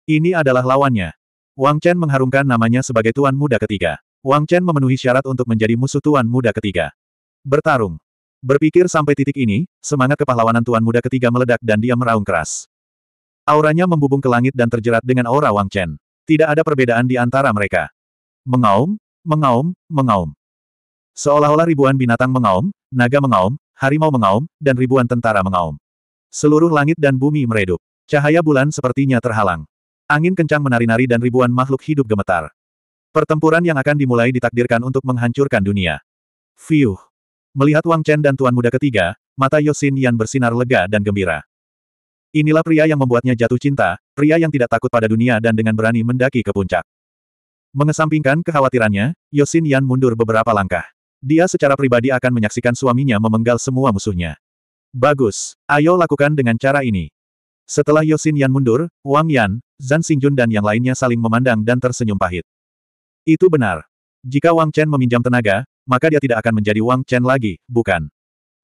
Ini adalah lawannya. Wang Chen mengharumkan namanya sebagai tuan muda ketiga. Wang Chen memenuhi syarat untuk menjadi musuh tuan muda ketiga. Bertarung. Berpikir sampai titik ini, semangat kepahlawanan tuan muda ketiga meledak dan dia meraung keras. Auranya membubung ke langit dan terjerat dengan aura Wang Chen. Tidak ada perbedaan di antara mereka. Mengaum, mengaum, mengaum. Seolah-olah ribuan binatang mengaum, naga mengaum, harimau mengaum, dan ribuan tentara mengaum. Seluruh langit dan bumi meredup. Cahaya bulan sepertinya terhalang. Angin kencang menari-nari dan ribuan makhluk hidup gemetar. Pertempuran yang akan dimulai ditakdirkan untuk menghancurkan dunia. Fiuh! Melihat Wang Chen dan Tuan Muda ketiga, mata Yosin Yan bersinar lega dan gembira. Inilah pria yang membuatnya jatuh cinta, pria yang tidak takut pada dunia dan dengan berani mendaki ke puncak. Mengesampingkan kekhawatirannya, Yosin Yan mundur beberapa langkah. Dia secara pribadi akan menyaksikan suaminya memenggal semua musuhnya. Bagus, ayo lakukan dengan cara ini. Setelah Yosin Yan mundur, Wang Yan, Zan Xingjun dan yang lainnya saling memandang dan tersenyum pahit. Itu benar. Jika Wang Chen meminjam tenaga, maka dia tidak akan menjadi Wang Chen lagi, bukan?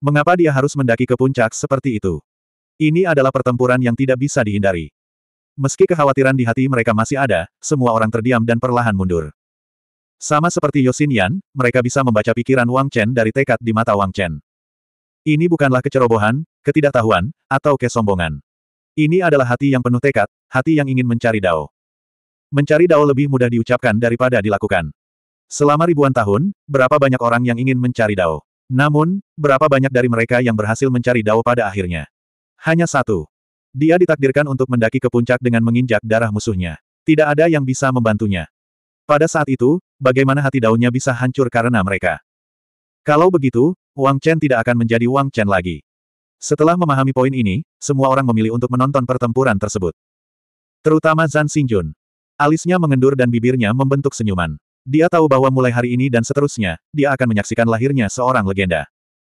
Mengapa dia harus mendaki ke puncak seperti itu? Ini adalah pertempuran yang tidak bisa dihindari. Meski kekhawatiran di hati mereka masih ada, semua orang terdiam dan perlahan mundur. Sama seperti Yosin Yan, mereka bisa membaca pikiran Wang Chen dari tekad di mata Wang Chen. Ini bukanlah kecerobohan, ketidaktahuan, atau kesombongan. Ini adalah hati yang penuh tekad, hati yang ingin mencari Dao. Mencari Dao lebih mudah diucapkan daripada dilakukan. Selama ribuan tahun, berapa banyak orang yang ingin mencari Dao? Namun, berapa banyak dari mereka yang berhasil mencari Dao pada akhirnya? Hanya satu. Dia ditakdirkan untuk mendaki ke puncak dengan menginjak darah musuhnya. Tidak ada yang bisa membantunya. Pada saat itu, bagaimana hati daunnya bisa hancur karena mereka? Kalau begitu, Wang Chen tidak akan menjadi Wang Chen lagi. Setelah memahami poin ini, semua orang memilih untuk menonton pertempuran tersebut. Terutama Zan Xingjun, Alisnya mengendur dan bibirnya membentuk senyuman. Dia tahu bahwa mulai hari ini dan seterusnya, dia akan menyaksikan lahirnya seorang legenda.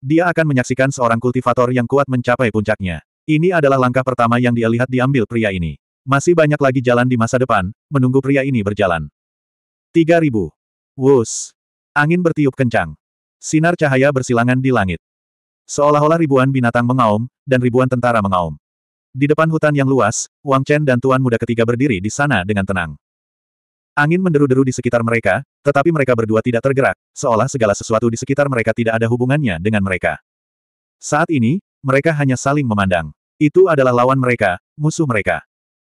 Dia akan menyaksikan seorang kultivator yang kuat mencapai puncaknya. Ini adalah langkah pertama yang dia lihat diambil pria ini. Masih banyak lagi jalan di masa depan, menunggu pria ini berjalan. 3000. Wus. Angin bertiup kencang. Sinar cahaya bersilangan di langit. Seolah-olah ribuan binatang mengaum, dan ribuan tentara mengaum. Di depan hutan yang luas, Wang Chen dan Tuan Muda ketiga berdiri di sana dengan tenang. Angin menderu-deru di sekitar mereka, tetapi mereka berdua tidak tergerak, seolah segala sesuatu di sekitar mereka tidak ada hubungannya dengan mereka. Saat ini, mereka hanya saling memandang. Itu adalah lawan mereka, musuh mereka.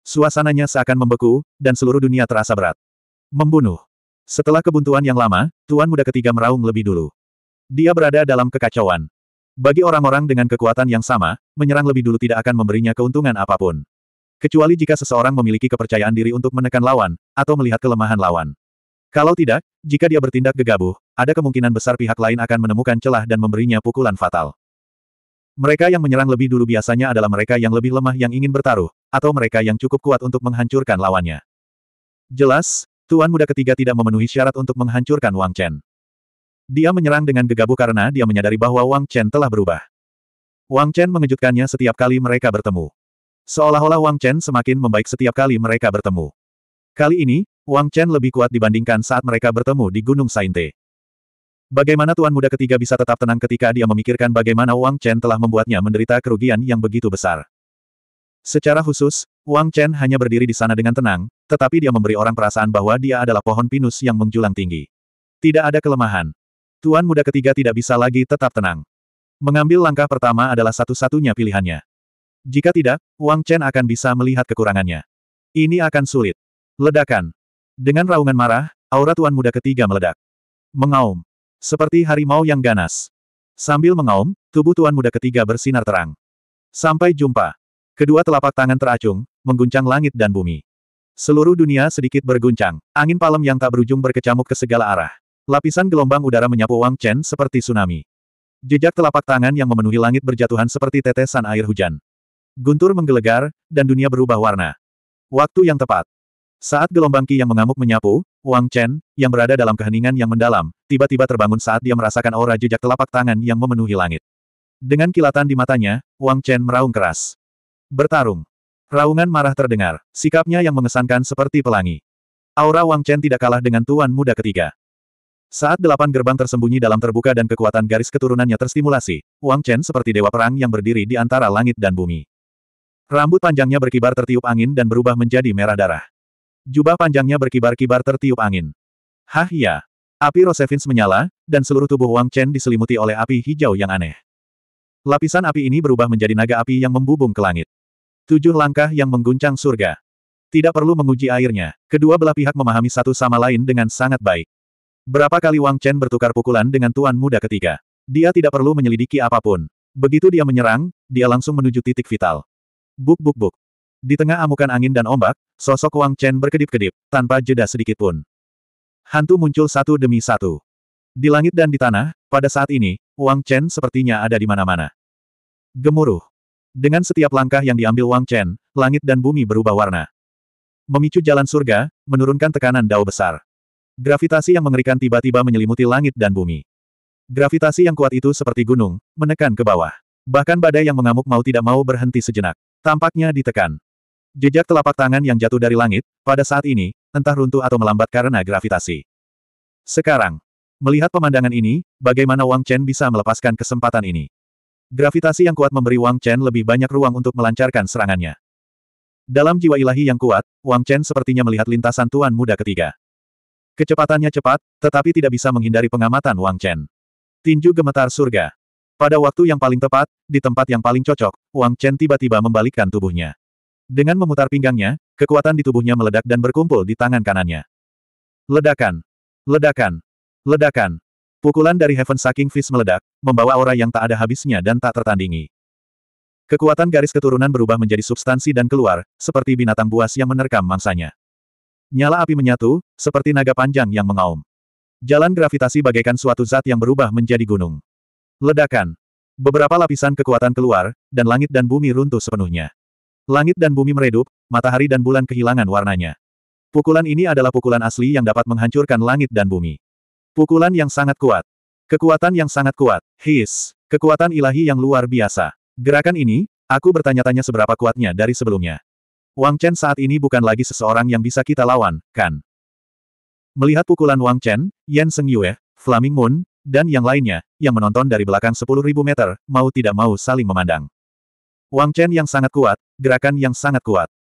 Suasananya seakan membeku, dan seluruh dunia terasa berat. Membunuh. Setelah kebuntuan yang lama, Tuan Muda ketiga meraung lebih dulu. Dia berada dalam kekacauan. Bagi orang-orang dengan kekuatan yang sama, menyerang lebih dulu tidak akan memberinya keuntungan apapun. Kecuali jika seseorang memiliki kepercayaan diri untuk menekan lawan, atau melihat kelemahan lawan. Kalau tidak, jika dia bertindak gegabah, ada kemungkinan besar pihak lain akan menemukan celah dan memberinya pukulan fatal. Mereka yang menyerang lebih dulu biasanya adalah mereka yang lebih lemah yang ingin bertaruh, atau mereka yang cukup kuat untuk menghancurkan lawannya. Jelas, Tuan Muda ketiga tidak memenuhi syarat untuk menghancurkan Wang Chen. Dia menyerang dengan gegabah karena dia menyadari bahwa Wang Chen telah berubah. Wang Chen mengejutkannya setiap kali mereka bertemu. Seolah-olah Wang Chen semakin membaik setiap kali mereka bertemu. Kali ini, Wang Chen lebih kuat dibandingkan saat mereka bertemu di Gunung Sainte. Bagaimana tuan muda ketiga bisa tetap tenang ketika dia memikirkan bagaimana Wang Chen telah membuatnya menderita kerugian yang begitu besar? Secara khusus, Wang Chen hanya berdiri di sana dengan tenang, tetapi dia memberi orang perasaan bahwa dia adalah pohon pinus yang menjulang tinggi. Tidak ada kelemahan. Tuan muda ketiga tidak bisa lagi tetap tenang. Mengambil langkah pertama adalah satu-satunya pilihannya. Jika tidak, Wang Chen akan bisa melihat kekurangannya. Ini akan sulit. Ledakan. Dengan raungan marah, aura tuan muda ketiga meledak. Mengaum. Seperti harimau yang ganas. Sambil mengaum, tubuh tuan muda ketiga bersinar terang. Sampai jumpa. Kedua telapak tangan teracung, mengguncang langit dan bumi. Seluruh dunia sedikit berguncang. Angin palem yang tak berujung berkecamuk ke segala arah. Lapisan gelombang udara menyapu Wang Chen seperti tsunami. Jejak telapak tangan yang memenuhi langit berjatuhan seperti tetesan air hujan. Guntur menggelegar, dan dunia berubah warna. Waktu yang tepat. Saat gelombang Ki yang mengamuk menyapu, Wang Chen, yang berada dalam keheningan yang mendalam, tiba-tiba terbangun saat dia merasakan aura jejak telapak tangan yang memenuhi langit. Dengan kilatan di matanya, Wang Chen meraung keras. Bertarung. Raungan marah terdengar, sikapnya yang mengesankan seperti pelangi. Aura Wang Chen tidak kalah dengan tuan muda ketiga. Saat delapan gerbang tersembunyi dalam terbuka dan kekuatan garis keturunannya terstimulasi, Wang Chen seperti dewa perang yang berdiri di antara langit dan bumi. Rambut panjangnya berkibar tertiup angin dan berubah menjadi merah darah. Jubah panjangnya berkibar-kibar tertiup angin. Hah ya. Api Rosevins menyala, dan seluruh tubuh Wang Chen diselimuti oleh api hijau yang aneh. Lapisan api ini berubah menjadi naga api yang membubung ke langit. Tujuh langkah yang mengguncang surga. Tidak perlu menguji airnya, kedua belah pihak memahami satu sama lain dengan sangat baik. Berapa kali Wang Chen bertukar pukulan dengan tuan muda ketiga. Dia tidak perlu menyelidiki apapun. Begitu dia menyerang, dia langsung menuju titik vital. Buk buk buk. Di tengah amukan angin dan ombak, Sosok Wang Chen berkedip-kedip, tanpa jeda sedikit pun. Hantu muncul satu demi satu. Di langit dan di tanah, pada saat ini, Wang Chen sepertinya ada di mana-mana. Gemuruh. Dengan setiap langkah yang diambil Wang Chen, langit dan bumi berubah warna. Memicu jalan surga, menurunkan tekanan dao besar. Gravitasi yang mengerikan tiba-tiba menyelimuti langit dan bumi. Gravitasi yang kuat itu seperti gunung, menekan ke bawah. Bahkan badai yang mengamuk mau tidak mau berhenti sejenak. Tampaknya ditekan. Jejak telapak tangan yang jatuh dari langit, pada saat ini, entah runtuh atau melambat karena gravitasi. Sekarang, melihat pemandangan ini, bagaimana Wang Chen bisa melepaskan kesempatan ini? Gravitasi yang kuat memberi Wang Chen lebih banyak ruang untuk melancarkan serangannya. Dalam jiwa ilahi yang kuat, Wang Chen sepertinya melihat lintasan tuan muda ketiga. Kecepatannya cepat, tetapi tidak bisa menghindari pengamatan Wang Chen. Tinju gemetar surga. Pada waktu yang paling tepat, di tempat yang paling cocok, Wang Chen tiba-tiba membalikkan tubuhnya. Dengan memutar pinggangnya, kekuatan di tubuhnya meledak dan berkumpul di tangan kanannya. Ledakan! Ledakan! Ledakan! Pukulan dari Heaven Sucking Fist meledak, membawa aura yang tak ada habisnya dan tak tertandingi. Kekuatan garis keturunan berubah menjadi substansi dan keluar, seperti binatang buas yang menerkam mangsanya. Nyala api menyatu, seperti naga panjang yang mengaum. Jalan gravitasi bagaikan suatu zat yang berubah menjadi gunung. Ledakan! Beberapa lapisan kekuatan keluar, dan langit dan bumi runtuh sepenuhnya. Langit dan bumi meredup, matahari dan bulan kehilangan warnanya. Pukulan ini adalah pukulan asli yang dapat menghancurkan langit dan bumi. Pukulan yang sangat kuat. Kekuatan yang sangat kuat. His. Kekuatan ilahi yang luar biasa. Gerakan ini, aku bertanya-tanya seberapa kuatnya dari sebelumnya. Wang Chen saat ini bukan lagi seseorang yang bisa kita lawan, kan? Melihat pukulan Wang Chen, Yan Seng Yue, Flaming Moon, dan yang lainnya, yang menonton dari belakang 10.000 meter, mau tidak mau saling memandang. Wang Chen yang sangat kuat, gerakan yang sangat kuat.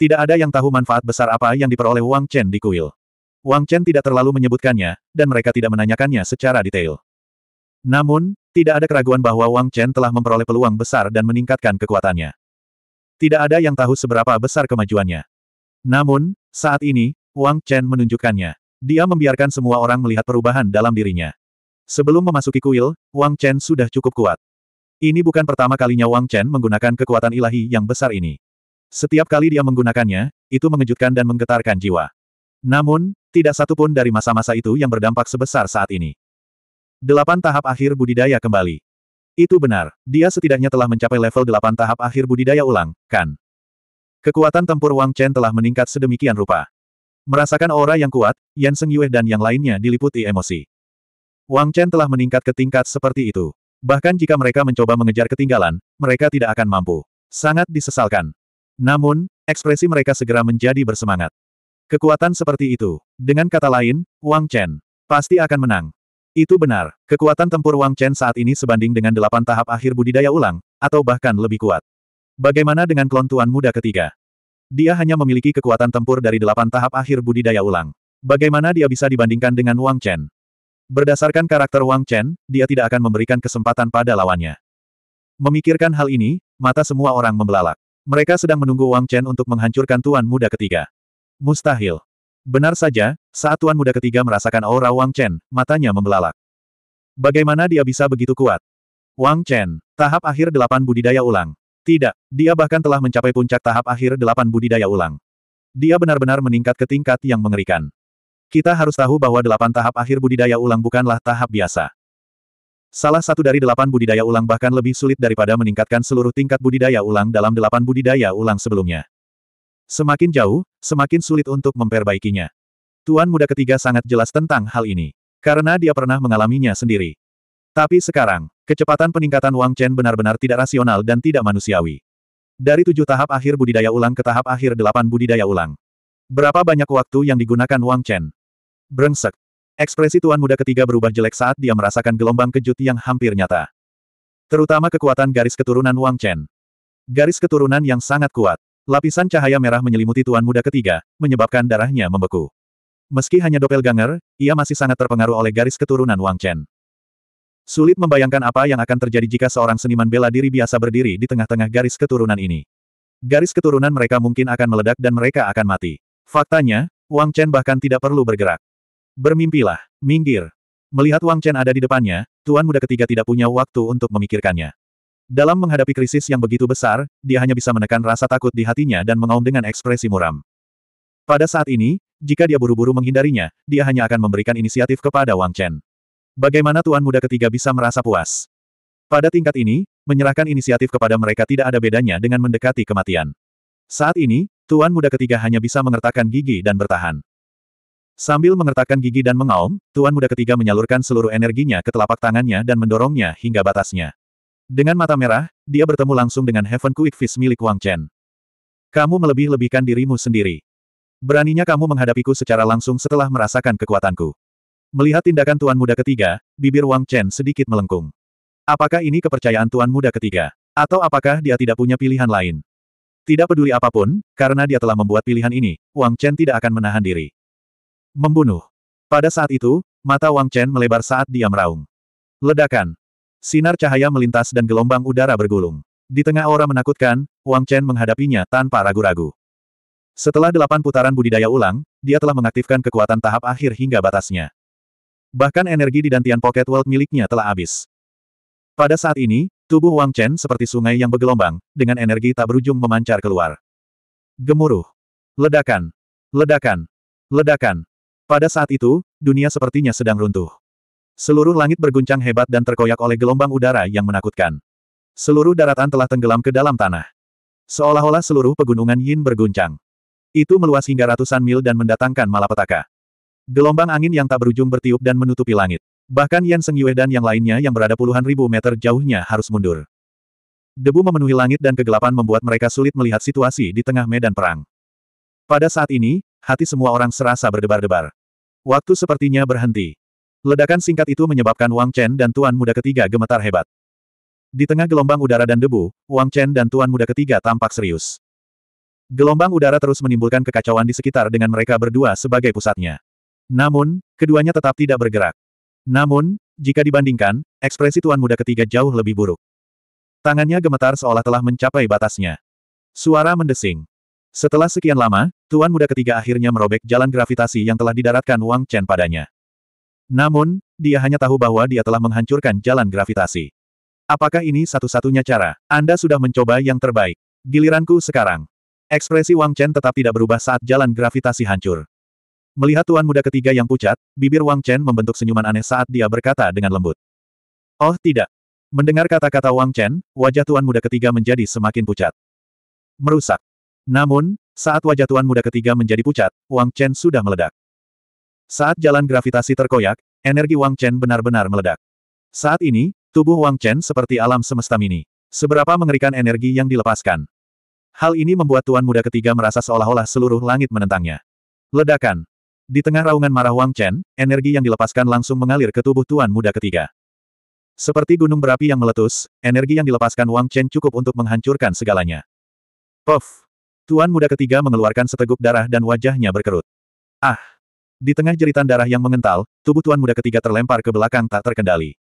Tidak ada yang tahu manfaat besar apa yang diperoleh Wang Chen di kuil. Wang Chen tidak terlalu menyebutkannya, dan mereka tidak menanyakannya secara detail. Namun, tidak ada keraguan bahwa Wang Chen telah memperoleh peluang besar dan meningkatkan kekuatannya. Tidak ada yang tahu seberapa besar kemajuannya. Namun, saat ini, Wang Chen menunjukkannya. Dia membiarkan semua orang melihat perubahan dalam dirinya. Sebelum memasuki kuil, Wang Chen sudah cukup kuat. Ini bukan pertama kalinya Wang Chen menggunakan kekuatan ilahi yang besar ini. Setiap kali dia menggunakannya, itu mengejutkan dan menggetarkan jiwa. Namun, tidak satupun dari masa-masa itu yang berdampak sebesar saat ini. Delapan tahap akhir budidaya kembali. Itu benar, dia setidaknya telah mencapai level delapan tahap akhir budidaya ulang, kan? Kekuatan tempur Wang Chen telah meningkat sedemikian rupa. Merasakan aura yang kuat, Yan Seng Yue dan yang lainnya diliputi emosi. Wang Chen telah meningkat ke tingkat seperti itu. Bahkan jika mereka mencoba mengejar ketinggalan, mereka tidak akan mampu. Sangat disesalkan. Namun, ekspresi mereka segera menjadi bersemangat. Kekuatan seperti itu. Dengan kata lain, Wang Chen pasti akan menang. Itu benar, kekuatan tempur Wang Chen saat ini sebanding dengan delapan tahap akhir budidaya ulang, atau bahkan lebih kuat. Bagaimana dengan klon tuan muda ketiga? Dia hanya memiliki kekuatan tempur dari delapan tahap akhir budidaya ulang. Bagaimana dia bisa dibandingkan dengan Wang Chen? Berdasarkan karakter Wang Chen, dia tidak akan memberikan kesempatan pada lawannya. Memikirkan hal ini, mata semua orang membelalak. Mereka sedang menunggu Wang Chen untuk menghancurkan tuan muda ketiga. Mustahil. Benar saja, saat tuan muda ketiga merasakan aura Wang Chen, matanya membelalak. Bagaimana dia bisa begitu kuat? Wang Chen, tahap akhir delapan budidaya ulang. Tidak, dia bahkan telah mencapai puncak tahap akhir delapan budidaya ulang. Dia benar-benar meningkat ke tingkat yang mengerikan. Kita harus tahu bahwa delapan tahap akhir budidaya ulang bukanlah tahap biasa. Salah satu dari delapan budidaya ulang bahkan lebih sulit daripada meningkatkan seluruh tingkat budidaya ulang dalam delapan budidaya ulang sebelumnya. Semakin jauh, semakin sulit untuk memperbaikinya. Tuan muda ketiga sangat jelas tentang hal ini. Karena dia pernah mengalaminya sendiri. Tapi sekarang, kecepatan peningkatan Wang Chen benar-benar tidak rasional dan tidak manusiawi. Dari tujuh tahap akhir budidaya ulang ke tahap akhir delapan budidaya ulang. Berapa banyak waktu yang digunakan Wang Chen? Brengsek. Ekspresi tuan muda ketiga berubah jelek saat dia merasakan gelombang kejut yang hampir nyata. Terutama kekuatan garis keturunan Wang Chen. Garis keturunan yang sangat kuat. Lapisan cahaya merah menyelimuti tuan muda ketiga, menyebabkan darahnya membeku. Meski hanya ganger, ia masih sangat terpengaruh oleh garis keturunan Wang Chen. Sulit membayangkan apa yang akan terjadi jika seorang seniman bela diri biasa berdiri di tengah-tengah garis keturunan ini. Garis keturunan mereka mungkin akan meledak dan mereka akan mati. Faktanya, Wang Chen bahkan tidak perlu bergerak. Bermimpilah, minggir. Melihat Wang Chen ada di depannya, tuan muda ketiga tidak punya waktu untuk memikirkannya. Dalam menghadapi krisis yang begitu besar, dia hanya bisa menekan rasa takut di hatinya dan mengaum dengan ekspresi muram. Pada saat ini, jika dia buru-buru menghindarinya, dia hanya akan memberikan inisiatif kepada Wang Chen. Bagaimana tuan muda ketiga bisa merasa puas? Pada tingkat ini, menyerahkan inisiatif kepada mereka tidak ada bedanya dengan mendekati kematian. Saat ini, tuan muda ketiga hanya bisa mengertakkan gigi dan bertahan. Sambil mengertakkan gigi dan mengaum, tuan muda ketiga menyalurkan seluruh energinya ke telapak tangannya dan mendorongnya hingga batasnya. Dengan mata merah, dia bertemu langsung dengan Heaven Quick Fist milik Wang Chen. Kamu melebih-lebihkan dirimu sendiri. Beraninya kamu menghadapiku secara langsung setelah merasakan kekuatanku. Melihat tindakan tuan muda ketiga, bibir Wang Chen sedikit melengkung. Apakah ini kepercayaan tuan muda ketiga? Atau apakah dia tidak punya pilihan lain? Tidak peduli apapun, karena dia telah membuat pilihan ini, Wang Chen tidak akan menahan diri. Membunuh. Pada saat itu, mata Wang Chen melebar saat dia meraung. Ledakan. Sinar cahaya melintas dan gelombang udara bergulung. Di tengah aura menakutkan, Wang Chen menghadapinya tanpa ragu-ragu. Setelah delapan putaran budidaya ulang, dia telah mengaktifkan kekuatan tahap akhir hingga batasnya. Bahkan energi di dantian pocket world miliknya telah habis. Pada saat ini, tubuh Wang Chen seperti sungai yang bergelombang, dengan energi tak berujung memancar keluar. Gemuruh. Ledakan. Ledakan. Ledakan. Pada saat itu, dunia sepertinya sedang runtuh. Seluruh langit berguncang hebat dan terkoyak oleh gelombang udara yang menakutkan. Seluruh daratan telah tenggelam ke dalam tanah. Seolah-olah seluruh pegunungan Yin berguncang. Itu meluas hingga ratusan mil dan mendatangkan malapetaka. Gelombang angin yang tak berujung bertiup dan menutupi langit. Bahkan Yan Seng Yue dan yang lainnya yang berada puluhan ribu meter jauhnya harus mundur. Debu memenuhi langit dan kegelapan membuat mereka sulit melihat situasi di tengah medan perang. Pada saat ini, hati semua orang serasa berdebar-debar. Waktu sepertinya berhenti. Ledakan singkat itu menyebabkan Wang Chen dan tuan muda ketiga gemetar hebat. Di tengah gelombang udara dan debu, Wang Chen dan tuan muda ketiga tampak serius. Gelombang udara terus menimbulkan kekacauan di sekitar dengan mereka berdua sebagai pusatnya. Namun, keduanya tetap tidak bergerak. Namun, jika dibandingkan, ekspresi tuan muda ketiga jauh lebih buruk. Tangannya gemetar seolah telah mencapai batasnya. Suara mendesing. Setelah sekian lama, Tuan Muda ketiga akhirnya merobek jalan gravitasi yang telah didaratkan Wang Chen padanya. Namun, dia hanya tahu bahwa dia telah menghancurkan jalan gravitasi. Apakah ini satu-satunya cara? Anda sudah mencoba yang terbaik. Giliranku sekarang. Ekspresi Wang Chen tetap tidak berubah saat jalan gravitasi hancur. Melihat Tuan Muda ketiga yang pucat, bibir Wang Chen membentuk senyuman aneh saat dia berkata dengan lembut. Oh tidak. Mendengar kata-kata Wang Chen, wajah Tuan Muda ketiga menjadi semakin pucat. Merusak. Namun, saat wajah tuan muda ketiga menjadi pucat, Wang Chen sudah meledak. Saat jalan gravitasi terkoyak, energi Wang Chen benar-benar meledak. Saat ini, tubuh Wang Chen seperti alam semesta mini. Seberapa mengerikan energi yang dilepaskan. Hal ini membuat tuan muda ketiga merasa seolah-olah seluruh langit menentangnya. Ledakan. Di tengah raungan marah Wang Chen, energi yang dilepaskan langsung mengalir ke tubuh tuan muda ketiga. Seperti gunung berapi yang meletus, energi yang dilepaskan Wang Chen cukup untuk menghancurkan segalanya. Puff! Tuan muda ketiga mengeluarkan seteguk darah dan wajahnya berkerut. Ah! Di tengah jeritan darah yang mengental, tubuh tuan muda ketiga terlempar ke belakang tak terkendali.